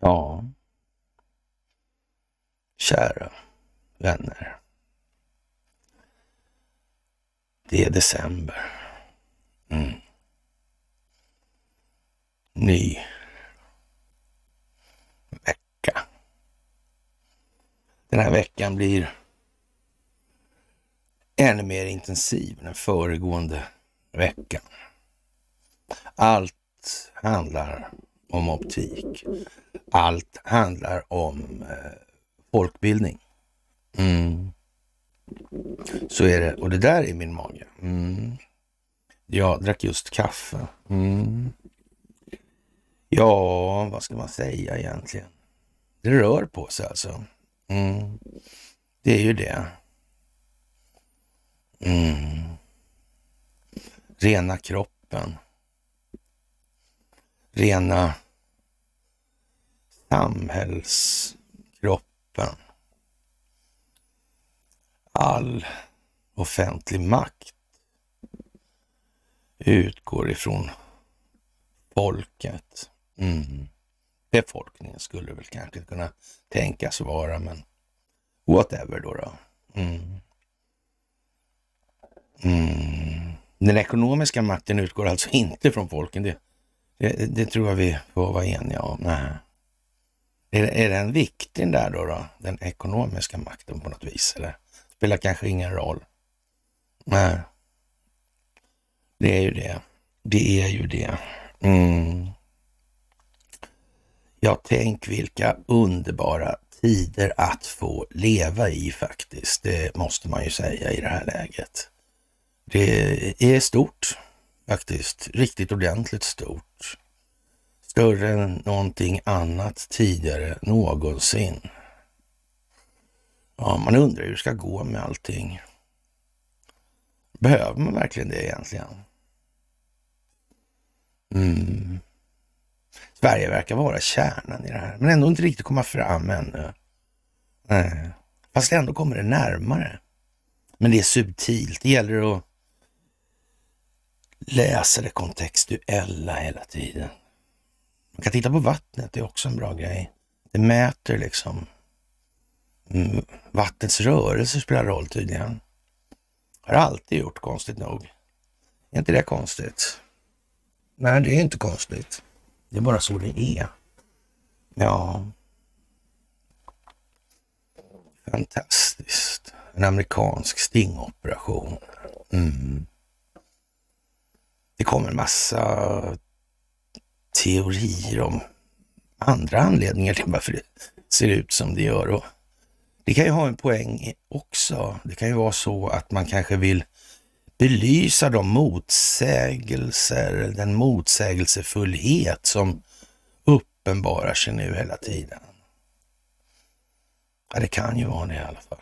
Ja, kära vänner. Det är december. Mm. Ny vecka. Den här veckan blir ännu mer intensiv än föregående veckan. Allt handlar om optik. Allt handlar om eh, folkbildning. Mm. Så är det. Och det där är min mage. Mm. Jag drack just kaffe. Mm. Ja, vad ska man säga egentligen? Det rör på sig alltså. Mm. Det är ju det. Mm. Rena kroppen. Rena samhällskroppen. All offentlig makt utgår ifrån folket. Mm. Befolkningen skulle väl kanske kunna tänkas vara, men whatever då. då. Mm. Mm. Den ekonomiska makten utgår alltså inte från folken. Det, det, det tror jag vi får vara eniga om. Nej. Är, är den viktig där då, då, Den ekonomiska makten på något vis? Eller? Spelar kanske ingen roll. Nej. Det är ju det. Det är ju det. Mm. Ja, tänk vilka underbara tider att få leva i faktiskt. Det måste man ju säga i det här läget. Det är stort faktiskt. Riktigt ordentligt stort. Större än någonting annat tidigare någonsin. Ja, man undrar hur det ska gå med allting. Behöver man verkligen det egentligen? Mm. Sverige verkar vara kärnan i det här, men ändå inte riktigt komma fram ännu. Nej. Fast ändå kommer det närmare. Men det är subtilt. Det gäller att läsa det kontextuella hela tiden. Man kan titta på vattnet, det är också en bra grej. Det mäter liksom mm, vattnets rörelser spelar roll tydligen. Har alltid gjort, konstigt nog. Är inte det konstigt? Nej, det är inte konstigt. Det är bara så det är. Ja. Fantastiskt. En amerikansk stingoperation. Mm. Det kommer massa teorier om andra anledningar till varför det ser ut som det gör. Och det kan ju ha en poäng också. Det kan ju vara så att man kanske vill belysa de motsägelser, den motsägelsefullhet som uppenbarar sig nu hela tiden. Ja, det kan ju vara det i alla fall.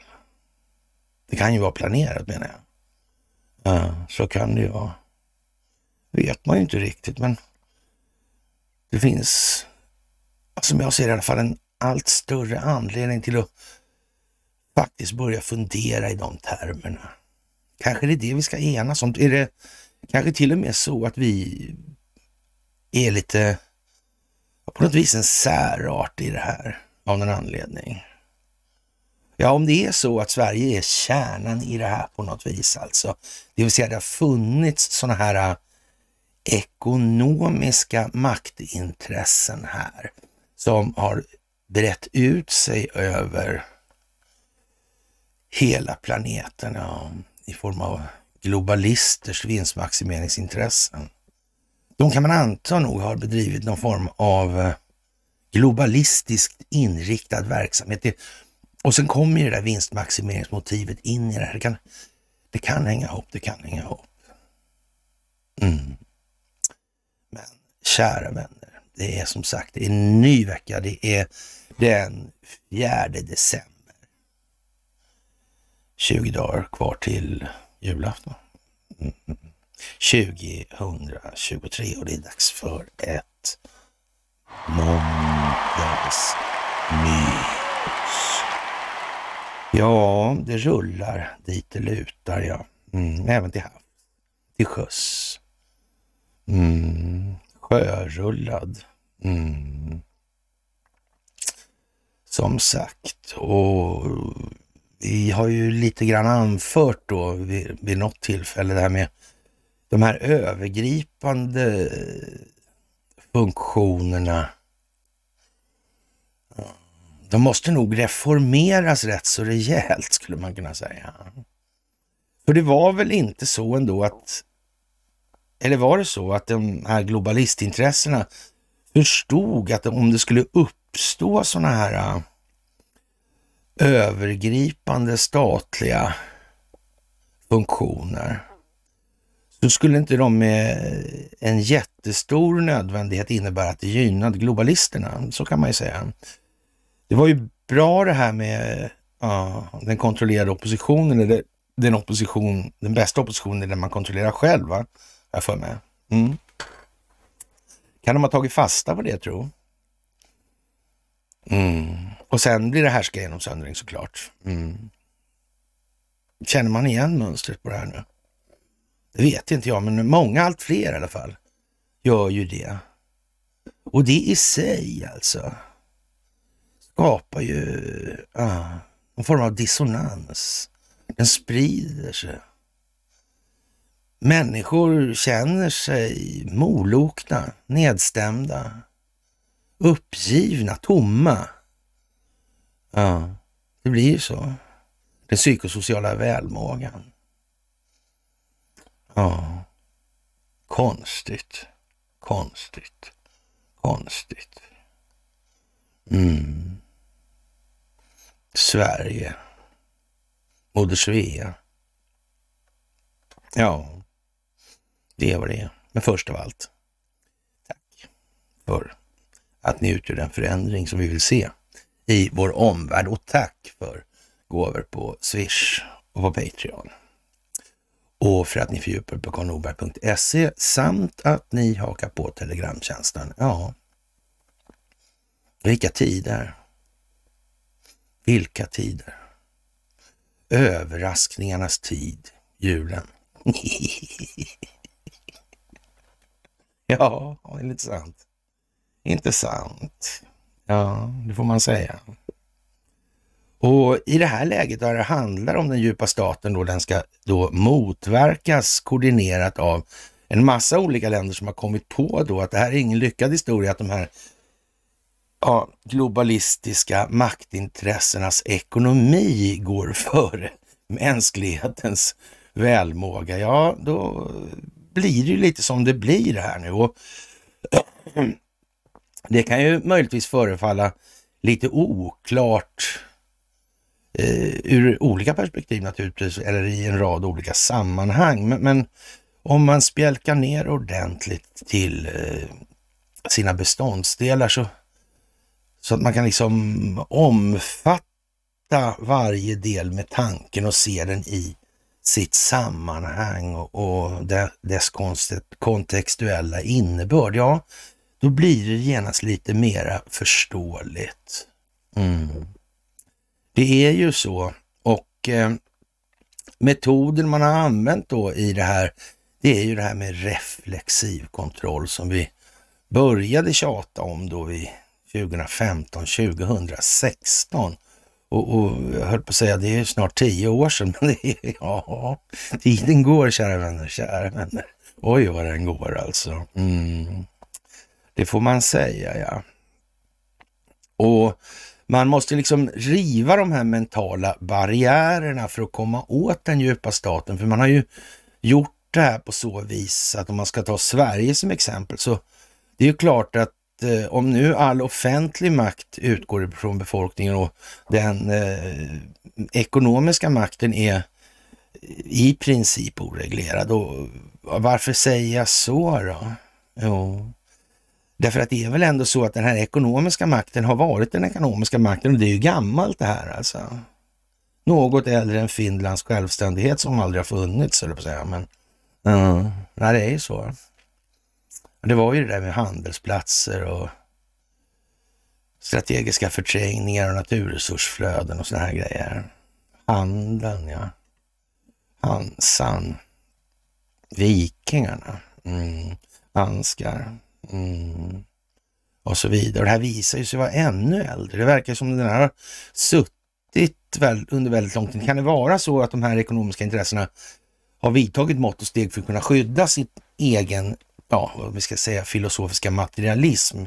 Det kan ju vara planerat menar jag. Ja, så kan det ju vara vet man ju inte riktigt, men det finns, som jag ser i alla fall, en allt större anledning till att faktiskt börja fundera i de termerna. Kanske det är det vi ska enas om. Är det kanske till och med så att vi är lite, på något vis en särart i det här av någon anledning. Ja, om det är så att Sverige är kärnan i det här på något vis alltså, det vill säga det har funnits sådana här ekonomiska maktintressen här som har brett ut sig över hela planeten ja, i form av globalisters vinstmaximeringsintressen. De kan man anta nog har bedrivit någon form av eh, globalistiskt inriktad verksamhet. Och sen kommer ju det där vinstmaximeringsmotivet in i det här. Det kan, det kan hänga ihop, det kan hänga ihop. Mm. Kära vänner, det är som sagt det är en ny vecka. Det är den 4 december. 20 dagar kvar till julafton. 2023 och det är dags för ett måndagsmys. Ja, det rullar dit det lutar ja. Mm. Även till havs, till sjöss. Mm sjörullad. Mm. Som sagt, och vi har ju lite grann anfört då vid, vid något tillfälle det här med de här övergripande funktionerna. De måste nog reformeras rätt så rejält skulle man kunna säga. För det var väl inte så ändå att eller var det så att de här globalistintressena förstod att om det skulle uppstå sådana här äh, övergripande statliga funktioner så skulle inte de med en jättestor nödvändighet innebära att det gynnade globalisterna. Så kan man ju säga. Det var ju bra det här med ja, äh, den kontrollerade oppositionen, eller den opposition, den bästa oppositionen är den man kontrollerar själv. Va? Jag får med. Mm. Kan de ha tagit fasta på det tro? Mm. Och sen blir det härska genom söndring såklart. Mm. Känner man igen mönstret på det här nu? Det vet inte jag, men många, allt fler i alla fall, gör ju det. Och det i sig alltså skapar ju ah, en form av dissonans. Den sprider sig. Människor känner sig molokna, nedstämda, uppgivna, tomma. Ja, det blir ju så. Den psykosociala välmågan. Ja, konstigt, konstigt, konstigt. Mm. Sverige. Moder Svea. Ja. Det är vad det är. Men först av allt, tack för att ni utgör den förändring som vi vill se i vår omvärld och tack för gåvor på Swish och på Patreon. Och för att ni fördjupar på karlnorberg.se samt att ni hakar på Telegramtjänsten. Ja, vilka tider. Vilka tider. Överraskningarnas tid, julen. Ja, det är lite sant. Intressant. Ja, det får man säga. Och i det här läget där det handlar om den djupa staten då, den ska då motverkas koordinerat av en massa olika länder som har kommit på då att det här är ingen lyckad historia, att de här ja, globalistiska maktintressenas ekonomi går före mänsklighetens välmåga. Ja, då blir det ju lite som det blir här nu. Och det kan ju möjligtvis förefalla lite oklart eh, ur olika perspektiv naturligtvis, eller i en rad olika sammanhang. Men, men om man spjälkar ner ordentligt till eh, sina beståndsdelar så, så att man kan liksom omfatta varje del med tanken och se den i sitt sammanhang och, och dess kontextuella innebörd, ja, då blir det genast lite mera förståeligt. Mm. Det är ju så och eh, metoden man har använt då i det här, det är ju det här med reflexiv kontroll som vi började tjata om då vi 2015, 2016 och, och jag höll på att säga, det är snart tio år sedan, men det är, ja, tiden går kära vänner, kära vänner. Oj vad den går alltså. Mm. Det får man säga ja. Och man måste liksom riva de här mentala barriärerna för att komma åt den djupa staten, för man har ju gjort det här på så vis att om man ska ta Sverige som exempel så det är ju klart att eh, om nu all offentlig makt utgår från befolkningen och den eh, ekonomiska makten är i princip oreglerad. Och varför säger jag så då? Jo, därför att det är väl ändå så att den här ekonomiska makten har varit den ekonomiska makten och det är ju gammalt det här alltså. Något äldre än Finlands självständighet som aldrig har funnits, eller på att säga. Men, uh, nej, det är ju så. Det var ju det där med handelsplatser och strategiska förträngningar och naturresursflöden och såna här grejer. Handeln, ja. Hansan. Vikingarna. Mm. Anskar. Mm. Och så vidare. Och det här visar ju sig vara ännu äldre. Det verkar som den här har suttit under väldigt lång tid. Kan det vara så att de här ekonomiska intressena har vidtagit mått och steg för att kunna skydda sin egen ja, vad vi ska säga, filosofiska materialism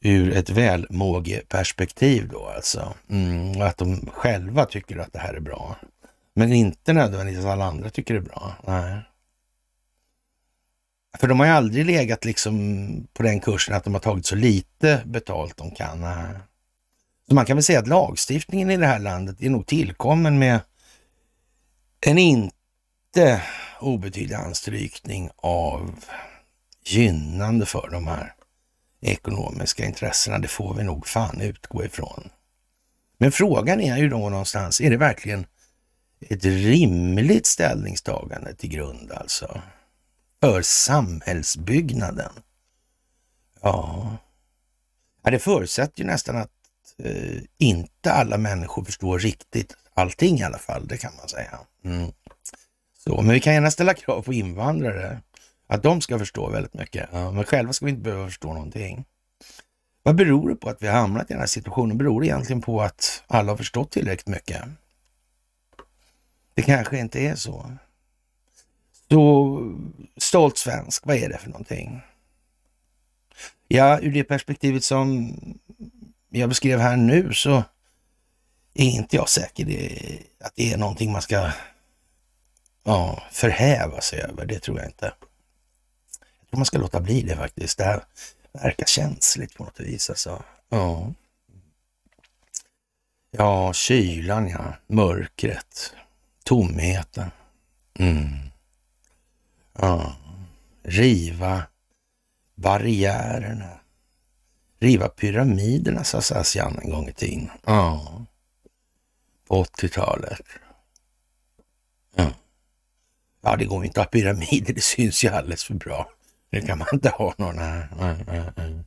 ur ett välmågeperspektiv då alltså. Mm, att de själva tycker att det här är bra. Men inte nödvändigtvis alla andra tycker det är bra. Nej. För de har ju aldrig legat liksom på den kursen att de har tagit så lite betalt de kan. Nej. Så man kan väl säga att lagstiftningen i det här landet är nog tillkommen med en inte obetydlig anstrykning av gynnande för de här ekonomiska intressena. Det får vi nog fan utgå ifrån. Men frågan är ju då någonstans, är det verkligen ett rimligt ställningstagande till grund alltså? För samhällsbyggnaden? Ja, ja det förutsätter ju nästan att eh, inte alla människor förstår riktigt allting i alla fall, det kan man säga. Mm. Så, men vi kan gärna ställa krav på invandrare att de ska förstå väldigt mycket. men själva ska vi inte behöva förstå någonting. Vad beror det på att vi har hamnat i den här situationen? Beror det egentligen på att alla har förstått tillräckligt mycket? Det kanske inte är så. Så stolt svensk, vad är det för någonting? Ja, ur det perspektivet som jag beskrev här nu så är inte jag säker det, att det är någonting man ska ja, förhäva sig över. Det tror jag inte tror man ska låta bli det faktiskt. Det här verkar känsligt på något vis alltså. Ja. Ja, kylan ja, mörkret, tomheten. Mm. Ja. Riva barriärerna. Riva pyramiderna, sa Sassian en gång i tiden. Ja. På 80-talet. Ja. ja, det går inte att ha pyramider, det syns ju alldeles för bra. Nu kan man inte ha någon. Nej, nej, nej.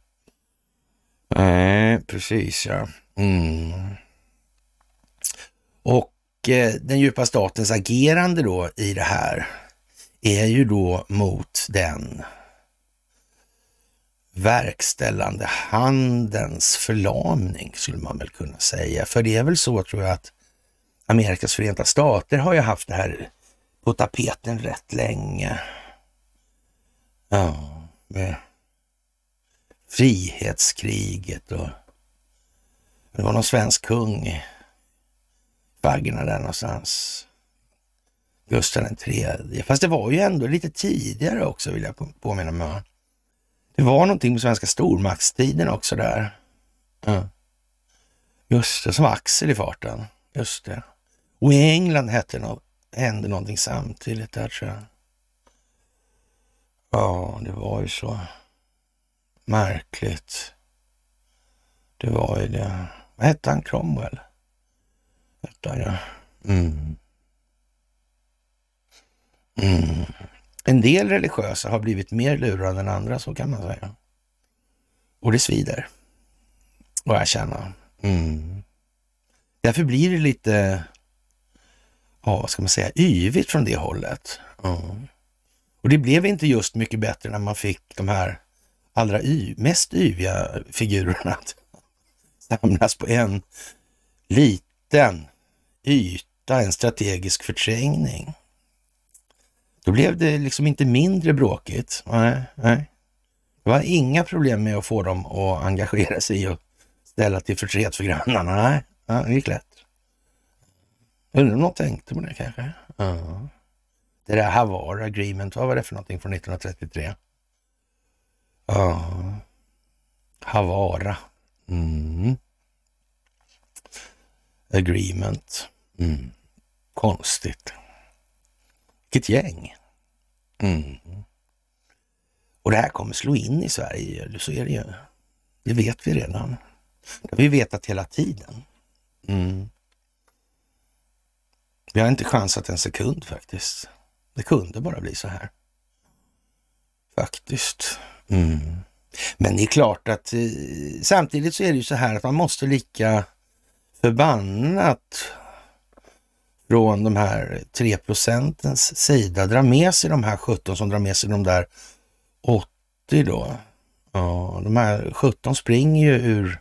nej precis ja. Mm. Och eh, den djupa statens agerande då i det här är ju då mot den verkställande handens förlamning skulle man väl kunna säga. För det är väl så tror jag att Amerikas förenta stater har ju haft det här på tapeten rätt länge. Ja, med frihetskriget och det var någon svensk kung i faggorna där någonstans. Gustav den tredje. Fast det var ju ändå lite tidigare också vill jag påminna mig. Det var någonting med svenska stormaktstiden också där. Ja. Just det, som Axel i farten. Just det. Och i England hette något, hände någonting samtidigt där tror jag. Ja, det var ju så märkligt. Det var ju det. Vad hette han? Cromwell? Hette han, ja. Mm. Mm. En del religiösa har blivit mer lurade än andra, så kan man säga. Och det svider Att erkänna. Mm. Därför blir det lite, ja, vad ska man säga, yvigt från det hållet. Mm. Och det blev inte just mycket bättre när man fick de här allra y, mest yviga figurerna att samlas på en liten yta, en strategisk förträngning. Då blev det liksom inte mindre bråkigt. Nej, nej. Det var inga problem med att få dem att engagera sig och ställa till förtret för grannarna. Nej, det gick lätt. Undrar om de tänkte på det kanske? Ja. Det där Havar Agreement, vad var det för någonting från 1933? Ja, Havara. Mm. Agreement. Mm. Konstigt. Vilket gäng. Mm. Och det här kommer slå in i Sverige, så är det ju. Det vet vi redan. Det har vi vetat hela tiden. Mm. Vi har inte chansat en sekund faktiskt. Det kunde bara bli så här. Faktiskt. Mm. Men det är klart att eh, samtidigt så är det ju så här att man måste lika förbannat från de här 3 procentens sida dra med sig de här 17 som drar med sig de där 80 då. Ja, de här 17 springer ju ur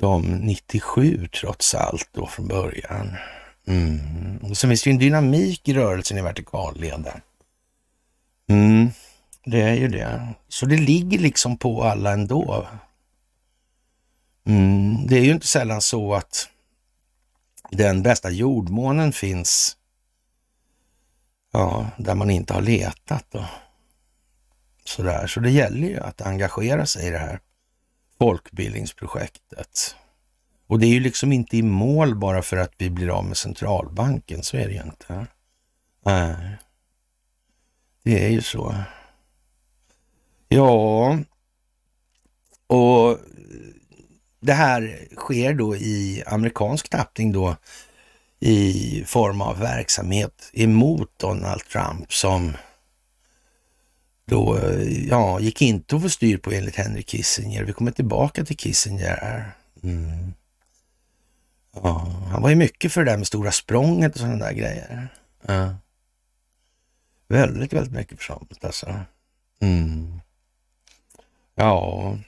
de 97 trots allt då från början. Mm. Och sen finns det ju en dynamik i rörelsen i vertikalleden. Mm. Det är ju det. Så det ligger liksom på alla ändå. Mm. Det är ju inte sällan så att den bästa jordmånen finns ja, där man inte har letat. Då. Sådär. Så det gäller ju att engagera sig i det här folkbildningsprojektet. Och det är ju liksom inte i mål bara för att vi blir av med centralbanken, så är det ju inte. Nej. Det är ju så. Ja, och det här sker då i amerikansk tappning då i form av verksamhet emot Donald Trump som då, ja, gick inte att få styr på enligt Henry Kissinger. Vi kommer tillbaka till Kissinger Mm han var ju mycket för det där med Stora språnget och sådana där grejer. Ja. Väldigt, väldigt mycket för sånt alltså. Mm. Ja.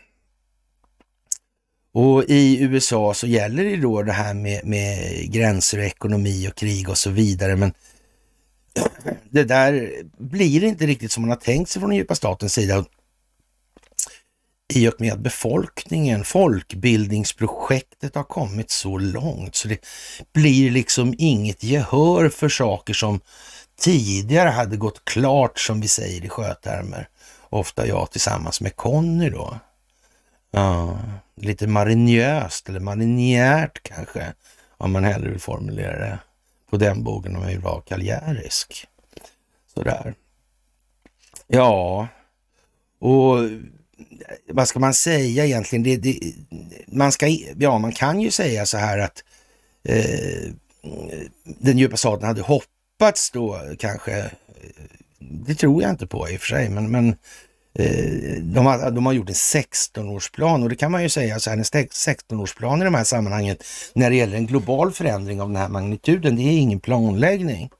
Och i USA så gäller det då det här med, med gränser och ekonomi och krig och så vidare. Men det där blir inte riktigt som man har tänkt sig från den djupa statens sida i och med att befolkningen, folkbildningsprojektet har kommit så långt så det blir liksom inget gehör för saker som tidigare hade gått klart som vi säger i sjötermer. Ofta jag tillsammans med Conny då. Ja, lite mariniöst eller marinjärt kanske, om man hellre vill formulera det på den bogen om man vill vara kaljärisk. Sådär. Ja, och vad ska man säga egentligen? Det, det, man, ska, ja, man kan ju säga så här att eh, den djupa staten hade hoppats då kanske. Eh, det tror jag inte på i och för sig, men, men eh, de har, de har gjort en 16-årsplan och det kan man ju säga så här, en 16-årsplan i de här sammanhanget när det gäller en global förändring av den här magnituden, det är ingen planläggning.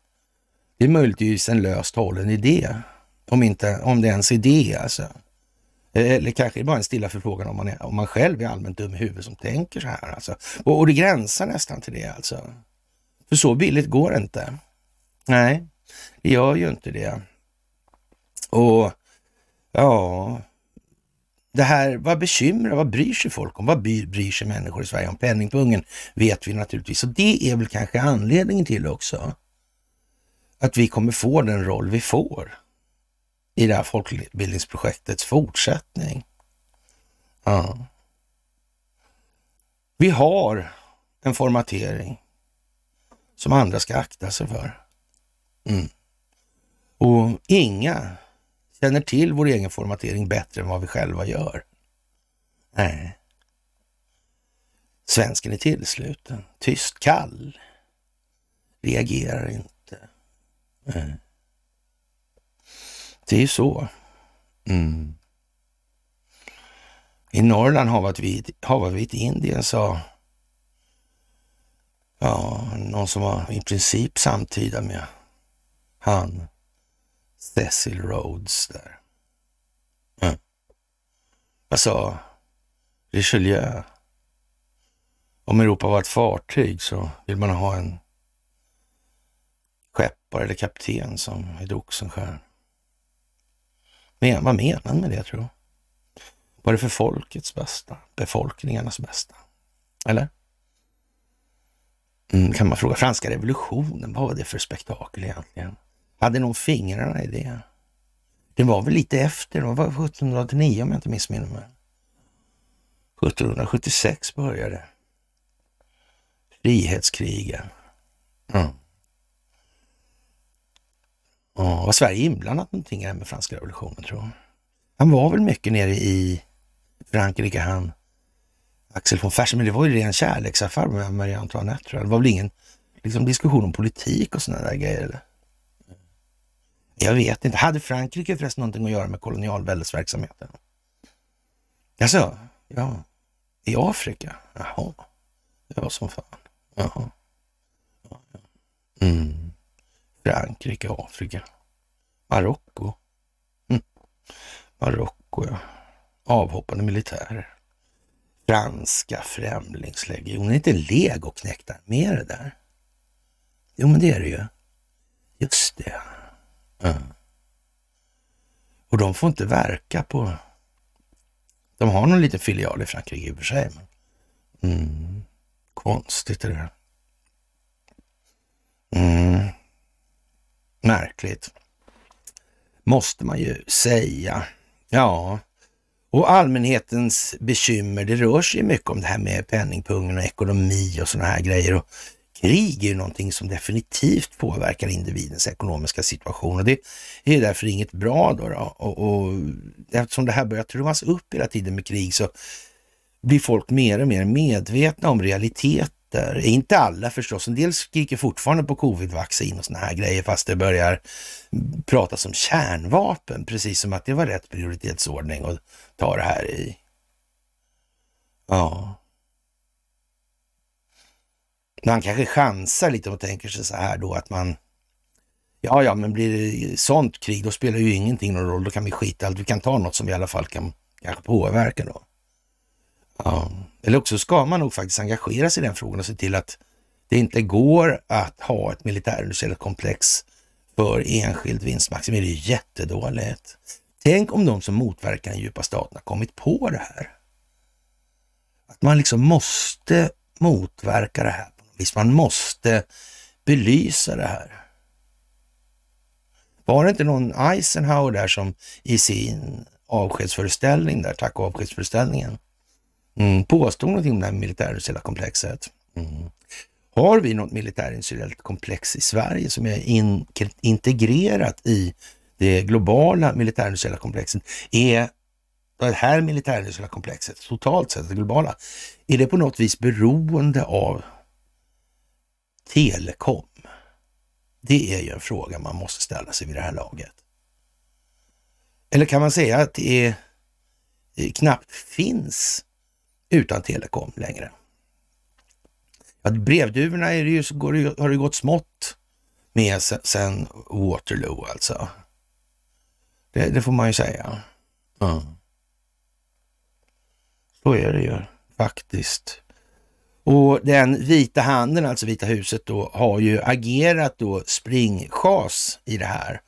Det är möjligtvis en löst hållen idé, om, inte, om det ens är det alltså. Eller kanske bara en stilla förfrågan om man, är, om man själv är allmänt dum i huvudet som tänker så här. Alltså. Och, och det gränsar nästan till det alltså. För så billigt går det inte. Nej, det gör ju inte det. Och ja, det här, vad bekymrar, vad bryr sig folk om? Vad bryr sig människor i Sverige om? Penningpungen vet vi naturligtvis och det är väl kanske anledningen till också att vi kommer få den roll vi får i det här folkbildningsprojektets fortsättning. Ja. Vi har en formatering som andra ska akta sig för. Mm. Och inga känner till vår egen formatering bättre än vad vi själva gör. Nej. Svensken är tillsluten, tyst, kall, reagerar inte. Nej. Det är ju så. Mm. I Norrland havat vid, havat vid Indien sa ja, någon som var i princip samtida med han Cecil Rhodes där. Mm. Vad alltså, sa Richelieu? Om Europa var ett fartyg så vill man ha en skeppare eller kapten som är Oxenstierna. Men, vad menar han med det tror du? Var det för folkets bästa? Befolkningarnas bästa? Eller? Mm, kan man fråga. Franska revolutionen, vad var det för spektakel egentligen? Hade någon fingrarna i det? Det var väl lite efter, det var 1789 om jag inte missminner mig. 1776 började frihetskrigen. Mm. Ja, var Sverige inblandat någonting här med franska revolutionen tror jag? Han var väl mycket nere i Frankrike han, Axel von Fersen, men det var ju ren kärleksaffär med Marie Antoinette tror jag. Det var väl ingen liksom, diskussion om politik och sådana där grejer eller? Jag vet inte. Hade Frankrike förresten någonting att göra med kolonialväldesverksamheten? Alltså, ja. I Afrika? Jaha. Det var som fan. Jaha. Ja, ja. Mm. Frankrike, Afrika. Marocko. Mm. Marocko, ja. Avhoppande militärer. Franska främlingslegionen. Är inte legoknekt armé det där? Jo, men det är det ju. Just det. Ja. Mm. Och de får inte verka på... De har någon liten filial i Frankrike i och för sig. Men... Mm. Konstigt det Mm märkligt. Måste man ju säga. Ja, och allmänhetens bekymmer, det rör sig mycket om det här med penningpungen och ekonomi och sådana här grejer. Och krig är ju någonting som definitivt påverkar individens ekonomiska situation och det är därför inget bra. Då, då. Och, och, eftersom det här börjar trummas upp hela tiden med krig så blir folk mer och mer medvetna om realiteten där. Inte alla förstås, en del skriker fortfarande på covidvaccin och såna här grejer fast det börjar pratas om kärnvapen, precis som att det var rätt prioritetsordning att ta det här i. Ja. Man kanske chansar lite och tänker sig så här då att man Ja, ja, men blir det sånt krig, då spelar ju ingenting någon roll. Då kan vi skita allt. Vi kan ta något som vi i alla fall kan kanske påverka då. Ja. Eller också ska man nog faktiskt engagera sig i den frågan och se till att det inte går att ha ett militärindustriellt komplex för enskild vinstmaximering. Det är ju jättedåligt. Tänk om de som motverkar den djupa staten har kommit på det här. Att man liksom måste motverka det här. Visst, man måste belysa det här. Var det inte någon Eisenhower där som i sin avskedsföreställning där, tack och avskedsföreställningen, Mm. Påstod någonting om det här militärindustriella komplexet. Mm. Har vi något militärindustriellt komplex i Sverige som är in, integrerat i det globala militärindustriella komplexet? Är det här militärindustriella komplexet, totalt sett det globala, är det på något vis beroende av telekom? Det är ju en fråga man måste ställa sig vid det här laget. Eller kan man säga att det är, eh, knappt finns utan telekom längre. Att brevduvorna är det ju, har det gått smått med sen Waterloo alltså. Det, det får man ju säga. Mm. Så är det ju faktiskt. Och den vita handen, alltså Vita huset då, har ju agerat då springchas i det här.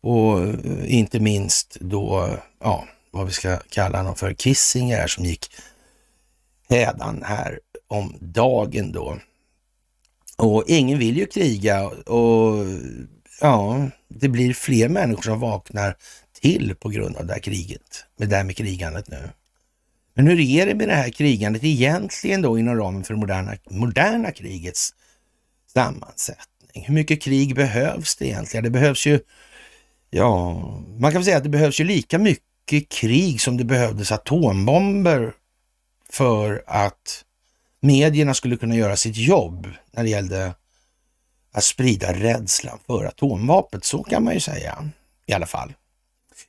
Och eh, inte minst då, ja, vad vi ska kalla honom för, Kissinger som gick hädan här om dagen då. Och ingen vill ju kriga och ja, det blir fler människor som vaknar till på grund av det här kriget, med det här med krigandet nu. Men hur är det med det här krigandet egentligen då inom ramen för det moderna, moderna krigets sammansättning? Hur mycket krig behövs det egentligen? Det behövs ju, ja, man kan säga att det behövs ju lika mycket krig som det behövdes atombomber för att medierna skulle kunna göra sitt jobb när det gällde att sprida rädslan för atomvapnet. Så kan man ju säga i alla fall.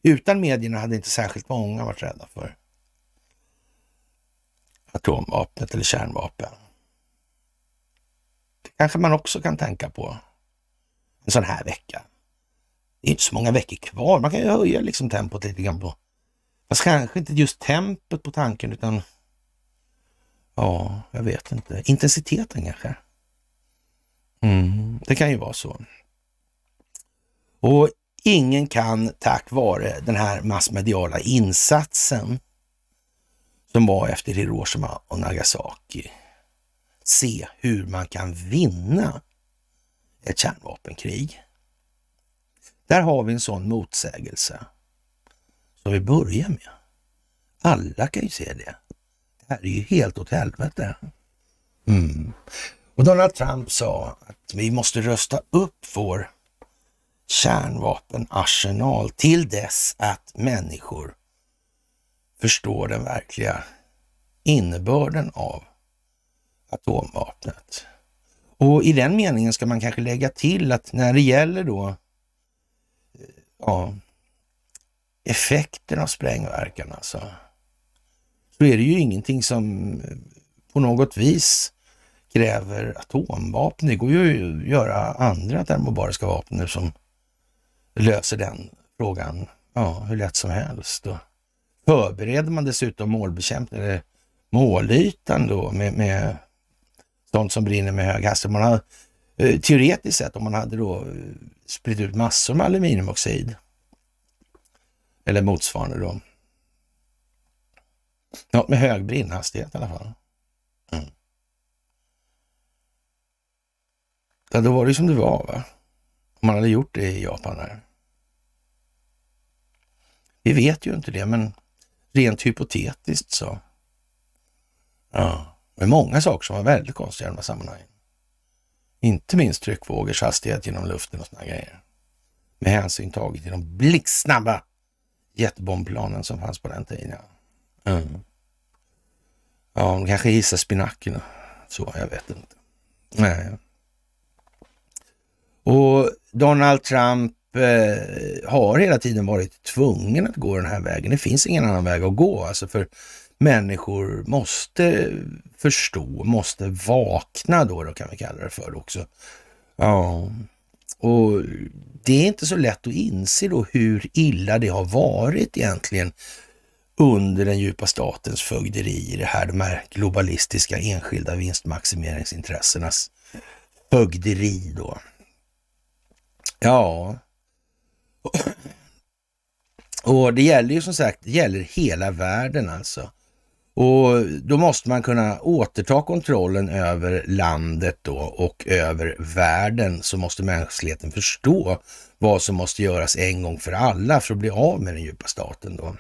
Utan medierna hade inte särskilt många varit rädda för atomvapnet eller kärnvapen. Det kanske man också kan tänka på en sån här vecka. Det är inte så många veckor kvar. Man kan ju höja liksom tempot lite grann på, fast kanske inte just tempot på tanken utan Ja, jag vet inte. Intensiteten kanske? Mm, det kan ju vara så. Och ingen kan tack vare den här massmediala insatsen som var efter Hiroshima och Nagasaki se hur man kan vinna ett kärnvapenkrig. Där har vi en sån motsägelse som vi börjar med. Alla kan ju se det det här är ju helt åt helvete. Mm. Och Donald Trump sa att vi måste rösta upp vår kärnvapenarsenal till dess att människor förstår den verkliga innebörden av atomvapnet. Och i den meningen ska man kanske lägga till att när det gäller då eh, ja, effekten av sprängverkan alltså så är det ju ingenting som eh, på något vis kräver atomvapen. Det går ju att göra andra termobariska vapen som löser den frågan ja, hur lätt som helst. Och förbereder man dessutom målbekämpning, eller målytan då med, med sånt som brinner med hög hastighet. Man har, eh, teoretiskt sett, om man hade då eh, spritt ut massor med aluminiumoxid eller motsvarande då, något med hög brinnhastighet i alla fall. Mm. Ja, då var det som det var, va? Om man hade gjort det i Japan där. Vi vet ju inte det, men rent hypotetiskt så. Ja, det är många saker som var väldigt konstiga i de här sammanhangen. Inte minst tryckvågors hastighet genom luften och sådana grejer. Med hänsyn taget till de blixtsnabba jetbombplanen som fanns på den tiden. Mm. Ja, de kanske hissar spinackerna. Så, jag vet inte. Nej. Och Donald Trump eh, har hela tiden varit tvungen att gå den här vägen. Det finns ingen annan väg att gå, alltså för människor måste förstå, måste vakna då, då kan vi kalla det för också. Ja, och det är inte så lätt att inse då hur illa det har varit egentligen under den djupa statens fögderi i det här, de här globalistiska enskilda vinstmaximeringsintressenas fögderi då. Ja, och det gäller ju som sagt, det gäller hela världen alltså. Och då måste man kunna återta kontrollen över landet då och över världen så måste mänskligheten förstå vad som måste göras en gång för alla för att bli av med den djupa staten då.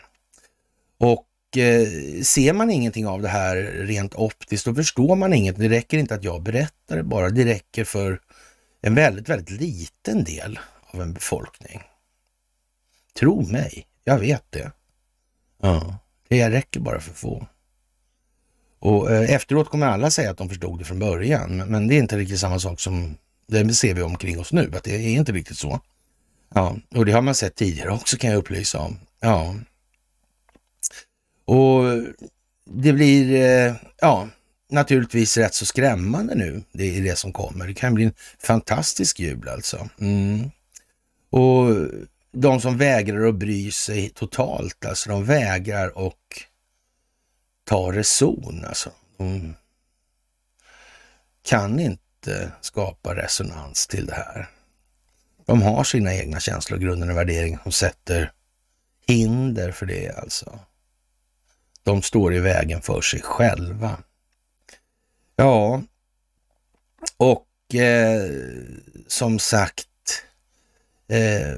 Och eh, ser man ingenting av det här rent optiskt, då förstår man inget. Det räcker inte att jag berättar det bara. Det räcker för en väldigt, väldigt liten del av en befolkning. Tro mig, jag vet det. Ja, det räcker bara för få. Och eh, efteråt kommer alla säga att de förstod det från början, men det är inte riktigt samma sak som det ser vi omkring oss nu, att det är inte riktigt så. Ja, och det har man sett tidigare också kan jag upplysa om. Ja, och det blir, eh, ja, naturligtvis rätt så skrämmande nu, det är det som kommer. Det kan bli en fantastisk jul alltså. Mm. Och de som vägrar att bry sig totalt, alltså de vägrar och ta reson alltså. Mm. Kan inte skapa resonans till det här. De har sina egna känslor, grunder och värderingar som sätter hinder för det alltså. De står i vägen för sig själva. Ja, och eh, som sagt, eh,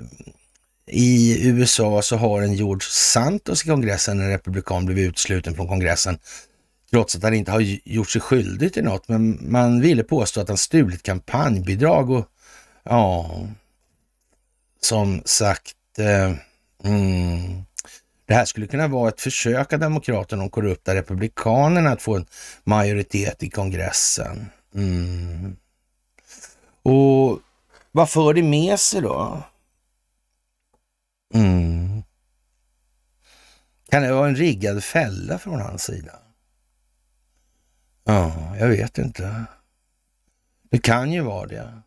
i USA så har en George Santos i kongressen, en republikan, blivit utsluten från kongressen trots att han inte har gjort sig skyldig till något. Men man ville påstå att han stulit kampanjbidrag och ja, som sagt, eh, mm, det här skulle kunna vara ett försök av demokraterna och de korrupta republikanerna att få en majoritet i kongressen. Mm. Och vad för det med sig då? Mm. Kan det vara en riggad fälla från hans sida? Ja, jag vet inte. Det kan ju vara det.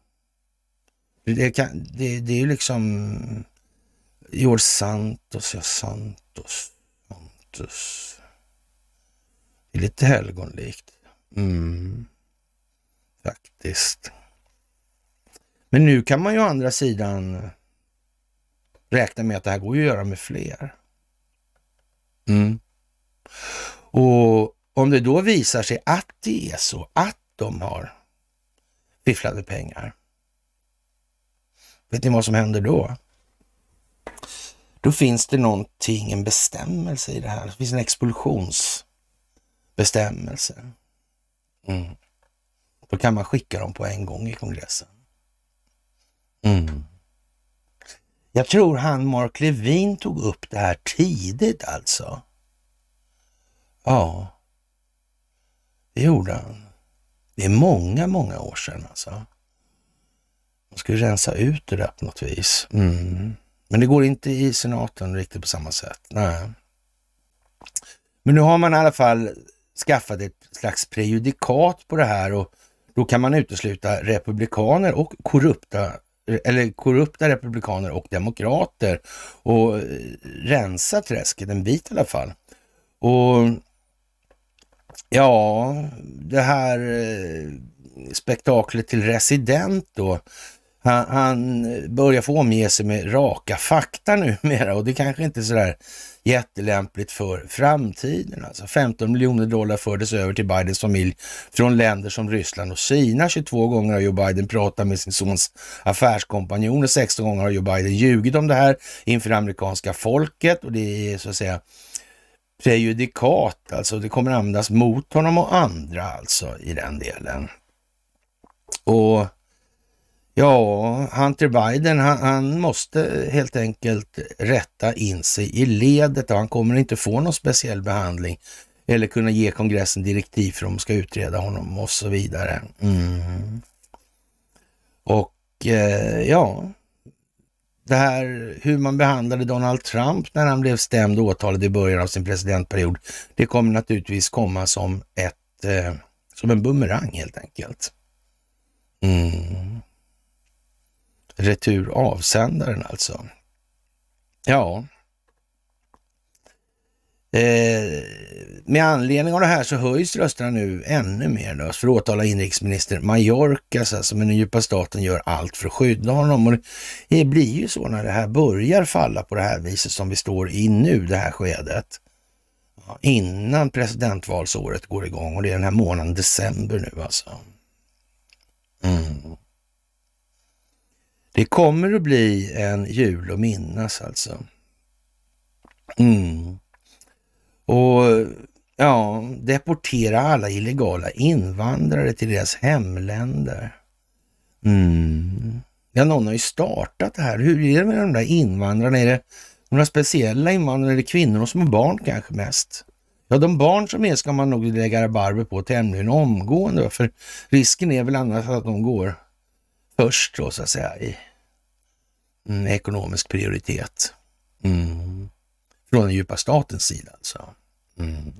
Det, kan, det, det är ju liksom George Santos, ja Santos. Pontus. Pontus. Det är lite helgonlikt. Mm. Faktiskt. Men nu kan man ju å andra sidan räkna med att det här går att göra med fler. Mm. Och om det då visar sig att det är så, att de har fifflade pengar. Vet ni vad som händer då? då finns det någonting, en bestämmelse i det här. Det finns en expulsionsbestämmelse. Mm. Då kan man skicka dem på en gång i kongressen. Mm. Jag tror han Mark Levin tog upp det här tidigt alltså. Ja, det gjorde han. Det är många, många år sedan alltså. Man skulle rensa ut det där på något vis. Mm. Men det går inte i senaten riktigt på samma sätt. Nej. Men nu har man i alla fall skaffat ett slags prejudikat på det här och då kan man utesluta republikaner och korrupta eller korrupta republikaner och demokrater och rensa träsket en bit i alla fall. Och ja, det här eh, spektaklet till resident då han, han börjar få omge sig med raka fakta numera och det kanske inte är sådär jättelämpligt för framtiden. Alltså 15 miljoner dollar fördes över till Bidens familj från länder som Ryssland och Kina. 22 gånger har Joe Biden pratat med sin sons affärskompanjoner. 16 gånger har Joe Biden ljugit om det här inför amerikanska folket och det är så att säga prejudikat, alltså det kommer användas mot honom och andra alltså i den delen. Och Ja, Hunter Biden, han, han, måste helt enkelt rätta in sig i ledet och han kommer inte få någon speciell behandling eller kunna ge kongressen direktiv för de ska utreda honom och så vidare. Mm. Och eh, ja, det här hur man behandlade Donald Trump när han blev stämd och åtalad i början av sin presidentperiod, det kommer naturligtvis komma som, ett, eh, som en bumerang helt enkelt. Mm. Retur avsändaren alltså. Ja. Eh, med anledning av det här så höjs rösterna nu ännu mer då, för att åtala inrikesminister Mallorcas, alltså, men den djupa staten gör allt för att skydda honom. Och det blir ju så när det här börjar falla på det här viset som vi står i nu, det här skedet. Ja, innan presidentvalsåret går igång och det är den här månaden december nu alltså. Mm. Det kommer att bli en jul att minnas alltså. Mm. Och ja, deportera alla illegala invandrare till deras hemländer. Mm. Ja, någon har ju startat det här. Hur är det med de där invandrarna? Är det några speciella invandrare? Är det kvinnor och små barn kanske mest? Ja, de barn som är ska man nog lägga rabarber på tämligen omgående, för risken är väl annars att de går först då så att säga i mm, ekonomisk prioritet. Mm. Från den djupa statens sida alltså. Mm.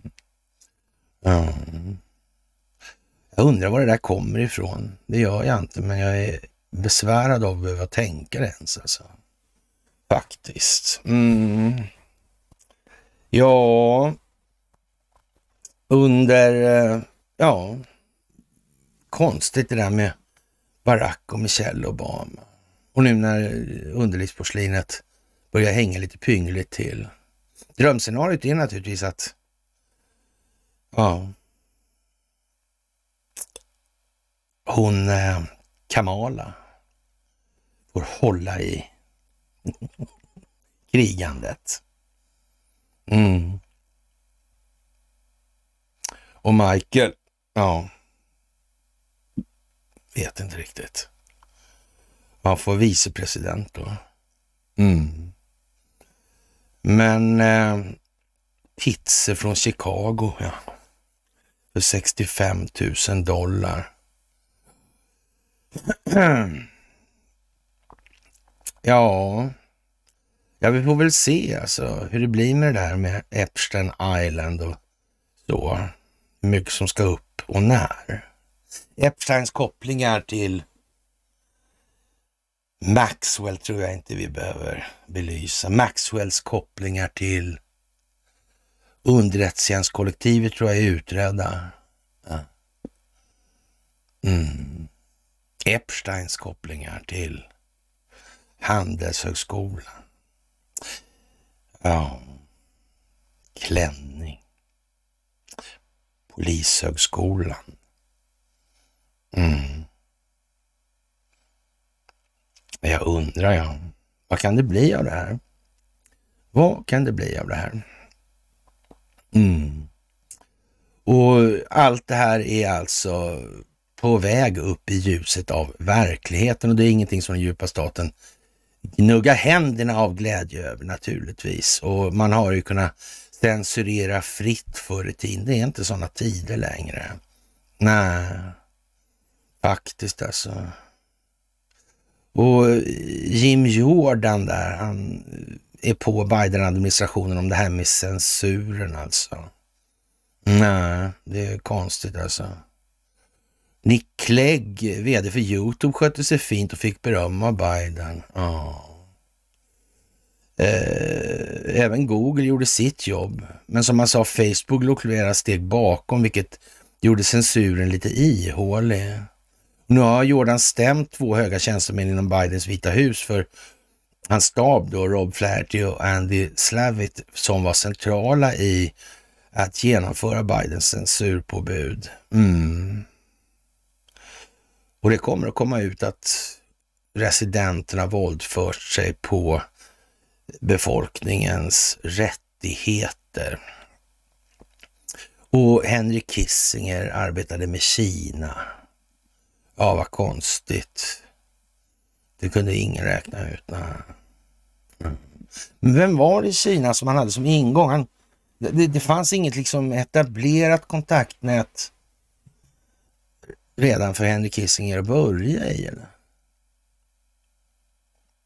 Jag undrar var det där kommer ifrån. Det gör jag inte, men jag är besvärad av att behöva tänka det ens alltså. Faktiskt. Mm. Ja, under, eh, ja, konstigt det där med Barack och Michelle Obama. Och nu när underlivsporslinet börjar hänga lite pyngligt till. Drömscenariot är naturligtvis att... Ja. Hon eh, Kamala får hålla i krigandet. Mm. Och Michael, ja, Vet inte riktigt. Man får vicepresident då. Mm. Men eh, Hitze från Chicago, ja. För 65 000 dollar. ja, ja, vi får väl se alltså hur det blir med det där med Epstein Island och så. Hur mycket som ska upp och när. Epsteins kopplingar till Maxwell tror jag inte vi behöver belysa. Maxwells kopplingar till underrättelsetjänstkollektivet tror jag är utredda. Ja. Mm. Epsteins kopplingar till Handelshögskolan. Ja, klänning. Polishögskolan. Mm. Jag undrar, ja. Vad kan det bli av det här? Vad kan det bli av det här? Mm. Och allt det här är alltså på väg upp i ljuset av verkligheten och det är ingenting som den djupa staten gnuggar händerna av glädje över naturligtvis. Och man har ju kunnat censurera fritt förr i tiden. Det är inte sådana tider längre. Nej. Faktiskt alltså. Och eh, Jim Jordan där, han är på Biden-administrationen om det här med censuren alltså. Nej, det är konstigt alltså. Nick Clegg, vd för Youtube, skötte sig fint och fick beröm av Biden. Oh. även Google gjorde sitt jobb. Men som man sa, Facebook låg flera steg bakom, vilket gjorde censuren lite ihålig. Nu har Jordan stämt två höga tjänstemän inom Bidens Vita hus för hans stab då, Rob Flaherty och Andy Slavitt, som var centrala i att genomföra Bidens censurpåbud. Mm. Och det kommer att komma ut att residenterna våldfört sig på befolkningens rättigheter. Och Henry Kissinger arbetade med Kina. Ja, vad konstigt. Det kunde ingen räkna ut. Nej. vem var det i Kina som han hade som ingång? Han, det, det fanns inget liksom etablerat kontaktnät redan för Henry Kissinger att börja i? Eller?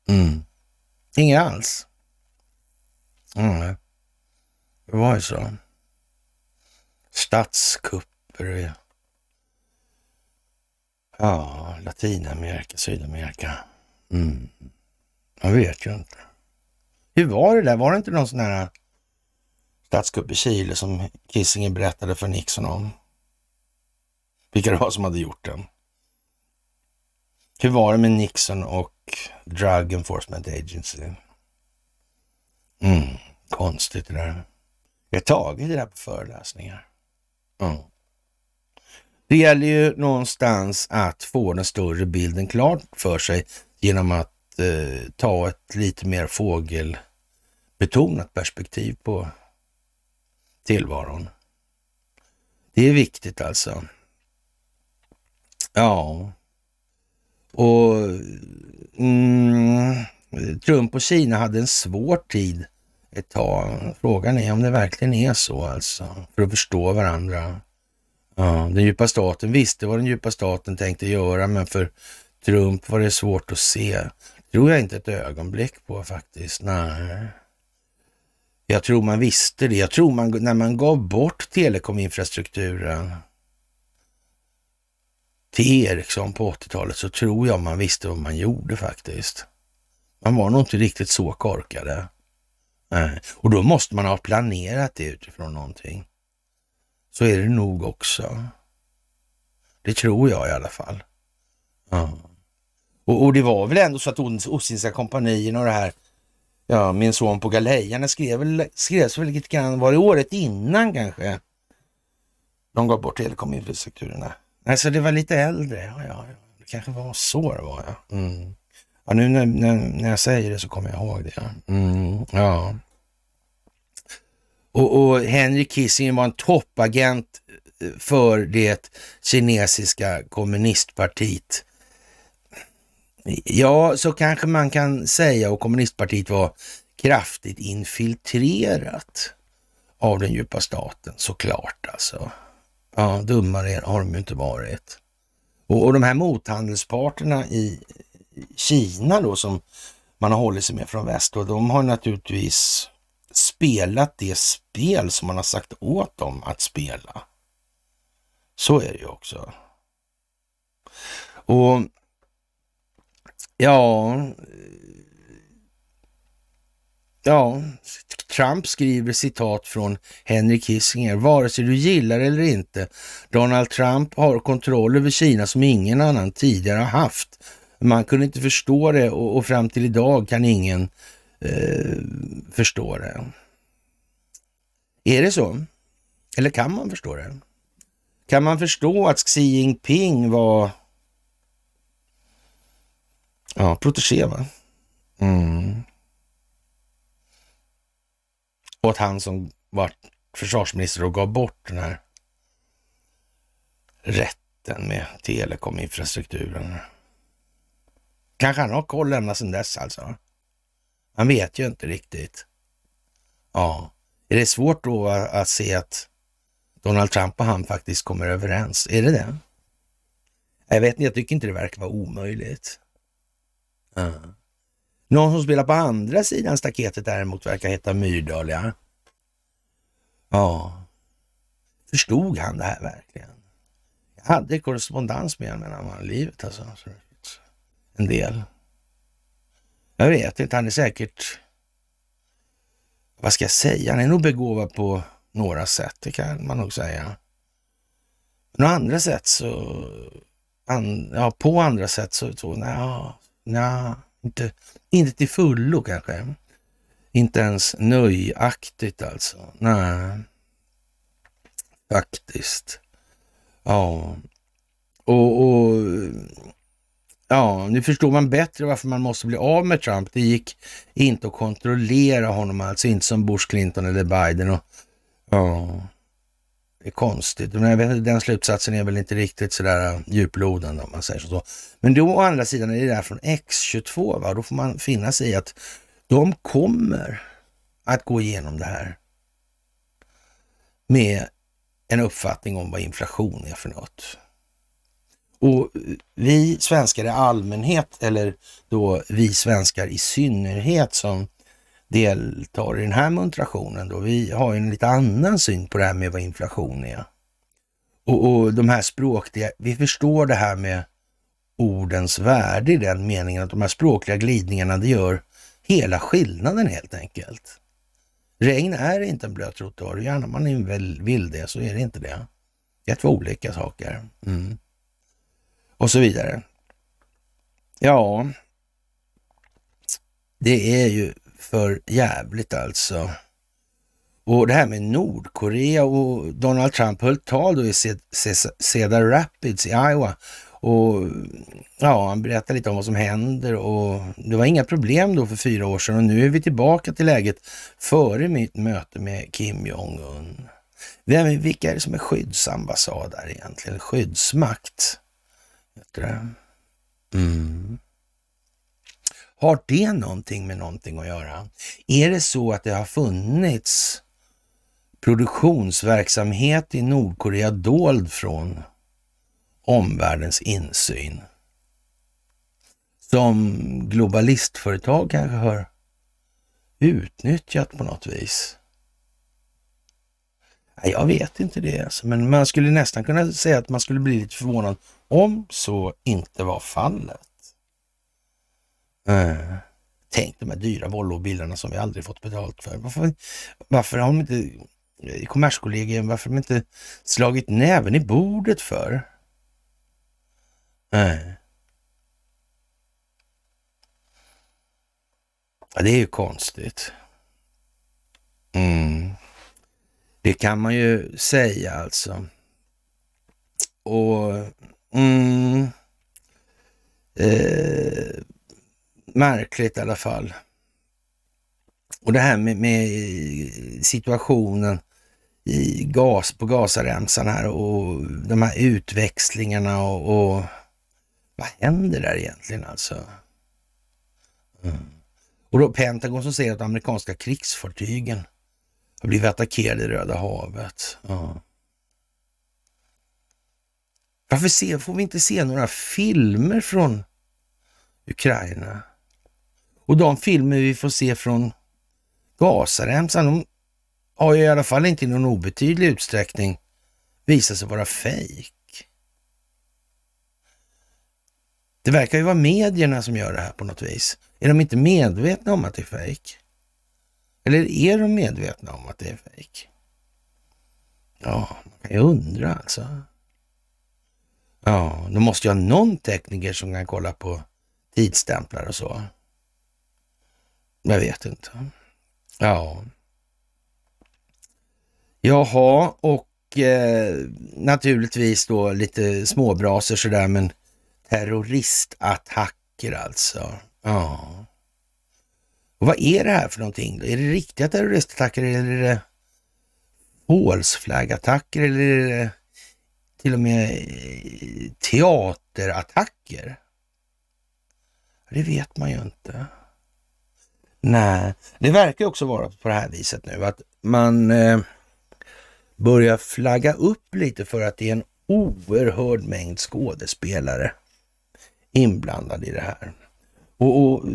Mm. Inget alls? Mm. Det var ju så. Statskupper och Ja, Latinamerika, Sydamerika. Mm. Man vet ju inte. Hur var det där? Var det inte någon sån här statskupp i Chile som Kissinger berättade för Nixon om? Vilka det var som hade gjort den? Hur var det med Nixon och Drug Enforcement Agency? Mm, konstigt det där. Jag har tagit det där på föreläsningar. Mm. Det gäller ju någonstans att få den större bilden klar för sig genom att eh, ta ett lite mer fågelbetonat perspektiv på tillvaron. Det är viktigt alltså. Ja. Och mm, Trump och Kina hade en svår tid ett tag. Frågan är om det verkligen är så alltså, för att förstå varandra. Ja, den djupa staten visste vad den djupa staten tänkte göra, men för Trump var det svårt att se. tror jag inte ett ögonblick på faktiskt. Nej. Jag tror man visste det. Jag tror man, när man gav bort telekominfrastrukturen till Ericsson på 80-talet så tror jag man visste vad man gjorde faktiskt. Man var nog inte riktigt så korkade. Nej. Och då måste man ha planerat det utifrån någonting så är det nog också. Det tror jag i alla fall. Ja. Och, och, det var väl ändå så att Ostindiska kompanierna och det här, ja, min son på galejan, skrev skrevs väl lite grann, var det året innan kanske? De gav bort telekominfrastrukturerna. Alltså det var lite äldre, ja, ja, det kanske var så det var. Ja, mm. ja nu när, när, när jag säger det så kommer jag ihåg det. Ja. Mm. ja. Och, och Henry Kissinger var en toppagent eh, för det kinesiska kommunistpartiet. Ja, så kanske man kan säga och kommunistpartiet var kraftigt infiltrerat av den djupa staten, såklart alltså. Ja, dummare har de ju inte varit. Och, och de här mothandelsparterna i Kina då som man har hållit sig med från väst, och de har naturligtvis spelat det spel som man har sagt åt dem att spela. Så är det ju också. Och ja, ja, Trump skriver citat från Henry Kissinger. Vare sig du gillar eller inte, Donald Trump har kontroll över Kina som ingen annan tidigare har haft. Man kunde inte förstå det och, och fram till idag kan ingen eh, förstå det. Är det så? Eller kan man förstå det? Kan man förstå att Xi Jinping var ja, protegé? Va? Mm. Och att han som var försvarsminister och gav bort den här rätten med telekominfrastrukturen. Kanske han har koll ända sedan dess alltså. Han vet ju inte riktigt. Ja, är det svårt då att se att Donald Trump och han faktiskt kommer överens? Är det det? Jag vet inte, jag tycker inte det verkar vara omöjligt. Ja. Någon som spelar på andra sidan staketet däremot verkar heta Myrdal, ja. Ja. Förstod han det här verkligen? Jag hade korrespondens med honom när han var i livet alltså. En del. Jag vet inte, han är säkert... Vad ska jag säga? Han är nog begåvad på några sätt, det kan man nog säga. Men andra sätt så... An, ja, på andra sätt så... så nja, nja, inte, inte till fullo kanske. Inte ens nöjaktigt alltså. Nej. Faktiskt. Ja. Och, och Ja, nu förstår man bättre varför man måste bli av med Trump. Det gick inte att kontrollera honom, alltså inte som Bush, Clinton eller Biden. Och, ja, det är konstigt. Men den slutsatsen är väl inte riktigt så där äh, djuplodande om man säger så. Men då å andra sidan är det där från X22, va? då får man finna sig i att de kommer att gå igenom det här med en uppfattning om vad inflation är för något. Och vi svenskar i allmänhet, eller då vi svenskar i synnerhet som deltar i den här muntrationen, då, vi har en lite annan syn på det här med vad inflation är. Och, och de här språkliga, vi förstår det här med ordens värde i den meningen att de här språkliga glidningarna, det gör hela skillnaden helt enkelt. Regn är inte en blöt trottoar, gärna man vill det så är det inte det. Det är två olika saker. Mm och så vidare. Ja, det är ju för jävligt alltså. Och det här med Nordkorea och Donald Trump höll tal då i Cedar Rapids i Iowa. Och ja, han berättade lite om vad som händer och det var inga problem då för fyra år sedan och nu är vi tillbaka till läget före mitt möte med Kim Jong-Un. Vem, vilka är det som är skyddsambassad där egentligen? Skyddsmakt? Mm. Har det någonting med någonting att göra? Är det så att det har funnits produktionsverksamhet i Nordkorea dold från omvärldens insyn? Som globalistföretag kanske har utnyttjat på något vis? Jag vet inte det, alltså, men man skulle nästan kunna säga att man skulle bli lite förvånad om så inte var fallet. Mm. Tänk de här dyra Volvo-bilarna som vi aldrig fått betalt för. Varför, varför har de inte, eh, Kommerskollegium, varför har de inte slagit näven i bordet för? Mm. Ja, det är ju konstigt. Mm. Det kan man ju säga alltså. Och Mm. Eh, märkligt i alla fall. Och det här med, med situationen i gas, på Gazaremsan här och de här utväxlingarna och, och vad händer där egentligen alltså? Mm. Och då Pentagon som säger att amerikanska krigsfartygen har blivit attackerade i Röda havet. Mm. Varför se, får vi inte se några filmer från Ukraina? Och de filmer vi får se från Gazaremsan, de har ju i alla fall inte i någon obetydlig utsträckning visat sig vara fejk. Det verkar ju vara medierna som gör det här på något vis. Är de inte medvetna om att det är fejk? Eller är de medvetna om att det är fejk? Ja, man kan ju undra alltså. Ja, då måste jag ha någon tekniker som kan kolla på tidsstämplar och så. Jag vet inte. Ja. Jaha, och eh, naturligtvis då lite småbraser sådär, men terroristattacker alltså. Ja. Och vad är det här för någonting? Då? Är det riktiga terroristattacker eller är det hålsflaggattacker eller är det till och med eh, teaterattacker. Det vet man ju inte. Nej, det verkar också vara på det här viset nu att man eh, börjar flagga upp lite för att det är en oerhörd mängd skådespelare inblandade i det här. Och, och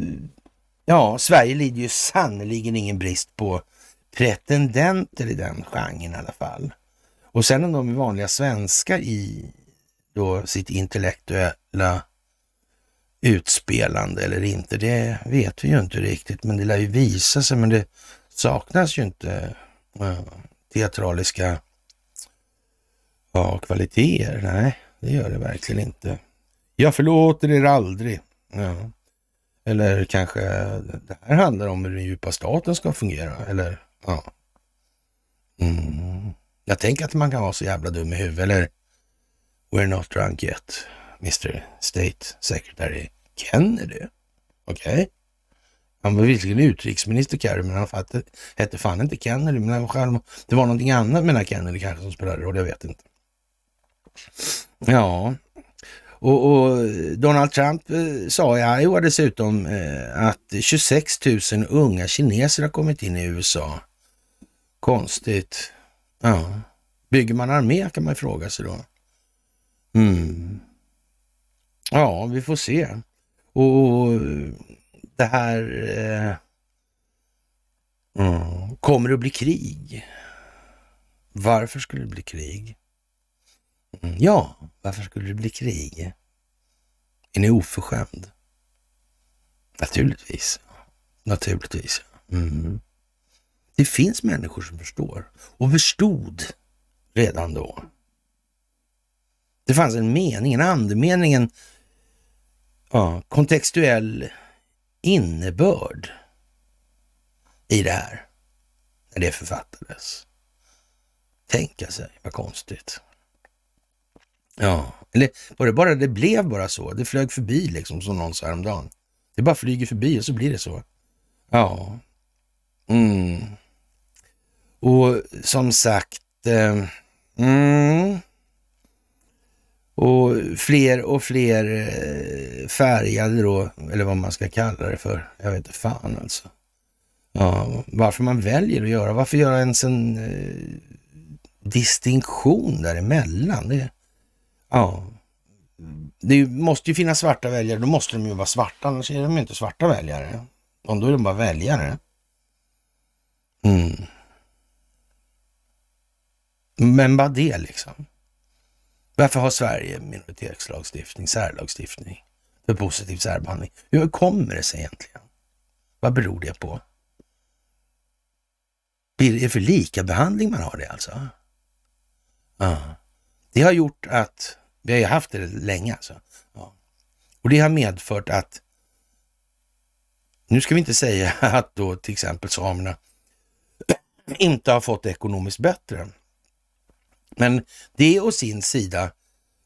ja, Sverige lider ju sannerligen ingen brist på pretendenter i den genren i alla fall. Och sen om de är vanliga svenskar i då sitt intellektuella utspelande eller inte, det vet vi ju inte riktigt. Men det lär ju visa sig, men det saknas ju inte eh, teatraliska ja, kvaliteter. Nej, det gör det verkligen inte. Jag förlåter er aldrig. Ja. Eller kanske det här handlar om hur den djupa staten ska fungera. Eller ja. Mm. Jag tänker att man kan vara så jävla dum i huvudet. Eller We're not drunk yet, Mr State Secretary Kennedy. Okej? Okay. Han var visserligen utrikesminister Kerry, men han fattade, hette fan inte Kennedy. Men själv, det var någonting annat med den här Kennedy kanske som spelade roll, jag vet inte. Ja, och, och Donald Trump eh, sa i Iowa dessutom eh, att 26 000 unga kineser har kommit in i USA. Konstigt. Ja. Bygger man armé kan man fråga sig då. Mm. Ja, vi får se. Och det här... Eh, Mm. Kommer det att bli krig? Varför skulle det bli krig? Mm, ja, varför skulle det bli krig? Är ni oförskämd? Naturligtvis. Naturligtvis. Mm. Det finns människor som förstår och förstod redan då. Det fanns en mening, en andemening, en ja, kontextuell innebörd i det här när det författades. Tänka sig, vad konstigt. Ja, eller var det bara det blev bara så? Det flög förbi liksom som någon sa häromdagen. Det bara flyger förbi och så blir det så. Ja. Mm. Och som sagt, eh, mm, och fler och fler eh, färgade då, eller vad man ska kalla det för. Jag vet inte fan alltså. Ja, varför man väljer att göra, varför göra ens en eh, distinktion däremellan? Det, ja, det måste ju finnas svarta väljare, då måste de ju vara svarta, annars är de ju inte svarta väljare. Om då är de bara väljare. Mm. Men vad det liksom? Varför har Sverige minoritetslagstiftning, särlagstiftning för positiv särbehandling? Hur kommer det sig egentligen? Vad beror det på? Är det för lika behandling man har det alltså? Ja. Det har gjort att, vi har ju haft det länge alltså. Ja. Och det har medfört att, nu ska vi inte säga att då till exempel samerna inte har fått det ekonomiskt bättre men det å sin sida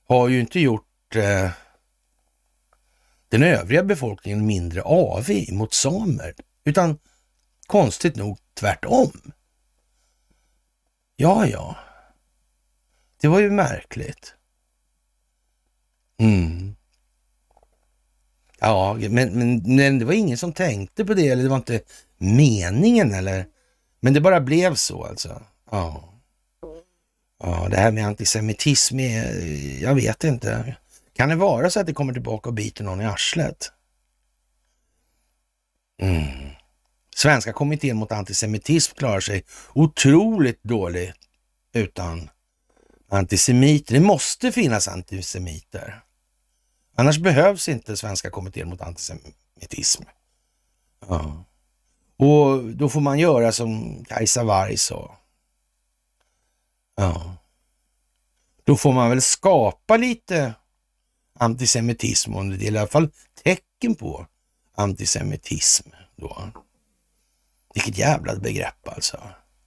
har ju inte gjort eh, den övriga befolkningen mindre avig mot samer, utan konstigt nog tvärtom. Ja, ja. Det var ju märkligt. Mm. Ja, men, men, men, det var ingen som tänkte på det eller det var inte meningen eller? Men det bara blev så alltså. Ja. Ja, det här med antisemitism, jag vet inte. Kan det vara så att det kommer tillbaka och biter någon i arslet? Mm. Svenska kommittén mot antisemitism klarar sig otroligt dåligt utan antisemiter. Det måste finnas antisemiter. Annars behövs inte Svenska kommittén mot antisemitism. Ja. Och då får man göra som Kajsa Warg sa. Ja. Då får man väl skapa lite antisemitism, om det är i alla fall tecken på antisemitism då. Vilket jävla begrepp alltså.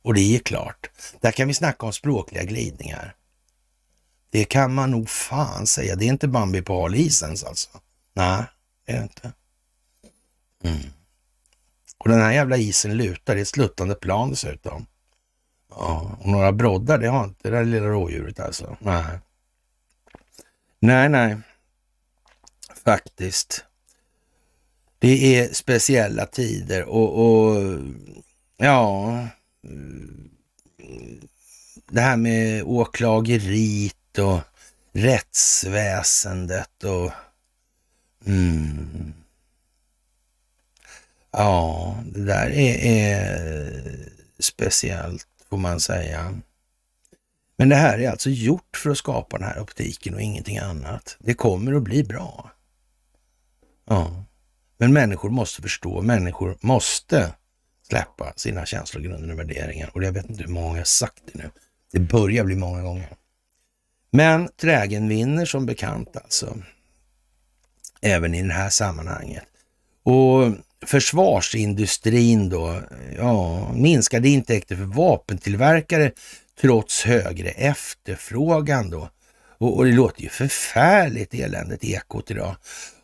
Och det är klart, där kan vi snacka om språkliga glidningar. Det kan man nog fan säga. Det är inte Bambi på hal ens alltså. Nej, det är det inte. Mm. Och den här jävla isen lutar, det är ett sluttande plan dessutom. Ja, och några broddar, det har inte det där lilla rådjuret alltså. Nej, nej, nej. faktiskt. Det är speciella tider och, och ja, det här med åklageriet och rättsväsendet och mm, ja, det där är, är speciellt får man säga. Men det här är alltså gjort för att skapa den här optiken och ingenting annat. Det kommer att bli bra. Ja, men människor måste förstå. Människor måste släppa sina känslor, grunder och värderingar. Och jag vet inte hur många jag sagt det nu. Det börjar bli många gånger. Men trägen vinner som bekant alltså. Även i det här sammanhanget. Och försvarsindustrin då, ja, minskade intäkter för vapentillverkare trots högre efterfrågan då. Och, och det låter ju förfärligt eländigt, Ekot idag.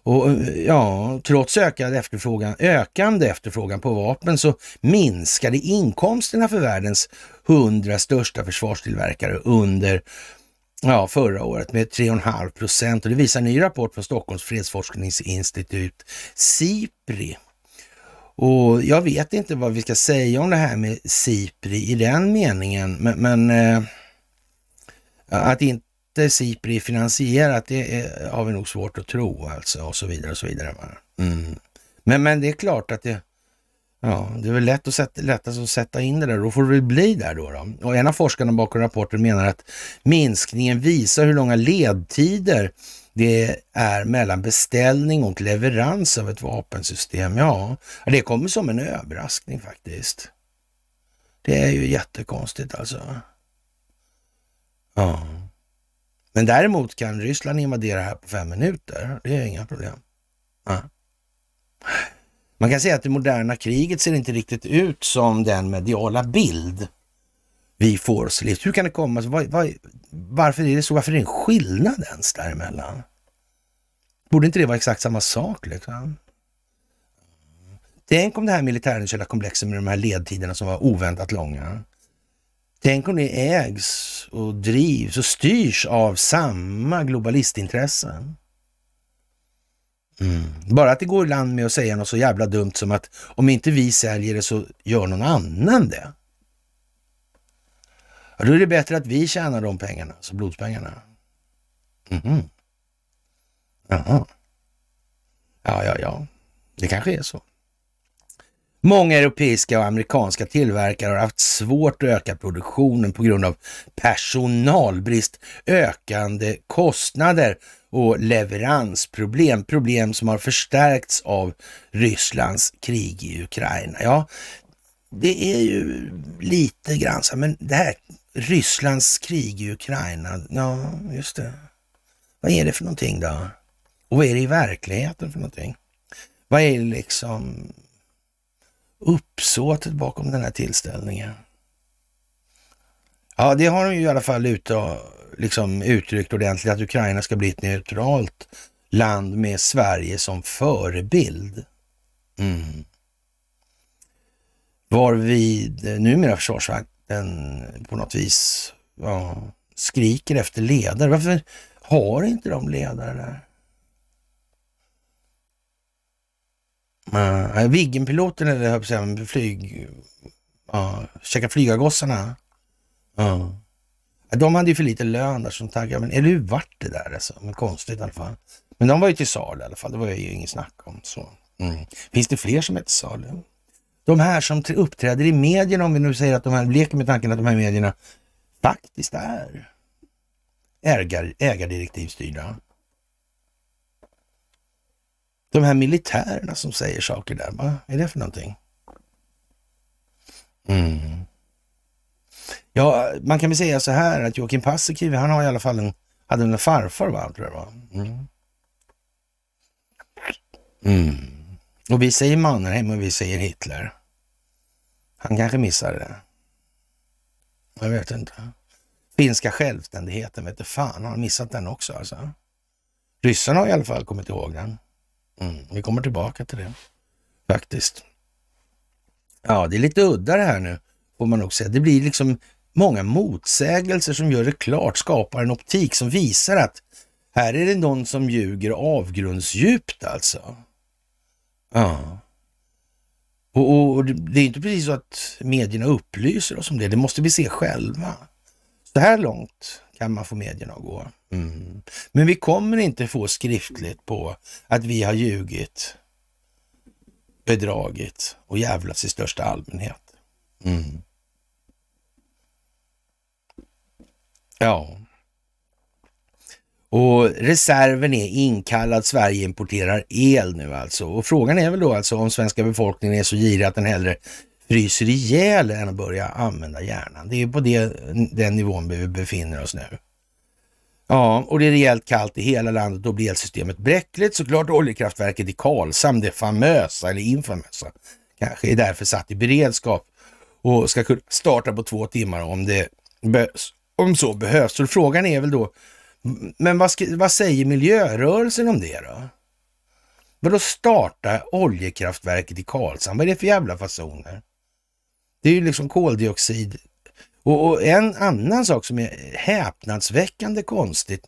Och ja, trots ökad efterfrågan, ökande efterfrågan på vapen så minskade inkomsterna för världens hundra största försvarstillverkare under ja, förra året med 3,5 procent. Och det visar en ny rapport från Stockholms fredsforskningsinstitut, SIPRI. Och jag vet inte vad vi ska säga om det här med SIPRI i den meningen, men, men eh, att inte SIPRI är finansierat, det är, har vi nog svårt att tro alltså och så vidare och så vidare. Mm. Men, men det är klart att det, ja, det är väl lätt att sätta, lättast att sätta in det där, då får det väl bli där då, då. Och en av forskarna bakom rapporten menar att minskningen visar hur långa ledtider det är mellan beställning och leverans av ett vapensystem. Ja, det kommer som en överraskning faktiskt. Det är ju jättekonstigt alltså. Ja. Men däremot kan Ryssland invadera här på fem minuter. Det är inga problem. Ja. Man kan säga att det moderna kriget ser inte riktigt ut som den mediala bild vi får oss slips. Hur kan det komma sig? Var, var, varför är det så? Varför är det en skillnad ens däremellan? Borde inte det vara exakt samma sak liksom? Tänk om det här militärindustriella komplexet med de här ledtiderna som var oväntat långa. Tänk om det ägs och drivs och styrs av samma globalistintressen. Mm. Bara att det går i land med att säga något så jävla dumt som att om inte vi säljer det så gör någon annan det då är det bättre att vi tjänar de pengarna, så alltså blodspengarna. Mm. Jaha. Ja, ja, ja. Det kanske är så. Många europeiska och amerikanska tillverkare har haft svårt att öka produktionen på grund av personalbrist, ökande kostnader och leveransproblem. Problem som har förstärkts av Rysslands krig i Ukraina. Ja, det är ju lite grann så, men det här Rysslands krig i Ukraina, ja just det. Vad är det för någonting då? Och vad är det i verkligheten för någonting? Vad är liksom uppsåtet bakom den här tillställningen? Ja, det har de ju i alla fall ut och liksom uttryckt ordentligt, att Ukraina ska bli ett neutralt land med Sverige som förebild. Mm. Varvid eh, numera försvarsvakt den på något vis ja, skriker efter ledare. Varför har inte de ledare där? Uh, Viggenpiloten eller jag flyg... Uh, käka flygargossarna. Uh. De hade ju för lite lön där som taggade. Men eller hur vart det där alltså? Men konstigt i alla fall. Men de var ju till salu i alla fall. Det var ju inget snack om. så. Mm. Finns det fler som är till salu? de här som uppträder i medierna, om vi nu säger att de här, leker med tanken att de här medierna faktiskt är ägar, ägardirektivstyrda. De här militärerna som säger saker där, vad är det för någonting? Mm. Ja, man kan väl säga så här att Joakim Paasikivi, han har i alla fall en, hade en farfar va, tror jag va? Mm. Mm. Och vi säger Mannerheim och vi säger Hitler. Han kanske missade det. Jag vet inte. Finska självständigheten, vet du fan, har han missat den också alltså? Ryssarna har i alla fall kommit ihåg den. Mm, vi kommer tillbaka till det, faktiskt. Ja, det är lite udda det här nu, får man nog säga. Det blir liksom många motsägelser som gör det klart, skapar en optik som visar att här är det någon som ljuger avgrundsdjupt alltså. Ja. Och, och, det är inte precis så att medierna upplyser oss om det. Det måste vi se själva. Så här långt kan man få medierna att gå. Mm. Men vi kommer inte få skriftligt på att vi har ljugit, bedragit och jävlats i största allmänhet. Mm. Ja. Och reserven är inkallad. Sverige importerar el nu alltså. Och frågan är väl då alltså om svenska befolkningen är så girig att den hellre fryser ihjäl än att börja använda hjärnan. Det är på det, den nivån vi befinner oss nu. Ja, och det är rejält kallt i hela landet. Då blir elsystemet bräckligt. Såklart oljekraftverket i Karlshamn, det famösa, eller infamösa, kanske är därför satt i beredskap och ska kunna starta på två timmar om det Om så behövs. Så frågan är väl då men vad, vad säger miljörörelsen om det då? Vadå starta oljekraftverket i Karlshamn? Vad är det för jävla fasoner? Det är ju liksom koldioxid. Och, och en annan sak som är häpnadsväckande konstigt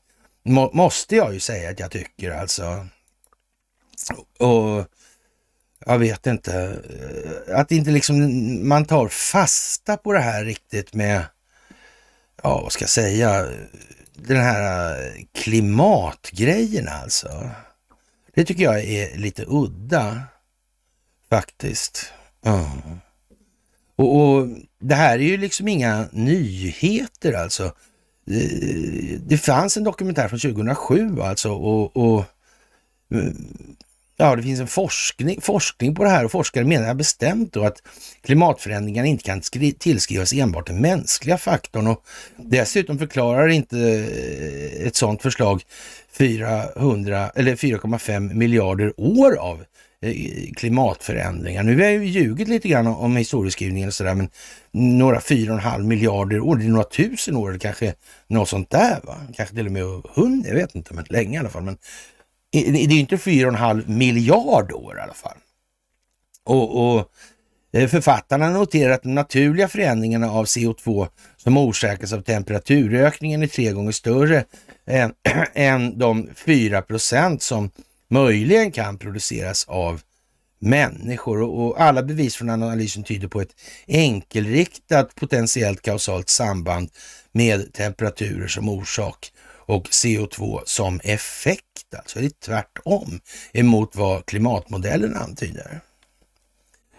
må, måste jag ju säga att jag tycker alltså. Och jag vet inte, eh, att inte liksom man tar fasta på det här riktigt med, ja vad ska jag säga, den här eh, klimatgrejen alltså. Det tycker jag är lite udda faktiskt. Mm. Och, och, det här är ju liksom inga nyheter alltså. Det fanns en dokumentär från 2007 alltså och, och mm, Ja, det finns en forskning, forskning på det här och forskare menar bestämt då att klimatförändringarna inte kan tillskrivas enbart den mänskliga faktorn och dessutom förklarar inte eh, ett sådant förslag 400 eller 4,5 miljarder år av eh, klimatförändringar. Nu har jag ju ljugit lite grann om historieskrivningen och sådär, men några 4,5 miljarder år, det är några tusen år eller kanske något sånt där, va? kanske till och med 100, jag vet inte, men länge i alla fall. Men det är inte 4,5 miljard år i alla fall. Och, och eh, författarna noterar att de naturliga förändringarna av CO2 som orsakas av temperaturökningen är tre gånger större än, än de 4 procent som möjligen kan produceras av människor och alla bevis från analysen tyder på ett enkelriktat potentiellt kausalt samband med temperaturer som orsak och CO2 som effekt. Alltså det är tvärtom emot vad klimatmodellen antyder.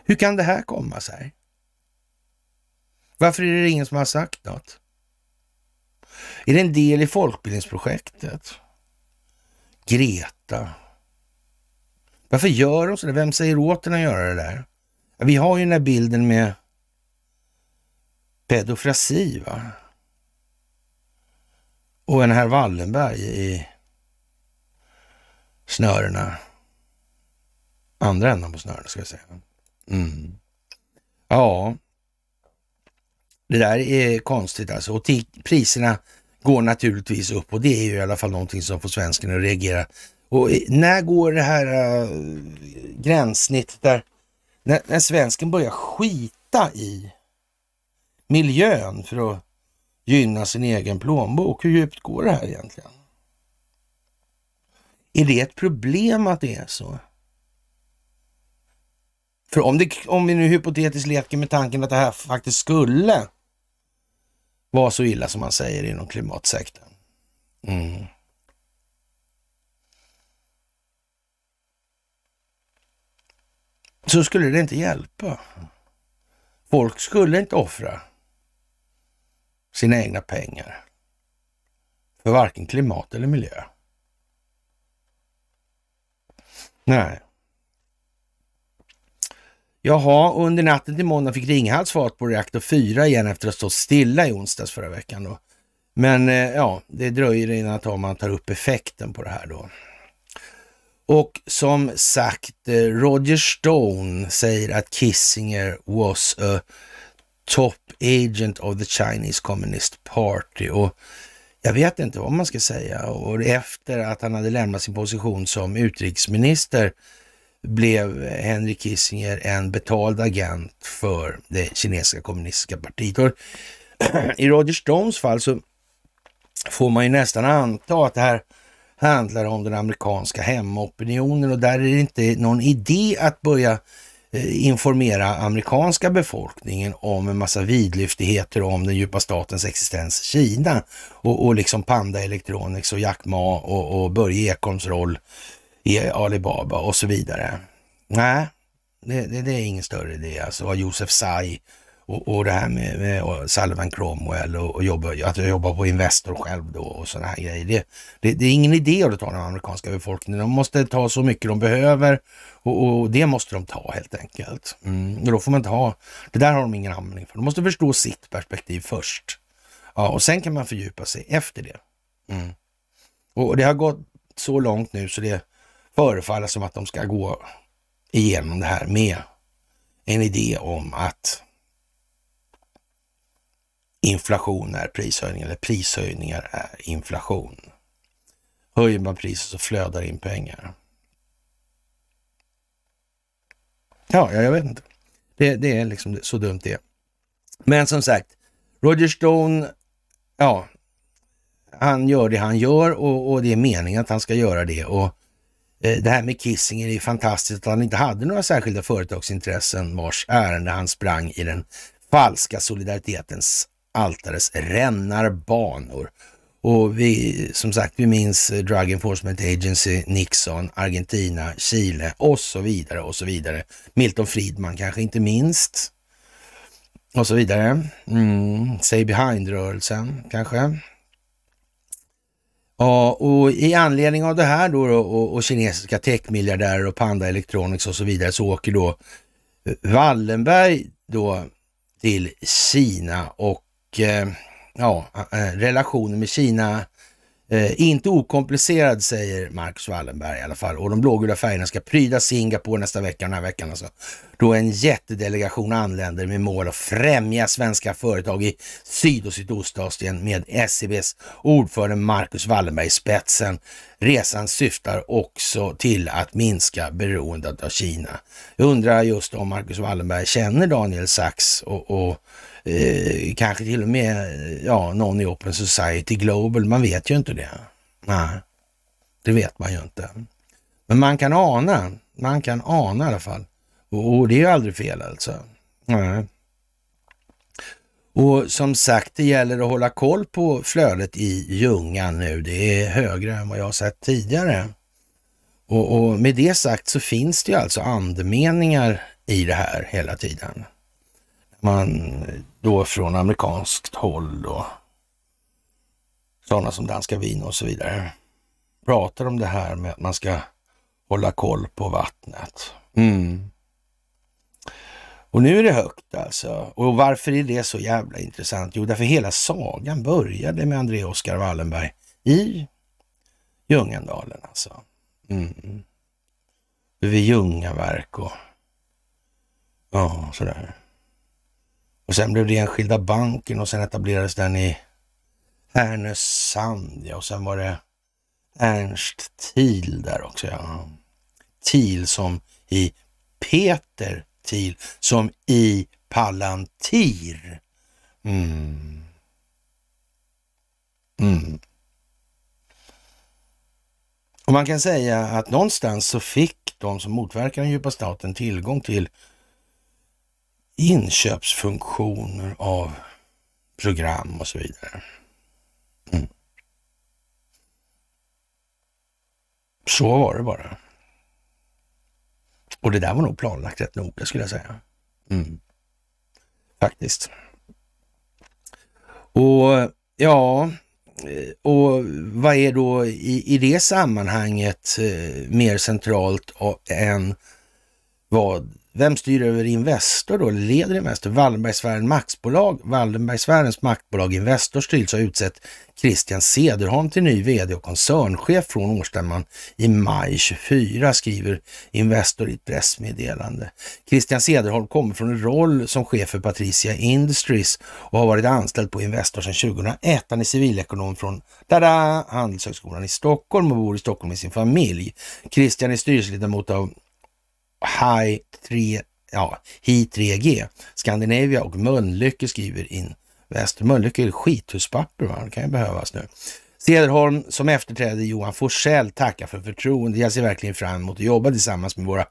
Hur kan det här komma sig? Varför är det ingen som har sagt något? Är det en del i folkbildningsprojektet? Greta. Varför gör de så? Där? Vem säger åt den att göra det där? Vi har ju den här bilden med pedofrasi. Va? och en herr Wallenberg i snörena. Andra änden på snörena ska jag säga. Mm. Ja, det där är konstigt alltså. Och priserna går naturligtvis upp och det är ju i alla fall någonting som får svenskarna att reagera. Och när går det här äh, gränssnittet där, när, när svensken börjar skita i miljön för att gynna sin egen plånbok. Hur djupt går det här egentligen? Är det ett problem att det är så? För om, det, om vi nu hypotetiskt leker med tanken att det här faktiskt skulle vara så illa som man säger inom klimatsektorn. Mm. Så skulle det inte hjälpa. Folk skulle inte offra sina egna pengar för varken klimat eller miljö. Nej. Jaha, under natten till måndag fick Ringhals fart på reaktor 4 igen efter att ha stått stilla i onsdags förra veckan. Då. Men eh, ja, det dröjer innan man tar upp effekten på det här då. Och som sagt, eh, Roger Stone säger att Kissinger was a top agent of the Chinese Communist Party. Och jag vet inte vad man ska säga. Och efter att han hade lämnat sin position som utrikesminister blev Henry Kissinger en betald agent för det kinesiska kommunistiska partiet. Och I Roger Stones fall så får man ju nästan anta att det här handlar om den amerikanska hemmaopinionen och där är det inte någon idé att börja Eh, informera amerikanska befolkningen om en massa vidlyftigheter om den djupa statens existens i Kina och, och liksom Panda Electronics och Jack Ma och, och Börje Ekholms roll i Alibaba och så vidare. Nej, det, det, det är ingen större idé alltså. Josef Tsai och, och det här med, med Salvan Cromwell och, och jobba, att jag jobbar på Investor själv då och sådana här grejer. Det, det, det är ingen idé att ta den amerikanska befolkningen. De måste ta så mycket de behöver och, och det måste de ta helt enkelt. Mm. Och då får man inte ha, det där har de ingen användning för. De måste förstå sitt perspektiv först. Ja, och sen kan man fördjupa sig efter det. Mm. Och det har gått så långt nu så det förefaller som att de ska gå igenom det här med en idé om att inflation är prishöjning eller prishöjningar är inflation. Höjer man priset så flödar in pengar. Ja, jag vet inte. Det, det är liksom så dumt det Men som sagt, Roger Stone, ja, han gör det han gör och, och det är meningen att han ska göra det. Och eh, det här med Kissinger är fantastiskt, att han inte hade några särskilda företagsintressen vars ärende han sprang i den falska solidaritetens altares rännar banor. Och vi, som sagt, vi minns eh, Drug Enforcement Agency, Nixon, Argentina, Chile och så vidare och så vidare. Milton Friedman kanske inte minst. Och så vidare. Mm, Say Behind-rörelsen kanske. Ja, och i anledning av det här då, och, och kinesiska techmiljardärer och Panda Electronics och så vidare så åker då Wallenberg då till Kina och Eh, ja, eh, relationen med Kina Eh, inte okomplicerad säger Marcus Wallenberg i alla fall och de blågula färgerna ska pryda Singapore nästa vecka, den här veckan alltså. Då en jättedelegation anländer med mål att främja svenska företag i Syd och Sydostasien med SEBs ordförande Marcus Wallenberg i spetsen. Resan syftar också till att minska beroendet av Kina. Jag undrar just om Marcus Wallenberg känner Daniel Sachs och, och eh, kanske till och med eh, ja, någon i Open Society Global. Man vet ju inte det. Nej, det vet man ju inte. Men man kan ana. Man kan ana i alla fall. Och, och det är ju aldrig fel alltså. Nej. Och som sagt, det gäller att hålla koll på flödet i Ljungan nu. Det är högre än vad jag har sett tidigare. Och, och, med det sagt så finns det ju alltså andemeningar i det här hela tiden. Man då från amerikanskt håll då. Sådana som danska vin och så vidare. Pratar om det här med att man ska hålla koll på vattnet. Mm. Och nu är det högt alltså. Och varför är det så jävla intressant? Jo, därför hela sagan började med André Oskar Wallenberg i Ljungandalen alltså. Mm. Vid Ljungaverk och ja, sådär. Och sen blev det Enskilda banken och sen etablerades den i Härnösand. Ja. Och sen var det Ernst Thiel där också. Ja. Thiel som i Peter Thiel, som i Palantir. Mm. Mm. Och man kan säga att någonstans så fick de som motverkar den djupa staten tillgång till inköpsfunktioner av program och så vidare. Mm. Så var det bara. Och det där var nog planlagt rätt noga skulle jag säga. Mm. Faktiskt. Och ja, och vad är då i, i det sammanhanget eh, mer centralt än vad vem styr över Investor då? Leder Investor? Wallenbergsfären Maxbolag? Wallenbergsfärens maktbolag Investor styrs har utsett Christian Cederholm till ny VD och koncernchef från årsstämman i maj 24, skriver Investor i ett pressmeddelande. Christian Cederholm kommer från en roll som chef för Patricia Industries och har varit anställd på Investor sedan 2001. Han är civilekonom från tada, Handelshögskolan i Stockholm och bor i Stockholm med sin familj. Christian är styrelseledamot av High 3, ja, Hi 3G, Scandinavia och Mölnlycke skriver in Väster. Mölnlycke är skithuspapper, va? det kan ju behövas nu. Cederholm som efterträder Johan Forsell tackar för förtroendet. Jag ser verkligen fram emot att jobba tillsammans med våra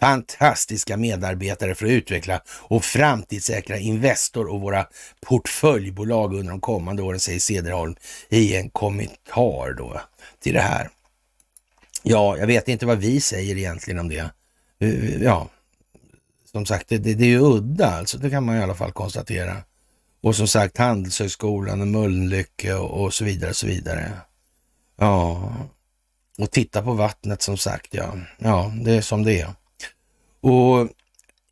fantastiska medarbetare för att utveckla och framtidssäkra Investor och våra portföljbolag under de kommande åren, säger Cederholm i en kommentar då till det här. Ja, jag vet inte vad vi säger egentligen om det. Eh, ja, som sagt, det, det, är ju udda alltså, det kan man i alla fall konstatera. Och som sagt, Handelshögskolan och Mölnlycke och, och så vidare, och så vidare. Ja, och titta på vattnet som sagt, ja. Ja, det är som det är. Och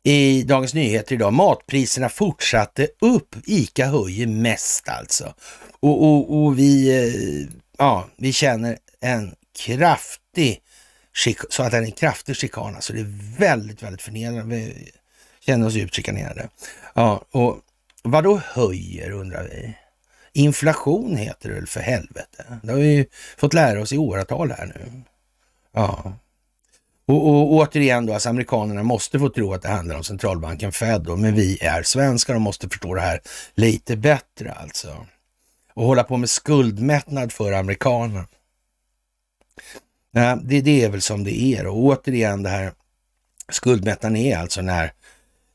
i Dagens Nyheter idag, matpriserna fortsatte upp. ICA höjer mest alltså. Och, och, och vi, eh, ja, vi känner en kraftig så att den är kraftig chikan. Alltså det är väldigt, väldigt förnedrande. Vi känner oss djupt chikanerade. Ja, och vad då höjer undrar vi? Inflation heter det väl för helvete? Det har vi ju fått lära oss i åratal här nu. Ja. Och, och, återigen då, alltså amerikanerna måste få tro att det handlar om centralbanken Fed då, men vi är svenskar och måste förstå det här lite bättre alltså. Och hålla på med skuldmättnad för amerikanerna. Det, det är väl som det är och återigen det här skuldmättaren är alltså när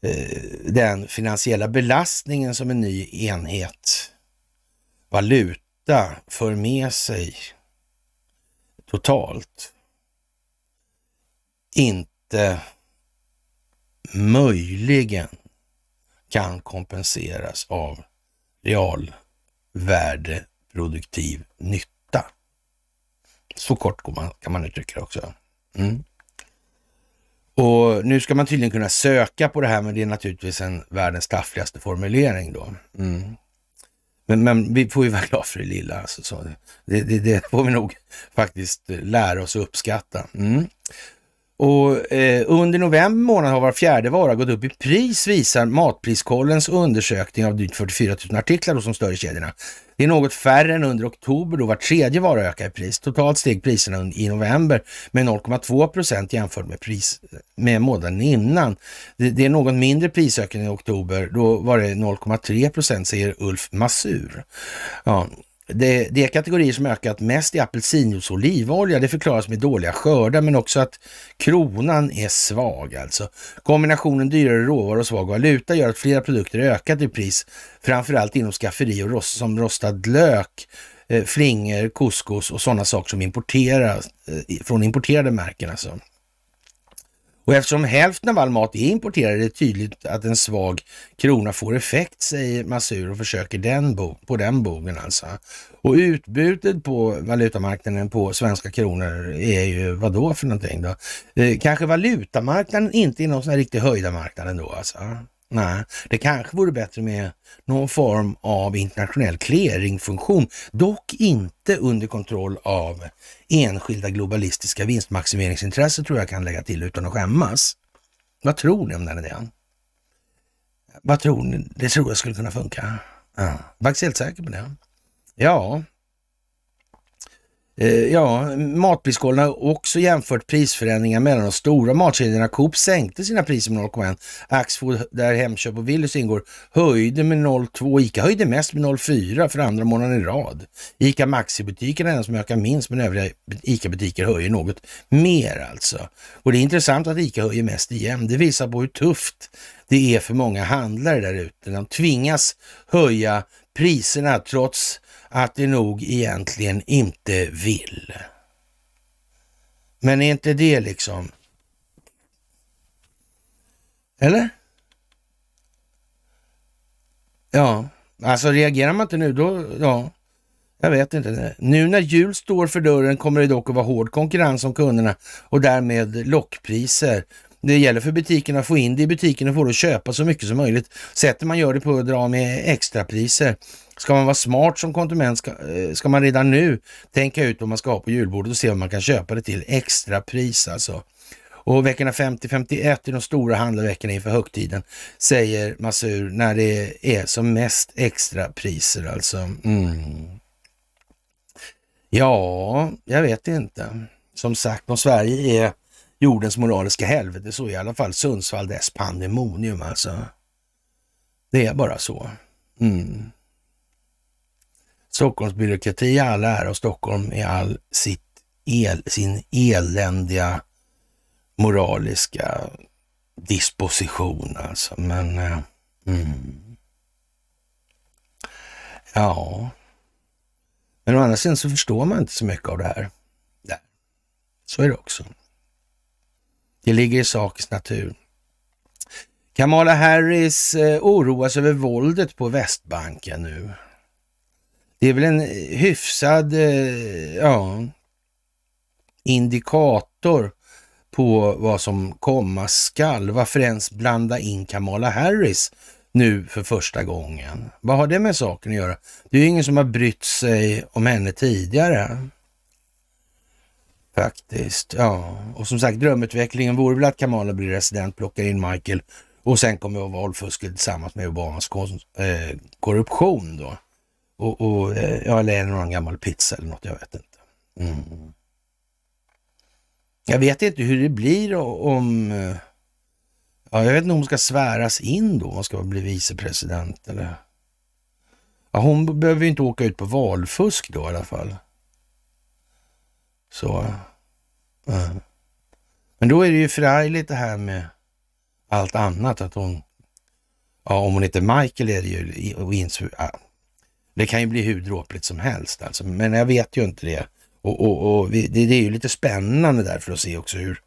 eh, den finansiella belastningen som en ny enhet, valuta, för med sig totalt inte möjligen kan kompenseras av realvärdeproduktiv nytta. Så kort kan man uttrycka det också. Mm. Och nu ska man tydligen kunna söka på det här, men det är naturligtvis en världens taffligaste formulering då. Mm. Men, men, vi får ju vara glada för det lilla. Alltså, så det, det, det, får vi nog faktiskt lära oss att uppskatta. Mm. Och eh, under november månad har var fjärde vara gått upp i pris, visar Matpriskollens undersökning av drygt 44 000 artiklar som stör i kedjorna. Det är något färre än under oktober då var tredje vara ökar i pris. Totalt steg priserna i november med 0,2 procent jämfört med, pris, med månaden innan. Det, det är någon mindre prisökning i oktober, då var det 0,3 procent, säger Ulf Massur. Ja, det, de kategorier som ökat mest är apelsinjuice och olivolja. Det förklaras med dåliga skördar men också att kronan är svag alltså. Kombinationen dyrare råvaror och svag valuta gör att flera produkter ökat i pris, framförallt inom skafferi och rost, som rostad lök, eh, flingor, couscous och sådana saker som importeras eh, från importerade märken alltså. Och eftersom hälften av all mat är importerad är det tydligt att en svag krona får effekt, säger Masur och försöker den bo- på den bogen alltså. Och utbudet på valutamarknaden på svenska kronor är ju vad då för någonting då? Eh, kanske valutamarknaden inte är någon sån här riktig höjda marknad ändå alltså. Nej, det kanske vore bättre med någon form av internationell clearingfunktion, dock inte under kontroll av enskilda globalistiska vinstmaximeringsintressen tror jag kan lägga till utan att skämmas. Vad tror ni om den idén? Vad tror ni? Det tror jag skulle kunna funka. Ja. Vax helt säker på det. Ja, Eh, ja, matpriskollen har också jämfört prisförändringar mellan de stora matkedjorna. Coop sänkte sina priser med 0,1. Axfood, där Hemköp och Willys ingår, höjde med 0,2. Ica höjde mest med 0,4 för andra månaden i rad. Ica maxi butikerna är den som ökar minst, men övriga Ica-butiker höjer något mer alltså. Och det är intressant att Ica höjer mest igen. Det visar på hur tufft det är för många handlare där ute. De tvingas höja priserna trots att de nog egentligen inte vill. Men är inte det liksom... Eller? Ja, alltså reagerar man inte nu då, ja, jag vet inte. Nu när jul står för dörren kommer det dock att vara hård konkurrens om kunderna och därmed lockpriser. Det gäller för butikerna att få in det i butiken och få det att köpa så mycket som möjligt. Sättet man gör det på att dra med extrapriser. Ska man vara smart som konsument ska, eh, ska, man redan nu tänka ut vad man ska ha på julbordet och se vad man kan köpa det till. Extra pris alltså. Och veckorna 50-51 i de stora handlarveckorna inför högtiden, säger Masur, när det är som mest extra priser alltså. Mm. Ja, jag vet inte. Som sagt, om Sverige är jordens moraliska helvete så är i alla fall Sundsvall dess pandemonium alltså. Det är bara så. Mm. Stockholms byråkrati all ära och Stockholm i all sitt el, sin eländiga moraliska disposition alltså. Men... Eh, mm. Ja. Men å andra sidan så förstår man inte så mycket av det här. Där. Så är det också. Det ligger i sakens natur. Kamala Harris eh, oroas över våldet på Västbanken nu. Det är väl en hyfsad eh, ja, indikator på vad som komma skall. Varför ens blanda in Kamala Harris nu för första gången? Vad har det med saken att göra? Det är ju ingen som har brytt sig om henne tidigare. Faktiskt, ja. Och som sagt, drömutvecklingen vore väl att Kamala blir resident, plockar in Michael och sen kommer valfusket tillsammans med Obamas eh, korruption då. Och, och, eh, ja, eller är det någon gammal pizza eller något? Jag vet inte. Mm. Jag vet inte hur det blir om... Eh, ja, jag vet inte om hon ska sväras in då, om hon ska bli vicepresident eller... Ja, hon behöver ju inte åka ut på valfusk då i alla fall. Så... Ja. Eh, men då är det ju förargligt det här med allt annat, att hon... Ja, om hon inte Michael är det ju... Och ins, ja, det kan ju bli hur dråpligt som helst alltså, men jag vet ju inte det. Och, och, och vi, det, det, är ju lite spännande därför att se också hur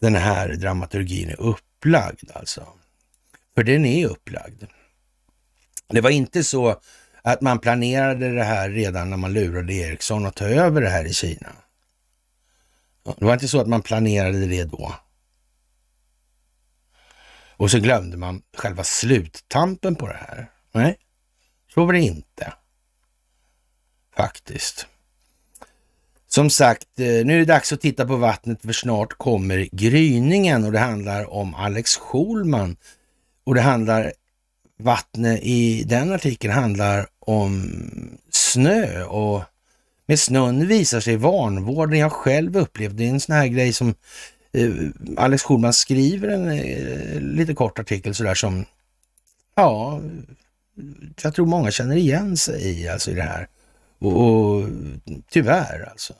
den här dramaturgin är upplagd alltså. För den är upplagd. Det var inte så att man planerade det här redan när man lurade Ericsson att ta över det här i Kina. Det var inte så att man planerade det då. Och så glömde man själva sluttampen på det här. Nej tror det inte. Faktiskt. Som sagt, eh, nu är det dags att titta på vattnet för snart kommer gryningen och det handlar om Alex Schulman. Och det handlar, vattnet i den artikeln handlar om snö och med snön visar sig vanvården. Jag själv upplevde. det är en sån här grej som eh, Alex Schulman skriver en eh, lite kort artikel sådär som ja, jag tror många känner igen sig i, alltså, i det här. Och, och tyvärr alltså.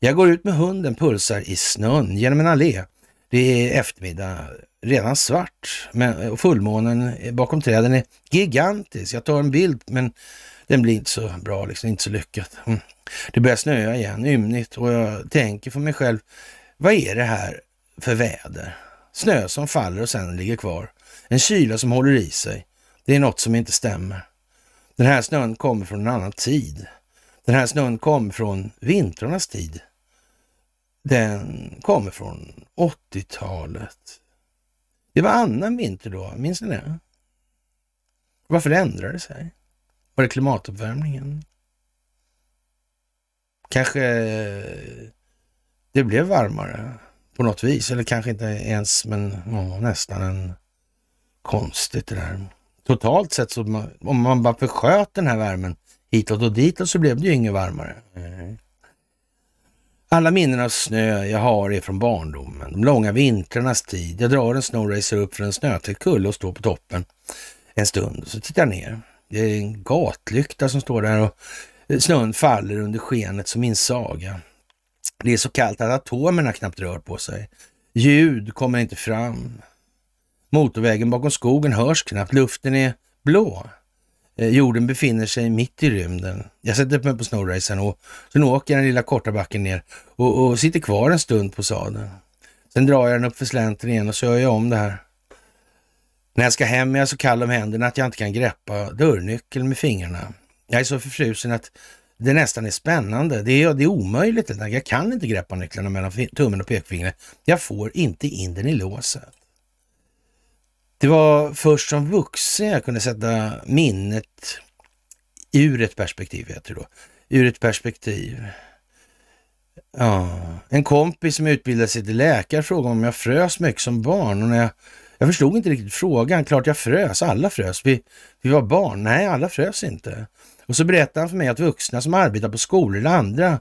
Jag går ut med hunden, pulsar i snön genom en allé. Det är eftermiddag, redan svart men, och fullmånen bakom träden är gigantisk. Jag tar en bild men den blir inte så bra, liksom, inte så lyckad. Mm. Det börjar snöa igen, ymnigt och jag tänker för mig själv, vad är det här för väder? Snö som faller och sen ligger kvar. En kyla som håller i sig. Det är något som inte stämmer. Den här snön kommer från en annan tid. Den här snön kom från vintrarnas tid. Den kommer från 80-talet. Det var annan vinter då, minns ni det? Varför ändrade det sig? Var det klimatuppvärmningen? Kanske eh, det blev varmare på något vis, eller kanske inte ens, men ja, nästan en konstigt det där totalt sett, så om man bara försköt den här värmen hitåt och ditåt så blev det ju inget varmare. Alla minnen av snö jag har är från barndomen, de långa vintrarnas tid. Jag drar en snowracer upp för en snötäckt kulle och står på toppen en stund så tittar jag ner. Det är en gatlykta som står där och snön faller under skenet som min saga. Det är så kallt att atomerna knappt rör på sig. Ljud kommer inte fram. Motorvägen bakom skogen hörs knappt, luften är blå. Eh, jorden befinner sig mitt i rymden. Jag sätter mig på snowracern och sen åker jag den lilla korta backen ner och, och sitter kvar en stund på sadeln. Sen drar jag den upp för slänten igen och så gör jag om det här. När jag ska hem är jag så kall om händerna att jag inte kan greppa dörrnyckeln med fingrarna. Jag är så förfrusen att det nästan är spännande. Det är, det är omöjligt. Jag kan inte greppa nycklarna mellan tummen och pekfingret. Jag får inte in den i låset. Det var först som vuxen jag kunde sätta minnet ur ett perspektiv, heter det då. Ur ett perspektiv. Ja, en kompis som utbildade sig till läkare frågade om jag frös mycket som barn och när jag, jag förstod inte riktigt frågan. Klart jag frös, alla frös. Vi, vi var barn. Nej, alla frös inte. Och så berättade han för mig att vuxna som arbetar på skolor eller andra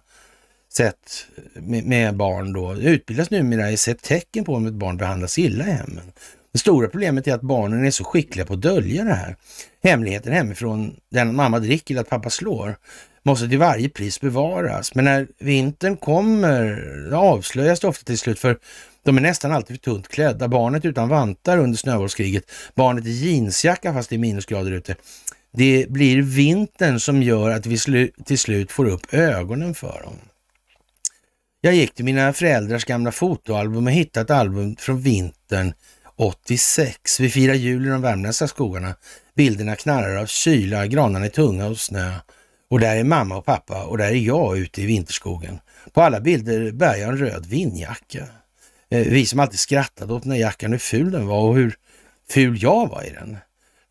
sätt med, med barn då utbildas numera i sett tecken på om ett barn behandlas illa i hemmen. Det stora problemet är att barnen är så skickliga på att dölja det här. Hemligheten hemifrån, den mamma dricker eller att pappa slår, måste till varje pris bevaras. Men när vintern kommer avslöjas det ofta till slut för de är nästan alltid för tunt klädda. Barnet utan vantar under snöbollskriget, barnet i jeansjacka fast det är minusgrader ute. Det blir vintern som gör att vi slu till slut får upp ögonen för dem. Jag gick till mina föräldrars gamla fotoalbum och hittade ett album från vintern 86. Vi firar jul i de värmländska skogarna. Bilderna knarrar av kyla, granarna är tunga och snö. Och där är mamma och pappa och där är jag ute i vinterskogen. På alla bilder bär jag en röd vindjacka. Eh, vi som alltid skrattade åt när jackan hur ful den var och hur ful jag var i den.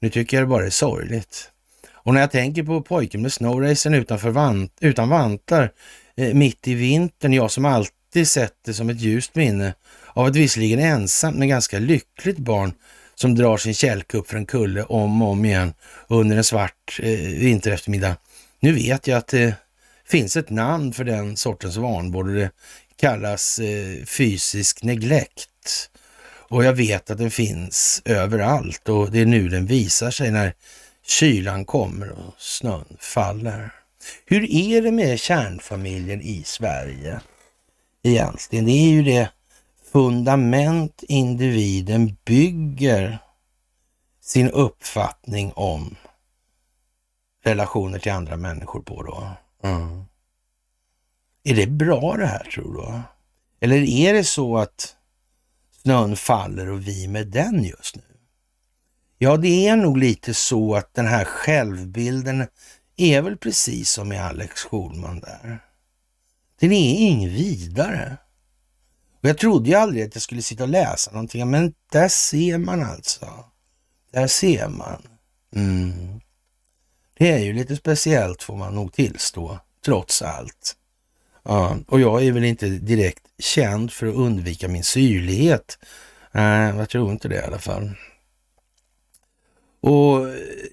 Nu tycker jag det bara är sorgligt. Och när jag tänker på pojken med snowracern utanför vant, utan vantar eh, mitt i vintern, jag som alltid sett det som ett ljust minne av ett visserligen ensamt men ganska lyckligt barn som drar sin kälke upp för en kulle om och om igen under en svart eh, vintereftermiddag. Nu vet jag att det finns ett namn för den sortens vanvård och det kallas eh, fysisk neglekt. Och jag vet att den finns överallt och det är nu den visar sig när kylan kommer och snön faller. Hur är det med kärnfamiljen i Sverige egentligen? Det är ju det fundament individen bygger sin uppfattning om relationer till andra människor på då. Mm. Är det bra det här tror du? Eller är det så att snön faller och vi med den just nu? Ja, det är nog lite så att den här självbilden är väl precis som i Alex Schulman där. Den är inget vidare. Och jag trodde ju aldrig att jag skulle sitta och läsa någonting, men där ser man alltså. Där ser man. Mm. Det är ju lite speciellt får man nog tillstå, trots allt. Ja, och jag är väl inte direkt känd för att undvika min syrlighet. Nej, eh, jag tror inte det i alla fall. Och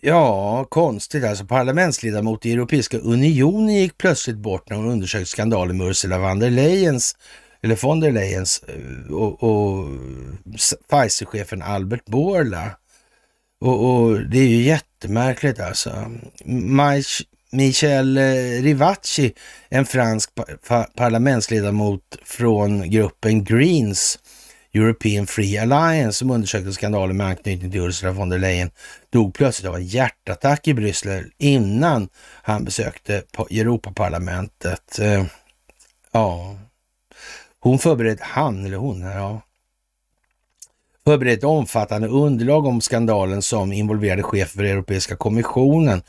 ja, konstigt alltså. Parlamentsledamot i Europeiska unionen gick plötsligt bort när hon undersökte skandalen med Ursula von der Leyens eller von der Leyens eh, och, och Pfizer-chefen Albert Borla. Och, och, det är ju jättemärkligt alltså. Michel eh, Rivacci, en fransk parlamentsledamot från gruppen Greens, European Free Alliance som undersökte skandalen med anknytning till Ursula von der Leyen dog plötsligt av en hjärtattack i Bryssel innan han besökte Europaparlamentet. Eh, ja, hon förberedde, han eller hon, ja, förberett omfattande underlag om skandalen som involverade chefen för Europeiska kommissionen.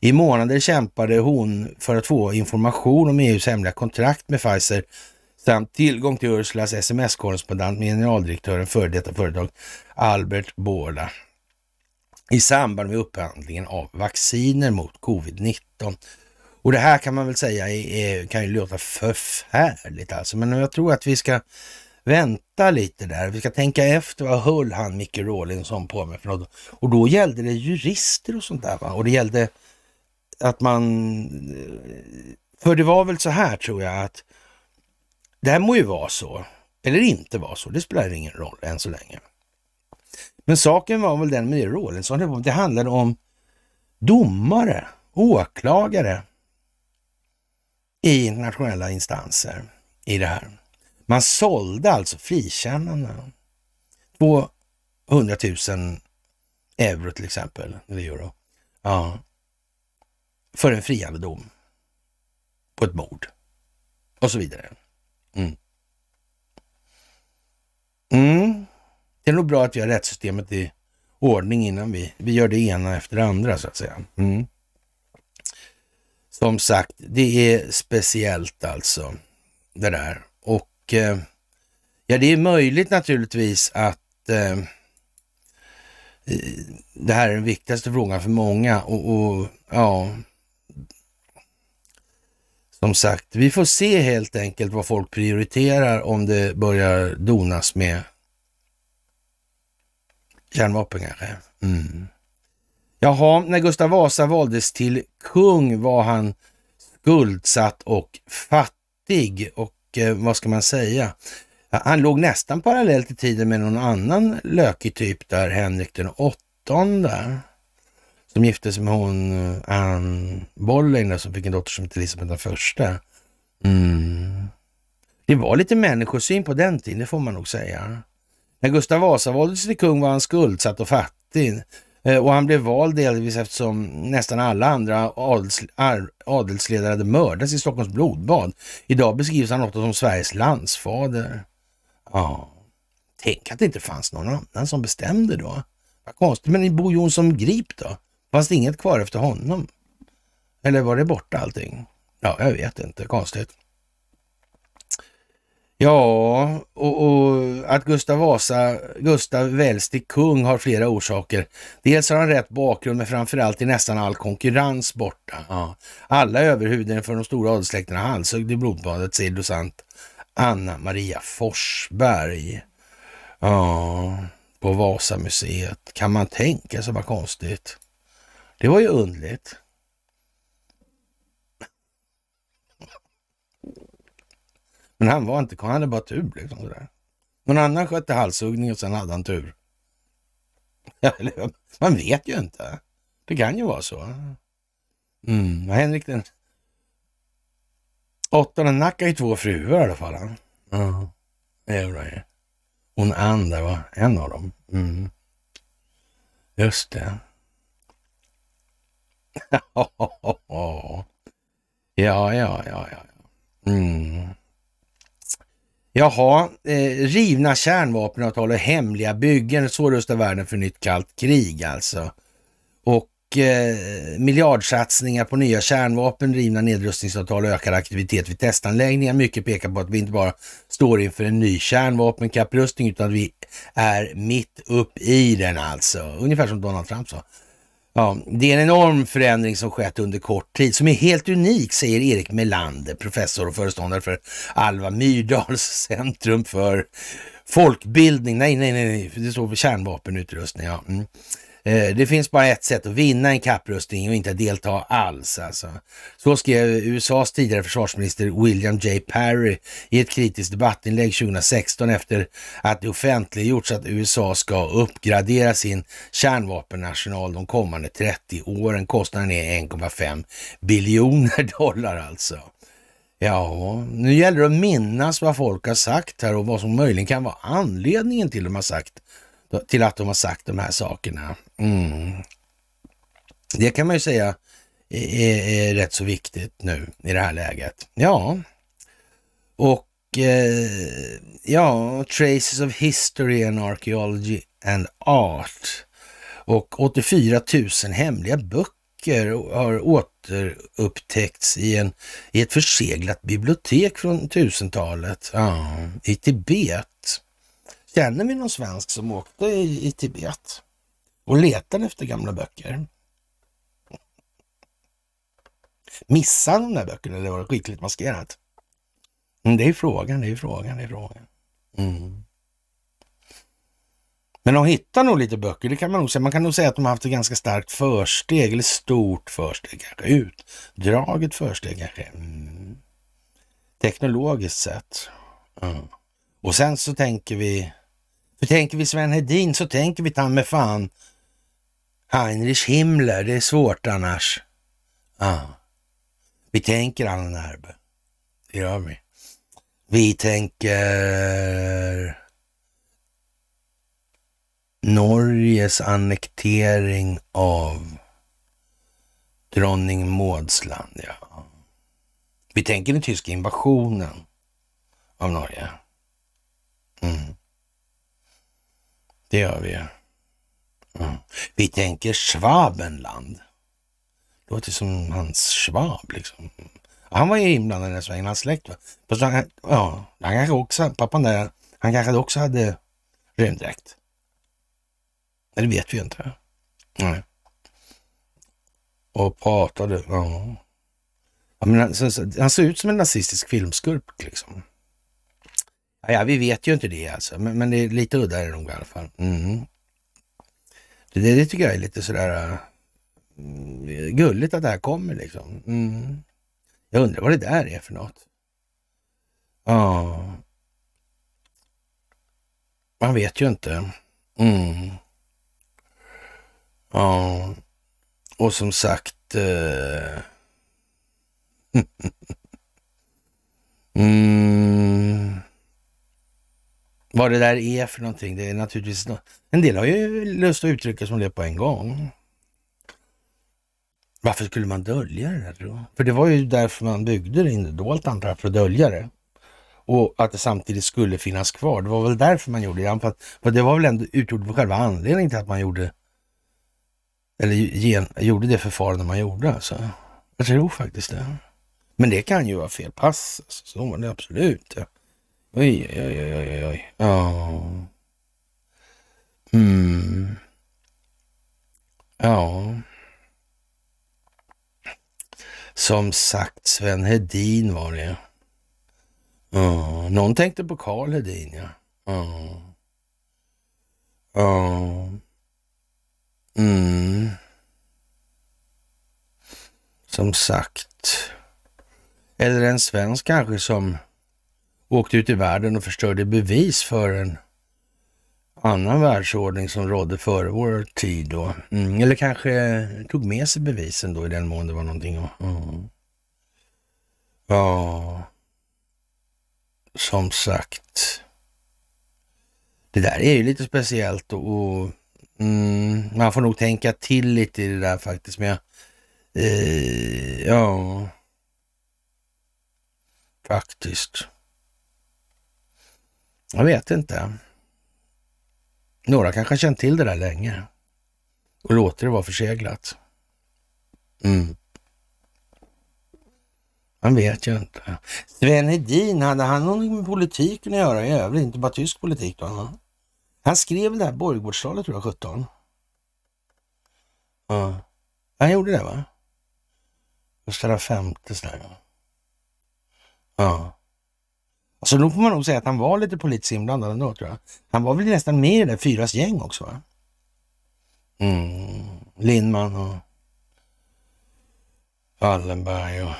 I månader kämpade hon för att få information om EUs hemliga kontrakt med Pfizer samt tillgång till Ursulas sms-korrespondent med generaldirektören för detta företag Albert Borla i samband med upphandlingen av vacciner mot covid-19. Och det här kan man väl säga är, kan ju låta förfärligt alltså, men jag tror att vi ska vänta lite där. Vi ska tänka efter vad höll han Micke Rawlinson på med för något. Och då gällde det jurister och sånt där va? Och det gällde att man... Eh, för det var väl så här tror jag att det här må ju vara så, eller inte vara så, det spelar ingen roll än så länge. Men saken var väl den med Rawlinson, det handlade om domare, åklagare, i internationella instanser i det här. Man sålde alltså frikännandena. 200 000 euro till exempel, eller euro. Ja. För en friande dom på ett mord och så vidare. Mm. Mm. Det är nog bra att vi har rättssystemet i ordning innan vi, vi gör det ena efter det andra så att säga. Mm. Som sagt, det är speciellt alltså det där. Och eh, ja, det är möjligt naturligtvis att eh, eh, det här är den viktigaste frågan för många och, och ja, som sagt, vi får se helt enkelt vad folk prioriterar om det börjar donas med kärnvapen kanske. Mm. Jaha, när Gustav Vasa valdes till kung var han skuldsatt och fattig och eh, vad ska man säga? Han låg nästan parallellt i tiden med någon annan lökig typ där, Henrik den åttonde, som gifte sig med hon eh, Anne Boleyn som fick en dotter som hette Elisabeth den första. Mm. Det var lite människosyn på den tiden, det får man nog säga. När Gustav Vasa valdes till kung var han skuldsatt och fattig. Eh, och han blev vald delvis eftersom nästan alla andra adels, adelsledare hade mördats i Stockholms blodbad. Idag beskrivs han ofta som Sveriges landsfader. Ja, tänk att det inte fanns någon annan som bestämde då. Vad konstigt, men i Bo Jonsson Grip då? Fanns det inget kvar efter honom? Eller var det borta allting? Ja, jag vet inte. Konstigt. Ja, och, och att Gustav Vasa, Gustav väljs till kung har flera orsaker. Dels har han rätt bakgrund, men framförallt är nästan all konkurrens borta. Ja. Alla överhuden för de stora adelssläkterna halshögg i blodbadet, säger docent Anna Maria Forsberg. Ja, på Vasamuseet. Kan man tänka sig, vad konstigt. Det var ju undligt. Men han var inte, han hade bara tur liksom sådär. Någon annan skötte halshuggning och sen hade han tur. Man vet ju inte. Det kan ju vara så. Mm. Henrik den åttonde nackar ju två fruar i alla fall. Ja, det gjorde Hon Ann var en av dem. Mm. Just det. ja, ja, ja, ja. ja. Mm. Jaha, eh, rivna kärnvapenavtal och hemliga byggen. Så rustar världen för nytt kallt krig alltså. Och eh, miljardsatsningar på nya kärnvapen, rivna nedrustningsavtal och ökad aktivitet vid testanläggningar. Mycket pekar på att vi inte bara står inför en ny kärnvapenkapprustning utan att vi är mitt upp i den alltså. Ungefär som Donald Trump sa. Ja, det är en enorm förändring som skett under kort tid, som är helt unik, säger Erik Melander, professor och föreståndare för Alva Myrdals centrum för folkbildning. Nej, nej, nej, det står för kärnvapenutrustning. Ja. Mm. Eh, det finns bara ett sätt att vinna en kapprustning och inte delta alls. Alltså. Så skrev USAs tidigare försvarsminister William J. Perry i ett kritiskt debattinlägg 2016 efter att det offentliggjorts att USA ska uppgradera sin kärnvapenarsenal de kommande 30 åren. Kostnaden är 1,5 biljoner dollar alltså. Ja, nu gäller det att minnas vad folk har sagt här och vad som möjligen kan vara anledningen till, de har sagt, till att de har sagt de här sakerna. Mm. Det kan man ju säga är, är, rätt så viktigt nu i det här läget. Ja, och eh, ja, Traces of History and Archaeology and Art. Och 84 000 hemliga böcker har återupptäckts i, en, i ett förseglat bibliotek från 1000-talet ja, i Tibet. Känner vi någon svensk som åkte i, i Tibet? och letade efter gamla böcker. Missade han de där böckerna eller var det skickligt maskerat? Mm, det är frågan, det är frågan, det är frågan. Mm. Men de hittar nog lite böcker, det kan man nog säga. Man kan nog säga att de har haft ett ganska starkt försteg, eller stort försteg kanske, utdraget försteg kanske. Mm. Teknologiskt sett. Mm. Och sen så tänker vi, för tänker vi Sven Hedin så tänker vi ta med fan Heinrich Himmler, det är svårt annars. Ah. Vi tänker Anna Närbe. Det gör vi. Vi tänker Norges annektering av dronning Mauds Ja. Vi tänker den tyska invasionen av Norge. Mm. Det gör vi. Vi tänker Schwabenland. Låter som hans Schwab liksom. Han var ju inblandad i den svängen, hans släkt. Va? ja, han kanske också, pappan där, han kanske också hade rymddräkt. Det vet vi ju inte. Nej. Och pratade, ja. ja men han, han såg ut som en nazistisk filmskurk liksom. Ja, vi vet ju inte det alltså, men, men det är lite udda är det nog i alla fall. Mm. Det, det tycker jag är lite sådär uh, gulligt att det här kommer liksom. Mm. Jag undrar vad det där är för något. Ja, uh. man vet ju inte. Mm. Ja, och som sagt... Uh... mm. Vad det där är för någonting, det är naturligtvis... No en del har ju lust att uttrycka som det på en gång. Varför skulle man dölja det där då? För det var ju därför man byggde det dolt antar jag, för att dölja det. Och att det samtidigt skulle finnas kvar. Det var väl därför man gjorde det. För det var väl ändå utgjort själva anledningen till att man gjorde eller gen, gjorde det förfarande man gjorde. Alltså. Jag tror faktiskt det. Men det kan ju vara fel pass. Alltså. Så var det absolut. Oj, oj, oj, oj, oj. Ja. Mm. Ja. Som sagt, Sven Hedin var det. Ja. Någon tänkte på Karl Hedin, ja. Ja. Ja. Mm. Som sagt. Eller en svensk kanske som åkte ut i världen och förstörde bevis för en annan världsordning som rådde före vår tid då. Mm. Eller kanske tog med sig bevisen då i den mån det var någonting. Mm. Ja, som sagt. Det där är ju lite speciellt och, och mm, man får nog tänka till lite i det där faktiskt. Men jag, eh, ja, faktiskt. Jag vet inte. Några kanske har känt till det där länge och låter det vara förseglat. Mm. Man vet ju inte. Sven Hedin, hade han någon med politiken att göra i övrigt? Inte bara tysk politik då? Han, han skrev det här borggårdstalet tror jag, 17. Ja. Han gjorde det va? Gustav V sådär. Ja. Alltså då får man nog säga att han var lite politiskt inblandad ändå tror jag. Han var väl nästan med i det där Fyras gäng också va? Mm. Lindman och Wallenberg och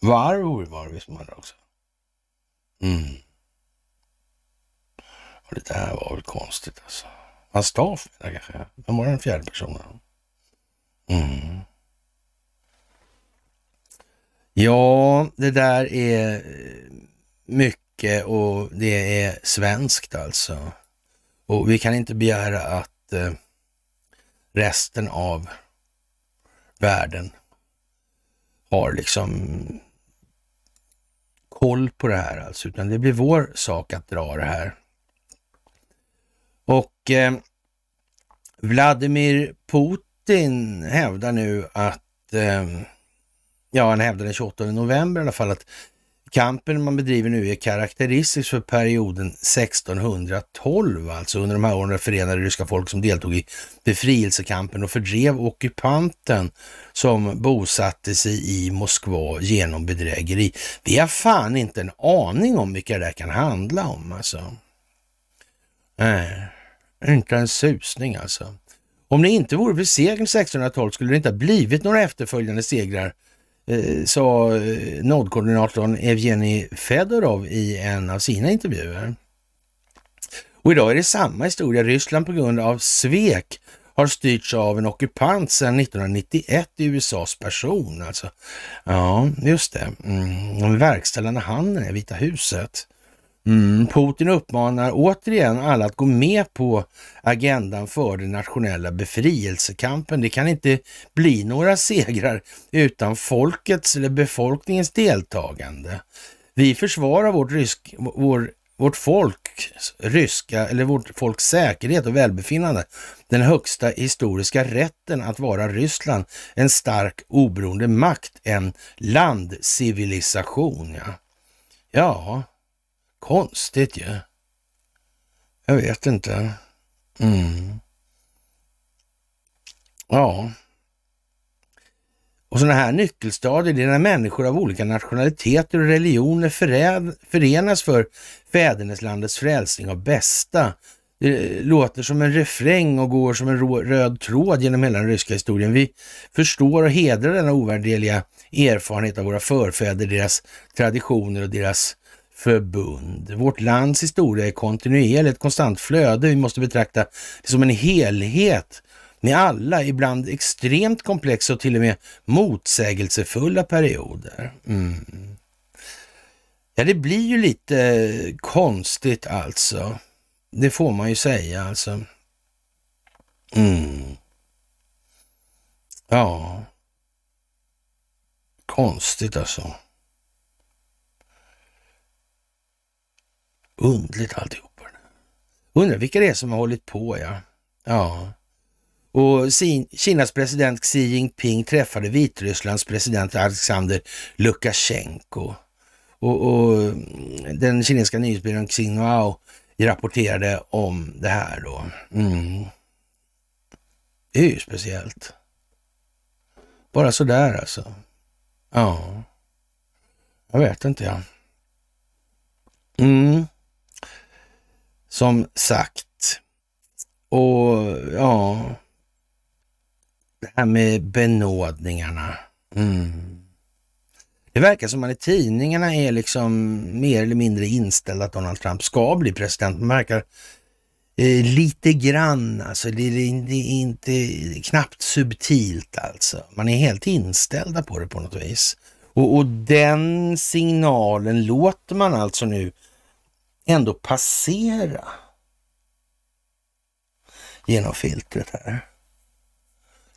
Varvor var det visst man också. Mm. Och det där var väl konstigt alltså. Hans staff kanske? Vem var den fjärde personen? Mm. Ja, det där är eh, mycket och det är svenskt alltså. Och vi kan inte begära att eh, resten av världen har liksom koll på det här alltså, utan det blir vår sak att dra det här. Och eh, Vladimir Putin hävdar nu att eh, ja, han hävdar den 28 november i alla fall att kampen man bedriver nu är karaktäristisk för perioden 1612, alltså under de här åren förenade ryska folk som deltog i befrielsekampen och fördrev ockupanten som bosatte sig i Moskva genom bedrägeri. Vi har fan inte en aning om vilka det där kan handla om alltså. Nej, inte en susning alltså. Om det inte vore för segern 1612 skulle det inte ha blivit några efterföljande segrar Eh, sa eh, nodkoordinatorn Evgenij Fedorov i en av sina intervjuer. Och idag är det samma historia. Ryssland på grund av svek har styrts av en ockupant sedan 1991 i USAs person. Alltså. Ja, just det. Mm. verkställande handen i Vita huset. Mm, Putin uppmanar återigen alla att gå med på agendan för den nationella befrielsekampen. Det kan inte bli några segrar utan folkets eller befolkningens deltagande. Vi försvarar vårt, rysk, vår, vårt folks ryska eller vårt folks säkerhet och välbefinnande. Den högsta historiska rätten att vara Ryssland, en stark oberoende makt, en landcivilisation. Ja, ja Konstigt ju. Ja. Jag vet inte. Mm. Ja. Och sådana här nyckelstadier, det är när människor av olika nationaliteter och religioner förenas för fäderneslandets frälsning av bästa. Det låter som en refräng och går som en röd tråd genom hela den ryska historien. Vi förstår och hedrar denna ovärdeliga erfarenhet av våra förfäder, deras traditioner och deras förbund. Vårt lands historia är kontinuerligt, ett konstant flöde. Vi måste betrakta det som en helhet med alla, ibland extremt komplexa och till och med motsägelsefulla perioder. Mm. Ja, det blir ju lite konstigt alltså. Det får man ju säga alltså. Mm. Ja. Konstigt alltså. Undligt alltihop. Undrar vilka det är som har hållit på, ja. Ja. Och Kinas president Xi Jinping träffade Vitrysslands president Alexander Lukasjenko. Och, och mm, den kinesiska nyhetsbyrån Xinhua rapporterade om det här då. Mm. Det är ju speciellt. Bara sådär alltså. Ja. Jag vet inte jag. Mm. Som sagt. Och ja, det här med benådningarna. Mm. Det verkar som att i tidningarna är liksom mer eller mindre inställda att Donald Trump ska bli president. Man verkar eh, lite grann, alltså det, är inte knappt subtilt alltså. Man är helt inställda på det på något vis. Och, och den signalen låter man alltså nu ändå passera genom filtret här.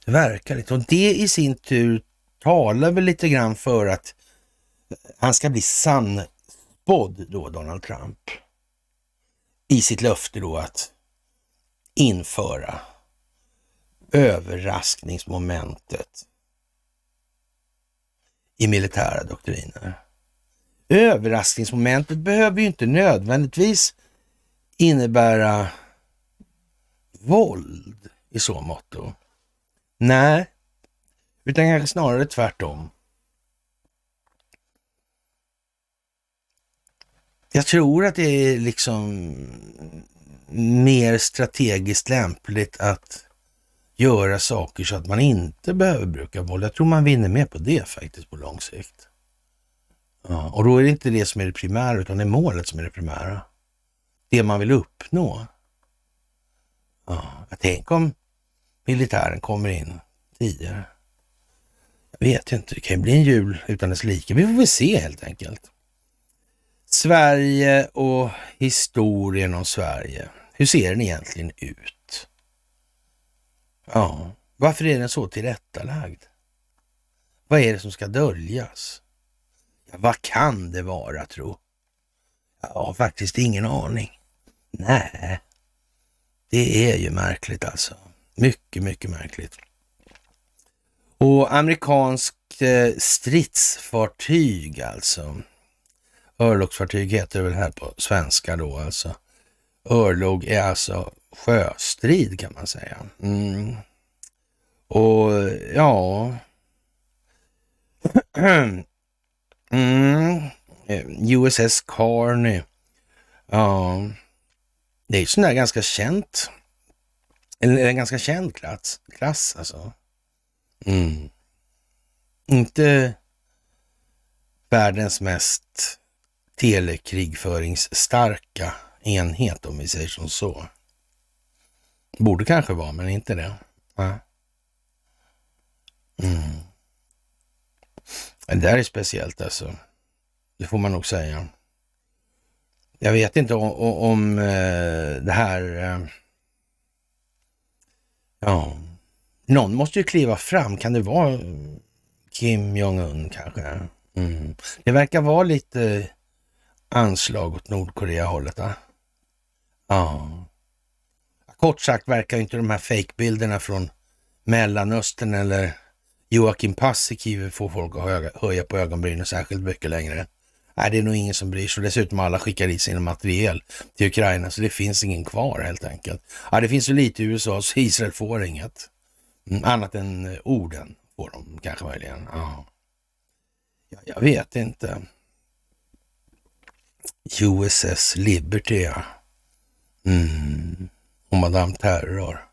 Det verkar lite. Och det i sin tur talar väl lite grann för att han ska bli sannspådd då, Donald Trump. I sitt löfte då att införa överraskningsmomentet i militära doktriner överraskningsmomentet behöver ju inte nödvändigtvis innebära våld i så måtto. Nej, utan kanske snarare tvärtom. Jag tror att det är liksom mer strategiskt lämpligt att göra saker så att man inte behöver bruka våld. Jag tror man vinner mer på det faktiskt på lång sikt. Ja, och då är det inte det som är det primära, utan det är målet som är det primära. Det man vill uppnå. Ja, tänk om militären kommer in tidigare. Jag vet inte, det kan ju bli en jul utan dess like. Vi får väl se helt enkelt. Sverige och historien om Sverige. Hur ser den egentligen ut? Ja, varför är den så tillrättalagd? Vad är det som ska döljas? Vad kan det vara tro? Jag har faktiskt ingen aning. Nej, det är ju märkligt alltså. Mycket, mycket märkligt. Och amerikanskt eh, stridsfartyg alltså. Örlogsfartyg heter det väl här på svenska då alltså. Örlog är alltså sjöstrid kan man säga. Mm. Och ja... Äh, Mm. Eh, USS Carney. Ja, det är ju sån där ganska känt. Eller en ganska känd klass, klass alltså. Mm. Inte världens mest telekrigföringsstarka enhet om vi säger som så. Borde kanske vara, men inte det. Mm det där är speciellt alltså. Det får man nog säga. Jag vet inte om, om eh, det här... Eh, ja, någon måste ju kliva fram. Kan det vara Kim Jong-Un kanske? Mm. Det verkar vara lite anslag åt Nordkorea-hållet. Ja. Kort sagt verkar inte de här fejkbilderna från Mellanöstern eller Joakim Paasikivi får folk att höja på ögonbrynen särskilt mycket längre. Nej, det är nog ingen som bryr sig. Dessutom alla skickar i sina materiel till Ukraina, så det finns ingen kvar helt enkelt. Ja, det finns så lite i USA, så Israel får inget. Mm, annat än eh, orden får de kanske möjligen. Ja. Jag vet inte. USS Liberty, ja. Mm. Och Madame Terror.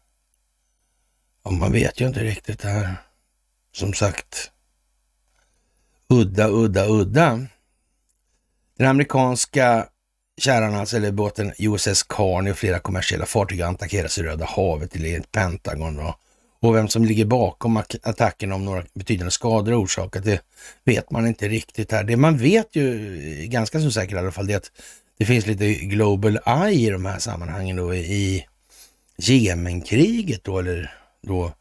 Ja, man vet ju inte riktigt det här som sagt udda, udda, udda. Den amerikanska kärran, alltså, eller båten USS Carney och flera kommersiella fartyg attackeras i Röda havet i Pentagon. Då. Och vem som ligger bakom attacken, om några betydande skador orsakat, det vet man inte riktigt här. Det man vet ju, ganska så säkert i alla fall, det är att det finns lite Global Eye i de här sammanhangen då i Jemenkriget då, eller då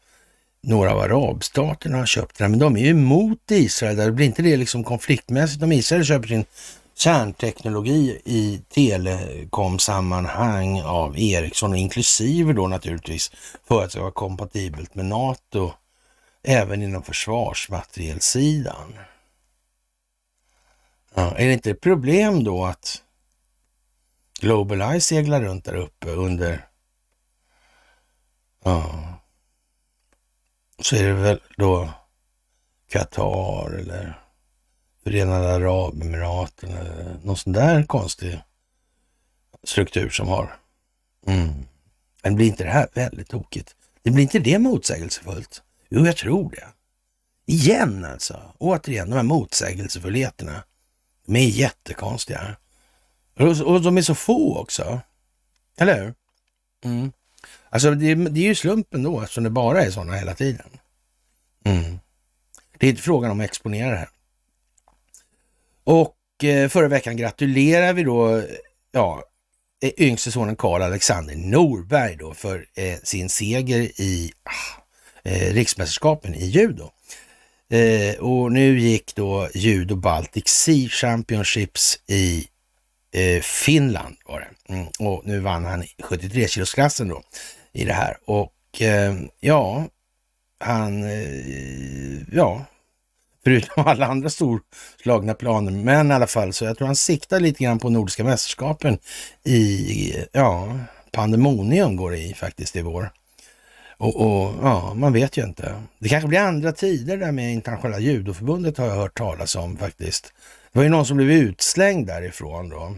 några av arabstaterna har köpt den, men de är ju emot Israel. Där. Blir inte det liksom konfliktmässigt om Israel köper sin kärnteknologi i telekomsammanhang av Ericsson, inklusive då naturligtvis för att det ska vara kompatibelt med NATO, även inom försvarsmaterielsidan. Ja, är det inte ett problem då att Global Eye seglar runt där uppe under ja, så är det väl då Qatar eller Förenade Arabemiraten eller någon sån där konstig struktur som har. Mm. Men blir inte det här väldigt tokigt? Det blir inte det motsägelsefullt? Jo, jag tror det. Igen alltså. Återigen, de här motsägelsefullheterna. De är jättekonstiga. Och, de är så få också. Eller hur? Mm. Alltså det, det är ju slumpen då eftersom det bara är sådana hela tiden. Mm. Det är inte frågan om att exponera det här. Och eh, förra veckan gratulerar vi då ja, eh, yngste sonen Karl Alexander Norberg då för eh, sin seger i ah, eh, riksmästerskapen i judo. Eh, och nu gick då Judo Baltic Sea Championships i eh, Finland var det. Mm. Och nu vann han 73 kilosklassen då i det här. Och eh, ja, han, eh, ja, förutom alla andra storslagna planer, men i alla fall så jag tror han siktar lite grann på Nordiska mästerskapen i, ja, pandemonium går det i faktiskt i vår. Och, och, ja, man vet ju inte. Det kanske blir andra tider där med Internationella judoförbundet har jag hört talas om faktiskt. Det var ju någon som blev utslängd därifrån då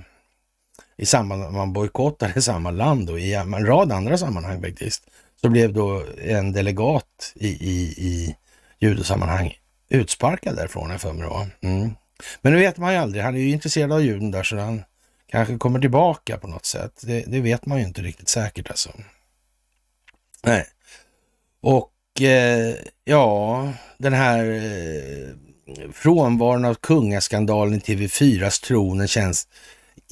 i samband med att man bojkottade samma land och i en rad andra sammanhang faktiskt, så blev då en delegat i, i, i judesammanhang utsparkad därifrån, för mig då. Mm. Men det vet man ju aldrig. Han är ju intresserad av juden där så han kanske kommer tillbaka på något sätt. Det, det vet man ju inte riktigt säkert alltså. Nej. Och eh, ja, den här eh, frånvaron av kungaskandalen i TV4s tronen känns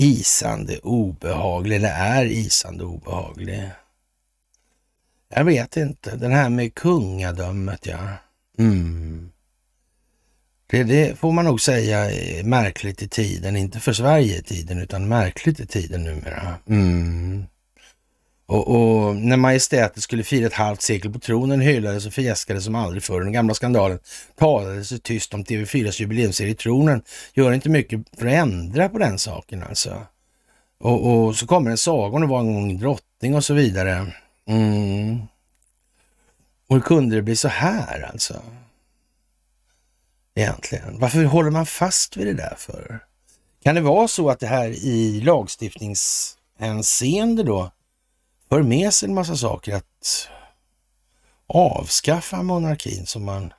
isande obehaglig, Det är isande obehaglig. Jag vet inte, den här med kungadömet ja. Mm. Det, det, får man nog säga är märkligt i tiden, inte för Sverige i tiden utan märkligt i tiden numera. Mm. Och, och, när majestätet skulle fira ett halvt sekel på tronen hyllades och fjäskades som aldrig förr. Den gamla skandalen talades så tyst om TV4s jubileumsserie Tronen. Gör inte mycket för att ändra på den saken alltså. Och, och så kommer en saga om det var en gång drottning och så vidare. Mm. Och hur kunde det bli så här alltså? Egentligen. Varför håller man fast vid det där för? Kan det vara så att det här i lagstiftningshänseende då för med sig en massa saker att avskaffa monarkin som man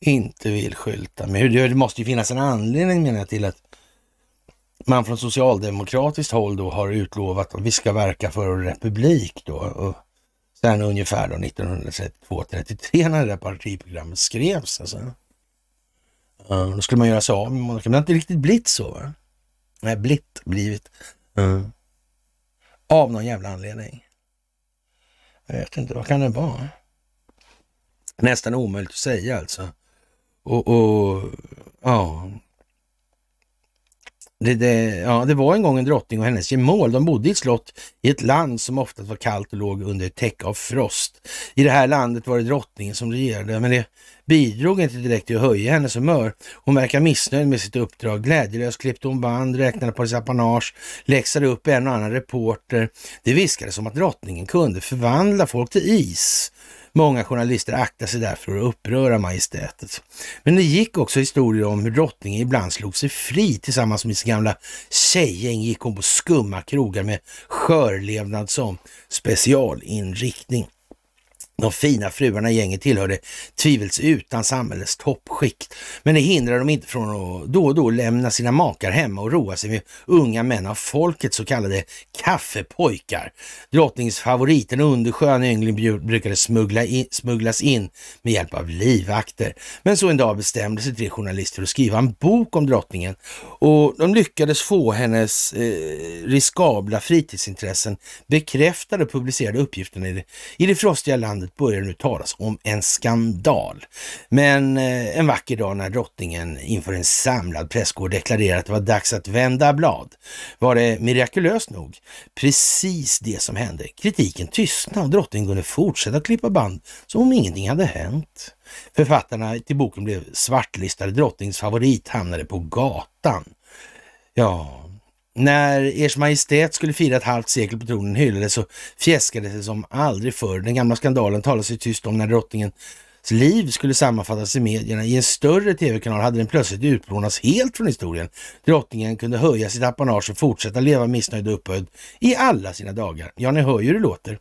inte vill skylta med. Det måste ju finnas en anledning menar jag till att man från socialdemokratiskt håll då har utlovat att vi ska verka för republik då. Och sen ungefär då 1932-33 när det där partiprogrammet skrevs. Alltså. Eh, då skulle man göra sig av med monarkin, men det har inte riktigt blivit så. Va? Nej, blitt, blivit. Mm. Av någon jävla anledning. Jag vet inte, vad kan det vara? Nästan omöjligt att säga alltså. Och, och ja, det, det, ja, det var en gång en drottning och hennes gemål. De bodde i ett slott i ett land som ofta var kallt och låg under ett täcke av frost. I det här landet var det drottningen som regerade, men det bidrog inte direkt till att höja hennes humör. Hon verkar missnöjd med sitt uppdrag. Glädjelös klippte hon band, räknade på sitt apanage, läxade upp en och annan reporter. Det viskades om att drottningen kunde förvandla folk till is. Många journalister aktade sig därför för att uppröra majestätet. Men det gick också historier om hur drottningen ibland slog sig fri tillsammans med sin gamla tjejgäng gick hon på skumma krogar med skörlevnad som specialinriktning. De fina fruarna i gänget tillhörde tvivelsutan samhällets toppskikt, men det hindrade dem inte från att då och då lämna sina makar hemma och roa sig med unga män av folket, så kallade kaffepojkar. Drottningsfavoriten och underskön yngling brukade smuggla in, smugglas in med hjälp av livvakter. Men så en dag bestämde sig tre journalister att skriva en bok om drottningen och de lyckades få hennes eh, riskabla fritidsintressen bekräftade och publicerade uppgifterna i det, i det frostiga landet allmänt börjar nu talas om en skandal. Men eh, en vacker dag när drottningen inför en samlad presskår deklarerade att det var dags att vända blad var det mirakulöst nog precis det som hände. Kritiken tystnade och drottningen kunde fortsätta klippa band som om ingenting hade hänt. Författarna till boken blev svartlistade, drottningens favorit hamnade på gatan. Ja, när Ers Majestät skulle fira ett halvt sekel på tronen hyllades och fjäskades det som aldrig förr. Den gamla skandalen talade sig tyst om när drottningens liv skulle sammanfattas i medierna. I en större tv-kanal hade den plötsligt utplånats helt från historien. Drottningen kunde höja sitt apanage och fortsätta leva missnöjd och upphöjd i alla sina dagar. Ja, ni hör ju hur det låter.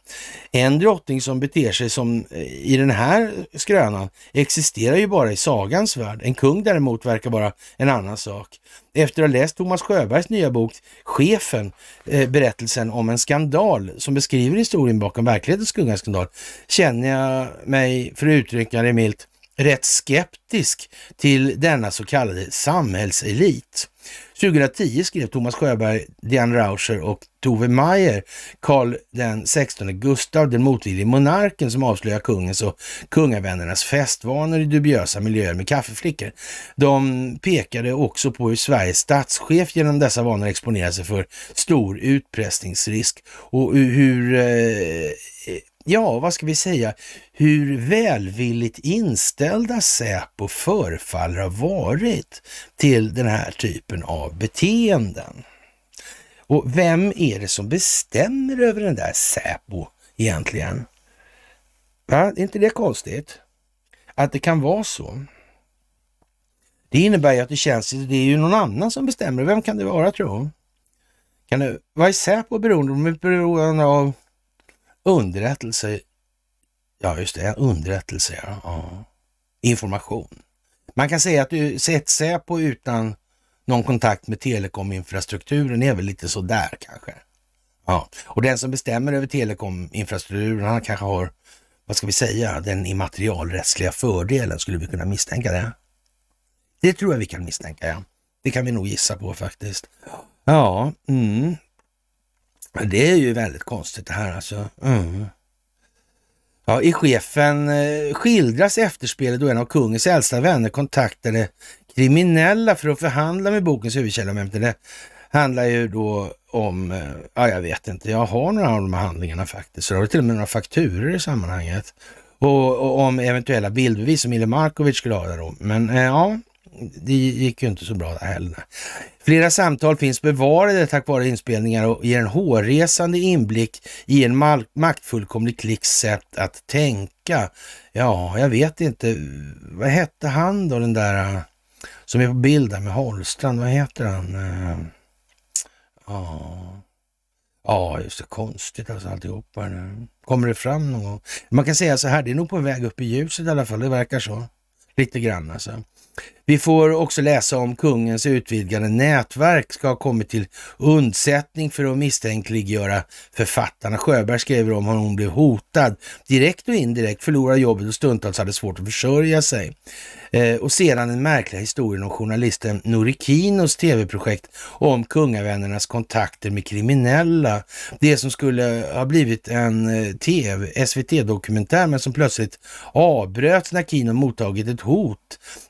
En drottning som beter sig som eh, i den här skrönan existerar ju bara i sagans värld. En kung däremot verkar vara en annan sak efter att ha läst Thomas Sjöbergs nya bok Chefen, eh, berättelsen om en skandal som beskriver historien bakom verklighetens skugga känner jag mig, för att uttrycka det milt, rätt skeptisk till denna så kallade samhällselit. 2010 skrev Thomas Sjöberg, Diane Rauscher och Tove Meyer Karl den 16 Gustav den motvillige monarken som avslöjar kungens och kungavännernas festvanor i dubiösa miljöer med kaffeflickor. De pekade också på hur Sveriges statschef genom dessa vanor exponerar sig för stor utpressningsrisk och hur eh, ja, vad ska vi säga, hur välvilligt inställda Säpo förfaller ha varit till den här typen av beteenden. Och vem är det som bestämmer över den där Säpo egentligen? Va? Är inte det konstigt? Att det kan vara så. Det innebär ju att det känns, det är ju någon annan som bestämmer. Vem kan det vara tro? Kan det, vad är Säpo beroende av? beroende av Underrättelse, ja just det, underrättelse ja. ja. Information. Man kan säga att du sett Säpo utan någon kontakt med telekominfrastrukturen är väl lite sådär kanske. Ja, och den som bestämmer över telekominfrastrukturen, han kanske har, vad ska vi säga, den immaterialrättsliga fördelen, skulle vi kunna misstänka det? Det tror jag vi kan misstänka, ja. Det kan vi nog gissa på faktiskt. Ja, mm. Det är ju väldigt konstigt det här alltså. Mm. Ja, I chefen eh, skildras efterspelet då en av kungens äldsta vänner kontaktade kriminella för att förhandla med bokens huvudkälla. Men det handlar ju då om, eh, ja jag vet inte, jag har några av de här handlingarna faktiskt. Så det har till och med några fakturer i sammanhanget. Och, och, om eventuella bildbevis som Ile Markovic skulle ha där då. Men eh, ja, det gick ju inte så bra där heller. Flera samtal finns bevarade tack vare inspelningar och ger en hårresande inblick i en maktfullkomlig klicks sätt att tänka. Ja, jag vet inte. Vad hette han då, den där äh, som är på bild där med Holstrand? Vad heter han? Äh, ja, ja just det. Konstigt alltså alltihopa. Kommer det fram någon gång? Man kan säga så här, det är nog på väg upp i ljuset i alla fall. Det verkar så. Lite grann alltså. Vi får också läsa om kungens utvidgade nätverk ska ha kommit till undsättning för att misstänkliggöra författarna. Sjöberg skriver om hur hon blev hotad direkt och indirekt, förlorade jobbet och stundtals hade svårt att försörja sig. Eh, och sedan den märkliga historien om journalisten Norikinos tv-projekt om kungavännernas kontakter med kriminella. Det som skulle ha blivit en eh, TV, SVT-dokumentär men som plötsligt avbröts när Kino mottagit ett hot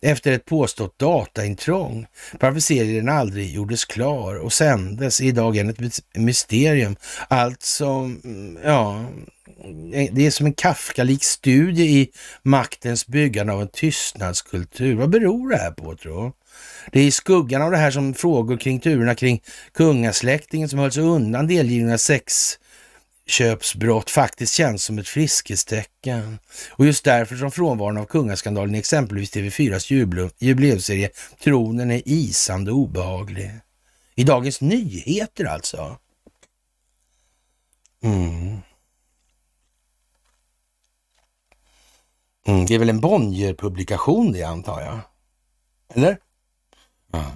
efter efter ett påstått dataintrång. Varför serien aldrig gjordes klar och sändes är idag än ett mysterium. Allt som, mm, ja, eh, det är som en Kafkalik studie i maktens byggande av en tystnadskultur. Vad beror det här på tro? det är i skuggan av det här som frågor kring turerna kring kungasläktingen som höll sig undan delgivna sex köpsbrott faktiskt känns som ett friskhetstecken. Och just därför som frånvaron av kungaskandalen i exempelvis TV4s jubileumsserie Tronen är isande obehaglig. I Dagens Nyheter alltså. Mm. Mm, det är väl en Bonnier-publikation det antar jag? Eller? Ja.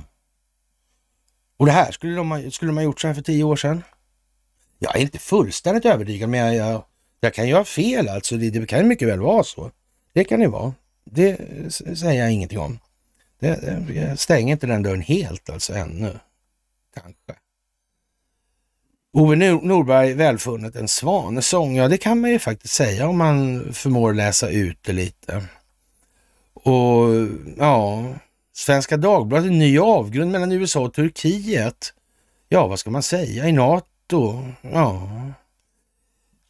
Och det här skulle de, ha, skulle de ha gjort så här för tio år sedan? Jag är inte fullständigt övertygad, men jag, jag, jag kan ju ha fel alltså. Det, det, kan mycket väl vara så. Det kan det vara. Det säger jag ingenting om. Det, jag stänger inte den dörren helt alltså ännu. Kanske. Ove Norberg välfunnet en svanesång. Ja, det kan man ju faktiskt säga om man förmår läsa ut det lite. Och ja, Svenska Dagbladet, ny avgrund mellan USA och Turkiet. Ja, vad ska man säga? I, NATO, NATO, ja.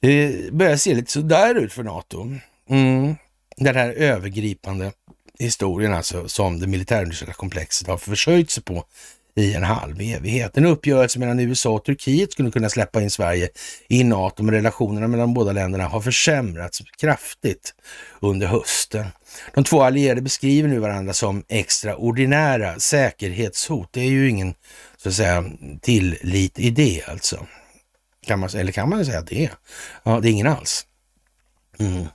Det börjar se lite sådär ut för NATO. Mm. Den här övergripande historien alltså som det militärindustriella komplexet har försökt sig på i en halv evighet. En uppgörelse mellan USA och Turkiet skulle kunna släppa in Sverige i NATO, men relationerna mellan båda länderna har försämrats kraftigt under hösten. De två allierade beskriver nu varandra som extraordinära säkerhetshot. Det är ju ingen så att säga, tillit i det alltså. Kan man, eller kan man säga att det är? Ja, det är ingen alls. Mm.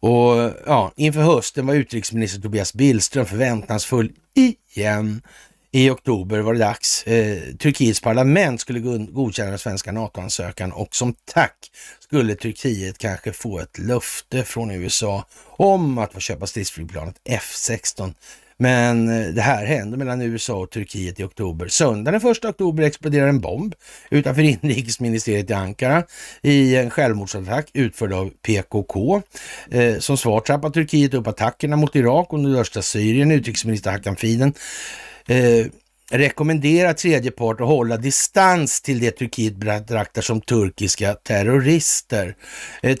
Och ja, inför hösten var utrikesminister Tobias Billström förväntansfull igen. I oktober var det dags. Eh, Turkiets parlament skulle godkänna den svenska NATO-ansökan och som tack skulle Turkiet kanske få ett löfte från USA om att få köpa stridsflygplanet F16 men eh, det här hände mellan USA och Turkiet i oktober. Söndagen den 1 oktober exploderar en bomb utanför inrikesministeriet i Ankara i en självmordsattack utförd av PKK. Eh, som svar trappar Turkiet upp attackerna mot Irak och nordöstra Syrien. Utrikesminister Hakan Fiden eh, rekommenderar tredje part att hålla distans till det Turkiet betraktar som turkiska terrorister.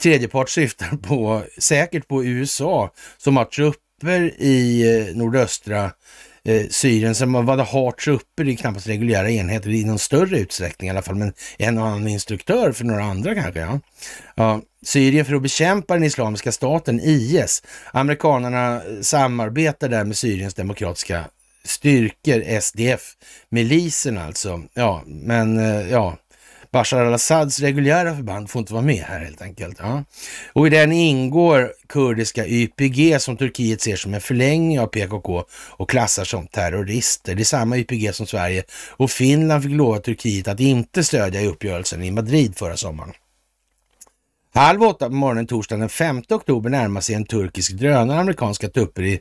Tredje part syftar på, säkert på USA som har trupper trupper i eh, nordöstra eh, Syrien. som vad har trupper, det är knappast reguljära enheter i någon större utsträckning i alla fall, men en och annan instruktör för några andra kanske. Ja. ja. Syrien för att bekämpa den islamiska staten, IS. Amerikanerna eh, samarbetar där med Syriens demokratiska styrkor, SDF, milisen alltså. Ja, men ja, Bashar al-Assads reguljära förband får inte vara med här helt enkelt. Ja. Och i den ingår kurdiska YPG som Turkiet ser som en förlängning av PKK och klassar som terrorister. Det är samma YPG som Sverige och Finland fick lova Turkiet att inte stödja i uppgörelsen i Madrid förra sommaren. Halv åtta på morgonen torsdagen den 5 oktober närmar sig en turkisk drönare amerikanska trupper i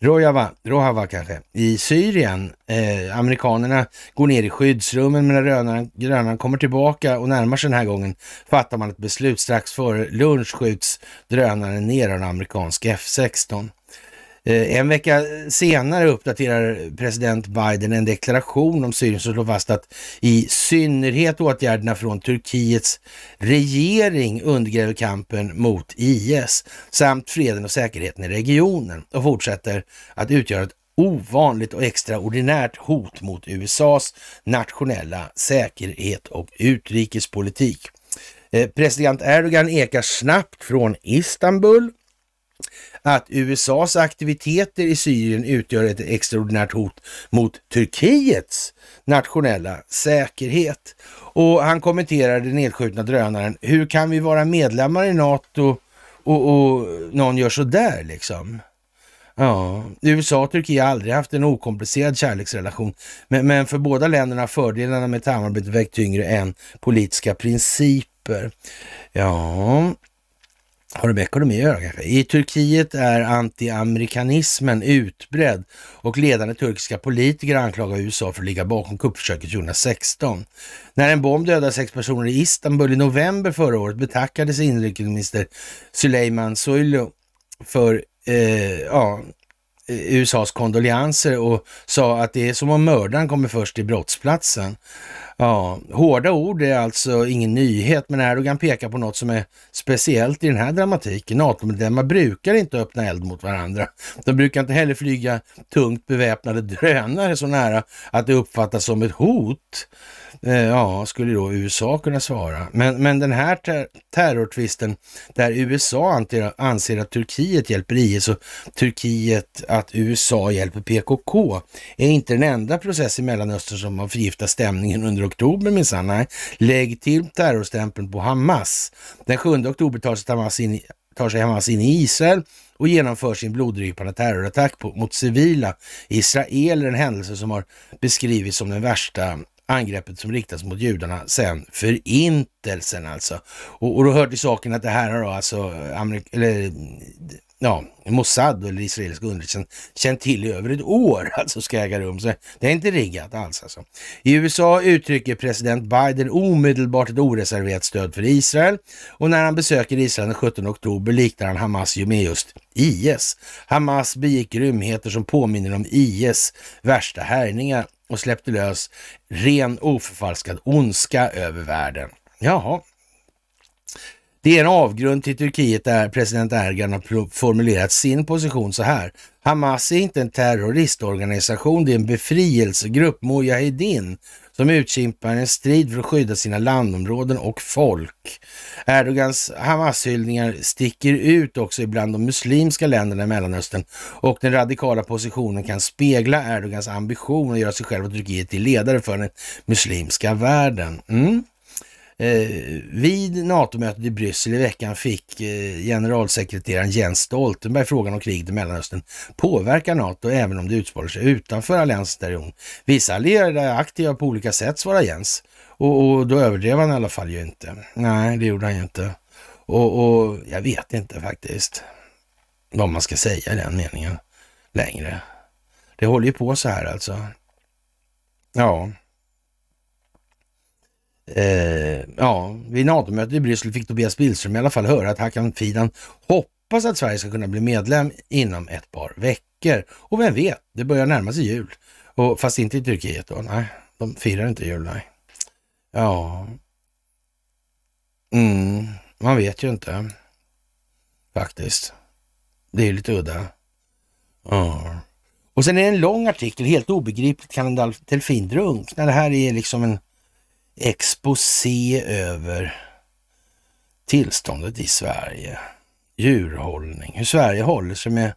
Rojava, Rojava kanske, i Syrien. Eh, amerikanerna går ner i skyddsrummen men när grönan kommer tillbaka och närmar sig den här gången fattar man ett beslut. Strax före lunch skjuts drönaren ner av en amerikansk F16. Eh, en vecka senare uppdaterar president Biden en deklaration om Syrien som slår fast att i synnerhet åtgärderna från Turkiets regering undergräver kampen mot IS samt freden och säkerheten i regionen och fortsätter att utgöra ett ovanligt och extraordinärt hot mot USAs nationella säkerhet och utrikespolitik. Eh, president Erdogan ekar snabbt från Istanbul att USAs aktiviteter i Syrien utgör ett extraordinärt hot mot Turkiets nationella säkerhet. Och han kommenterar den nedskjutna drönaren. Hur kan vi vara medlemmar i NATO och, och någon gör sådär liksom? Ja, USA och Turkiet har aldrig haft en okomplicerad kärleksrelation, men, men för båda länderna har fördelarna med samarbetet vägt tyngre än politiska principer. Ja, har det med ekonomi att göra kanske? I Turkiet är antiamerikanismen utbredd och ledande turkiska politiker anklagar USA för att ligga bakom kuppförsöket 2016. När en bomb dödade sex personer i Istanbul i november förra året betackades inrikesminister Süleyman Soylu för eh, ja, eh, USAs kondolenser och sa att det är som om mördaren kommer först till brottsplatsen. Ja, hårda ord är alltså ingen nyhet, men Erdogan pekar på något som är speciellt i den här dramatiken. NATO-medlemmar brukar inte öppna eld mot varandra. De brukar inte heller flyga tungt beväpnade drönare så nära att det uppfattas som ett hot. Eh, ja, skulle då USA kunna svara. Men, men den här ter terrortvisten där USA anser att Turkiet hjälper IS och Turkiet att USA hjälper PKK är inte den enda process i Mellanöstern som har förgiftat stämningen under oktober minsann. Nej, lägg till terrorstämpeln på Hamas. Den 7 oktober tar sig Hamas in i, tar sig Hamas in i Israel och genomför sin bloddrypande terrorattack på, mot civila israeler, en händelse som har beskrivits som den värsta angreppet som riktas mot judarna sedan förintelsen alltså. Och, och då hör till saken att det här har då alltså eh, Amerik eller, eh, ja, Mossad eller israeliska underrättelsen känt till i över ett år alltså ska äga rum. Så det är inte riggat alls alltså. I USA uttrycker president Biden omedelbart ett oreserverat stöd för Israel och när han besöker Israel den 17 oktober liknar han Hamas ju med just IS. Hamas begick grymheter som påminner om IS värsta härjningar och släppte lös ren oförfalskad ondska över världen. Jaha. Det är en avgrund till Turkiet där president Erdogan har formulerat sin position så här. Hamas är inte en terroristorganisation, det är en befrielsegrupp. Mujahedin som utkämpar en strid för att skydda sina landområden och folk. Erdogans Hamas-hyllningar sticker ut också ibland de muslimska länderna i Mellanöstern och den radikala positionen kan spegla Erdogans ambition att göra sig själv och Turkiet till ledare för den muslimska världen. Mm. Eh, vid NATO-mötet i Bryssel i veckan fick eh, generalsekreteraren Jens Stoltenberg frågan om kriget i Mellanöstern påverkar NATO även om det utspårar sig utanför alliansens territorium. Vissa allierade är aktiva på olika sätt, svarar Jens. Och, och, då överdrev han i alla fall ju inte. Nej, det gjorde han ju inte. Och, och jag vet inte faktiskt vad man ska säga i den meningen längre. Det håller ju på så här alltså. Ja. Eh, ja, vid NATO-mötet i Bryssel fick Tobias Billström i alla fall höra att Hakan Fidan hoppas att Sverige ska kunna bli medlem inom ett par veckor. Och vem vet, det börjar närma sig jul. Och, fast inte i Turkiet då, nej. De firar inte jul, nej. Ja. Mm, man vet ju inte. Faktiskt. Det är lite udda. Ja. Och sen är det en lång artikel, helt obegripligt kan en delfin drunkna? Det här är liksom en exposé över tillståndet i Sverige, djurhållning, hur Sverige håller sig med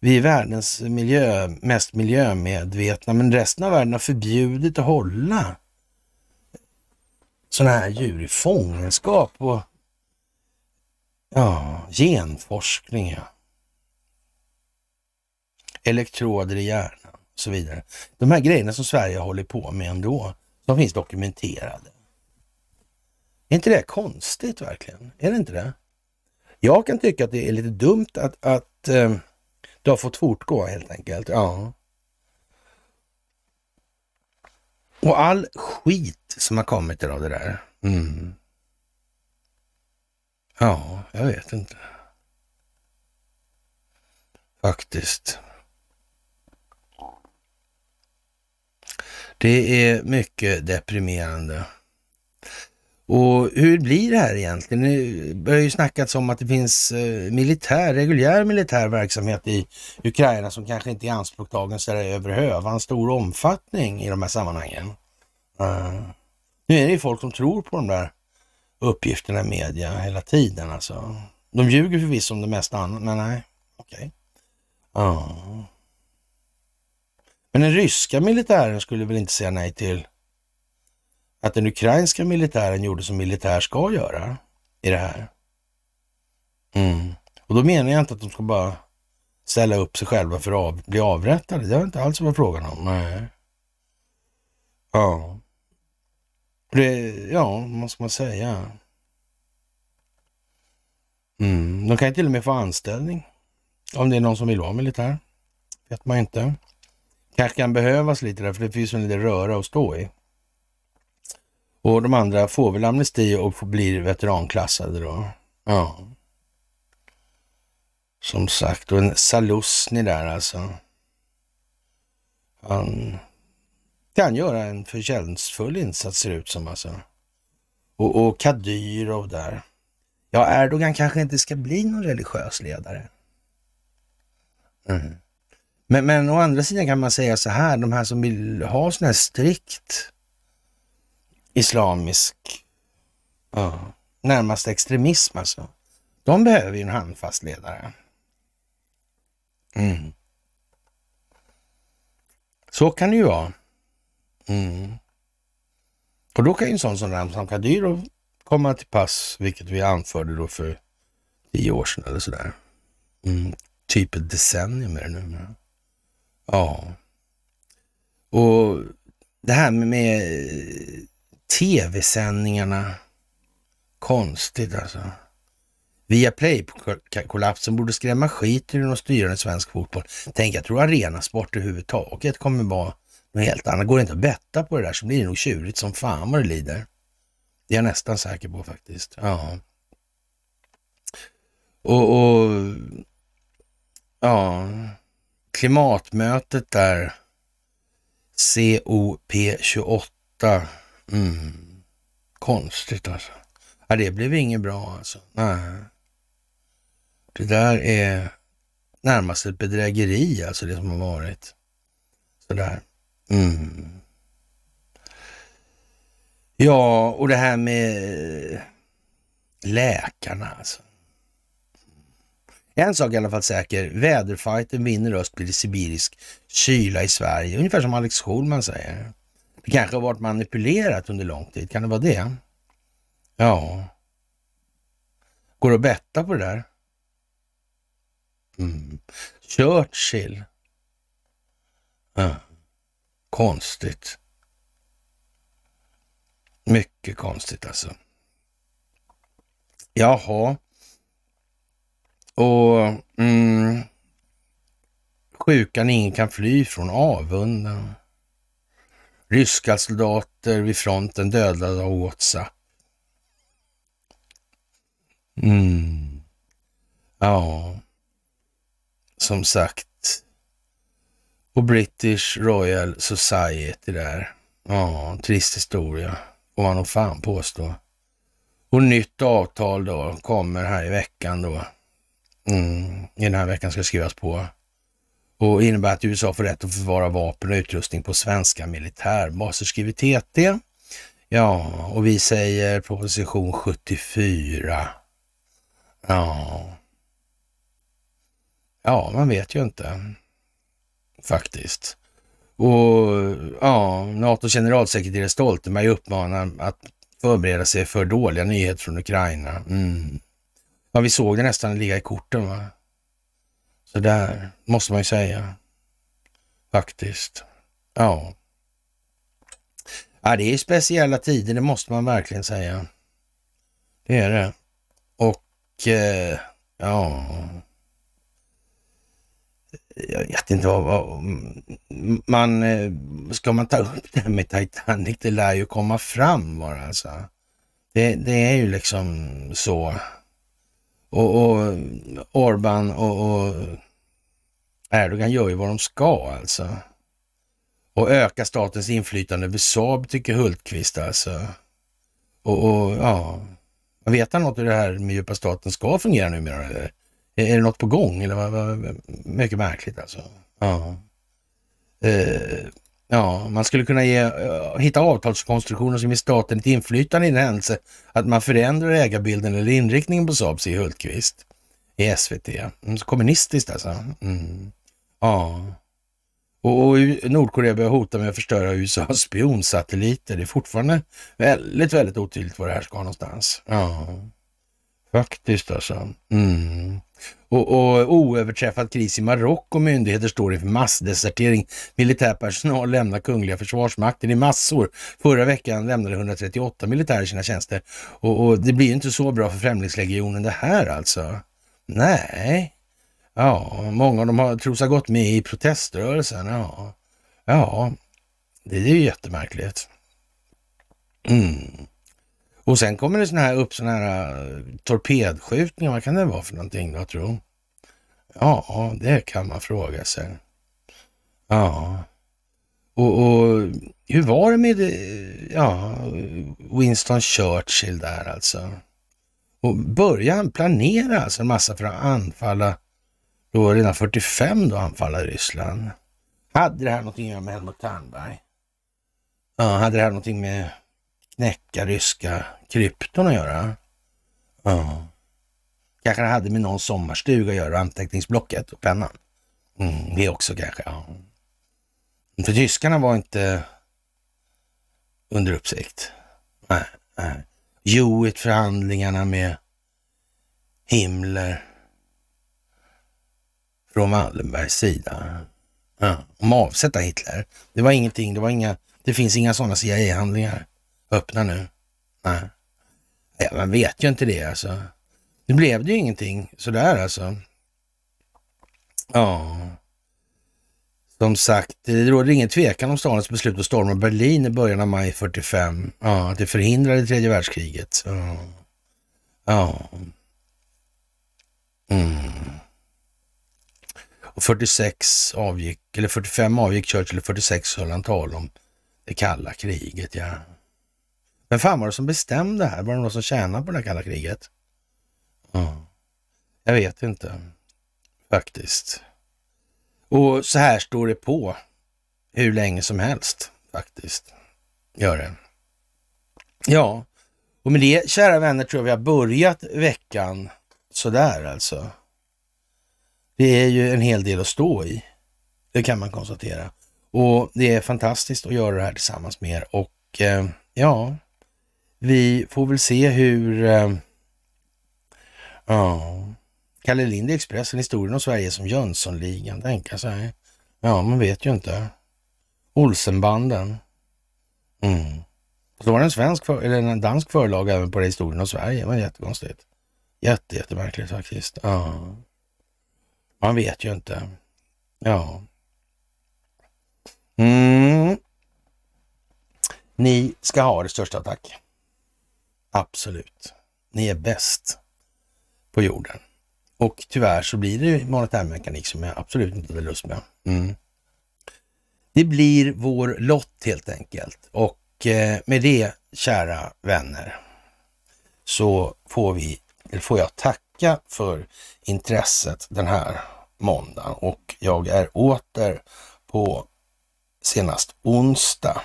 vi är världens miljö, mest miljömedvetna, men resten av världen har förbjudit att hålla sådana här djur i fångenskap och ja, genforskning. Ja. Elektroder i hjärnan och så vidare. De här grejerna som Sverige håller på med ändå som finns dokumenterade. Är inte det konstigt verkligen? Är det inte det? Jag kan tycka att det är lite dumt att, att eh, det har fått fortgå helt enkelt. Ja. Och all skit som har kommit av det där. Mm. Ja, jag vet inte. Faktiskt. Det är mycket deprimerande. Och hur blir det här egentligen? Det har ju snackats om att det finns eh, militär, reguljär militär verksamhet i Ukraina som kanske inte är anspråktagen så där över hövan stor omfattning i de här sammanhangen. Uh. Nu är det ju folk som tror på de där uppgifterna i media hela tiden alltså. De ljuger förvisso om det mesta annat, men nej, okej. Okay. Uh. Men den ryska militären skulle väl inte säga nej till att den ukrainska militären gjorde som militär ska göra i det här. Mm. Och då menar jag inte att de ska bara ställa upp sig själva för att av, bli avrättade. Det är inte alls vad frågan om. Nej. Ja. Det, ja, vad ska man säga? Mm. De kan till och med få anställning om det är någon som vill vara militär. vet man inte kanske kan behövas lite där, för det finns en liten röra att stå i. Och de andra får väl amnesti och blir veteranklassade då. Ja. Som sagt, och en Salusny där alltså. Han kan göra en förtjänstfull insats ser det ut som alltså. Och, och Kadyrov där. Ja, Erdogan kanske inte ska bli någon religiös ledare. Mm. Men, men å andra sidan kan man säga så här, de här som vill ha sån här strikt islamisk, ja, närmast extremism alltså. De behöver ju en handfast ledare. Mm. Så kan det ju vara. Mm. Och då kan ju en sån som Ramzan Kadyrov komma till pass, vilket vi anförde då för tio år sedan eller sådär. Mm. Typ ett decennium är det numera. Ja. Och det här med eh, tv-sändningarna. Konstigt alltså. Via Play-kollapsen borde skrämma skit ur de styrande svensk fotboll. Tänk, jag tror arenasport överhuvudtaget kommer vara något helt annat. Går det inte att betta på det där så blir det nog tjurigt som fan vad det lider. Det är jag nästan säker på faktiskt. Ja. Och, och ja, klimatmötet där, COP28. Mm. Konstigt alltså. Ja, det blev inget bra alltså. Nej. Det där är närmast ett bedrägeri, alltså det som har varit. Sådär. Mm. Ja, och det här med läkarna alltså. En sak är i alla fall säker, väderfighten vinner öst blir det sibirisk kyla i Sverige. Ungefär som Alex Schulman säger. Det kanske har varit manipulerat under lång tid, kan det vara det? Ja. Går det att betta på det där? Mm. Churchill. Ja. Konstigt. Mycket konstigt alltså. Jaha. Och mm, sjukan ingen kan fly från avunden. Ryska soldater vid fronten dödade av Whatsapp. Mm. Ja, som sagt. Och British Royal Society där. Ja, trist historia får man nog fan påstå. Och nytt avtal då kommer här i veckan då mm, i den här veckan ska skrivas på och innebär att USA får rätt att förvara vapen och utrustning på svenska militärbaser, skriver TT. Ja, och vi säger proposition 74. Ja. Ja, man vet ju inte faktiskt. Och ja, NATOs generalsekreterare Stoltenberg uppmanar att förbereda sig för dåliga nyheter från Ukraina. Mm. Ja, vi såg det nästan ligga i korten. Va? Så där måste man ju säga. Faktiskt. Ja. ja. Det är speciella tider, det måste man verkligen säga. Det är det. Och eh, ja... Jag vet inte vad, vad... man, eh, ska man ta upp det här med Titanic, det lär ju komma fram bara alltså. Det, det är ju liksom så och, och Orban och, och Erdogan gör ju vad de ska alltså. Och öka statens inflytande över Saab tycker Hultqvist alltså. Och, och ja, man vet han något hur det här med djupa staten ska fungera numera eller? Är, är det något på gång eller? Vad, vad, mycket märkligt alltså. Ja. Eh, Ja, man skulle kunna ge, eh, hitta avtalskonstruktioner som ger staten ett inflytande i den händelse att man förändrar ägarbilden eller inriktningen på Saab, säger Hultqvist i SVT. Mm, kommunistiskt alltså. Mm. Ja. Och, och Nordkorea börjar hota med att förstöra USAs spionsatelliter. Det är fortfarande väldigt, väldigt otydligt var det här ska någonstans. Ja, faktiskt alltså. Mm och, och oöverträffad kris i Marocko. Myndigheter står inför massdesertering. Militär personal lämnar Kungliga Försvarsmakten i massor. Förra veckan lämnade 138 militärer sina tjänster och, och det blir inte så bra för Främlingslegionen det här alltså. Nej. Ja, många av dem har, tros ha gått med i proteströrelsen. Ja, ja det är ju jättemärkligt. Mm. Och sen kommer det såna här, upp sådana här eh, torpedskjutningar. Vad kan det vara för någonting då, tro? Ja, det kan man fråga sig. Ja. Och, och, hur var det med eh, ja, Winston Churchill där alltså? Och började han planera alltså en massa för att anfalla, då redan 45 då anfalla Ryssland? Hade det här någonting att göra med Helmut Tandberg? Ja, hade det här någonting med knäcka ryska krypton att göra. Ja. Kanske det hade med någon sommarstuga att göra, anteckningsblocket och pennan. Mm, det också kanske, ja. För tyskarna var inte under uppsikt. Nej, nej. Hewitt, förhandlingarna med Himmler från Wallenbergs sida. Ja, om att avsätta Hitler. Det var ingenting, det var inga, det finns inga sådana CIA-handlingar. Öppna nu. Nej. Nej, man vet ju inte det alltså. Det blev det ju ingenting sådär alltså. Ja. Som sagt, det råder ingen tvekan om stadens beslut att storma Berlin i början av maj 45. Ja, att det förhindrade tredje världskriget. Ja. ja. Mm. Och 46 avgick, eller 45 avgick Churchill och 46 höll han tal om det kalla kriget. Ja. Vem fan var det som bestämde här? Var det någon som tjänade på det här kalla kriget? Mm. Jag vet inte faktiskt. Och så här står det på hur länge som helst faktiskt. Gör det. Ja, och med det kära vänner tror jag vi har börjat veckan sådär alltså. Det är ju en hel del att stå i. Det kan man konstatera. Och det är fantastiskt att göra det här tillsammans med er och eh, ja, vi får väl se hur... Eh, ja... Kalle Lind i Expressen, historien om Sverige som Jönssonligan, tänka sig. Ja, man vet ju inte. Olsenbanden. Mm. Så var det en, svensk för, eller en dansk förlag även på det historien om Sverige. Det var jättekonstigt. Jätte, jättemärkligt faktiskt. Ja. Man vet ju inte. Ja. Mm. Ni ska ha det största tack. Absolut. Ni är bäst på jorden. Och tyvärr så blir det monetärmekanik som jag absolut inte hade lust med. Mm. Det blir vår lott helt enkelt. Och eh, med det, kära vänner, så får, vi, eller får jag tacka för intresset den här måndagen. Och jag är åter på senast onsdag.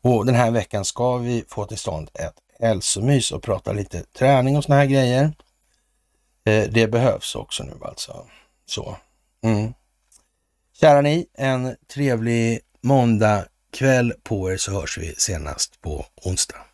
Och den här veckan ska vi få till stånd ett hälsomys och prata lite träning och såna här grejer. Eh, det behövs också nu alltså. Så. Mm. Kära ni, en trevlig måndag kväll på er så hörs vi senast på onsdag.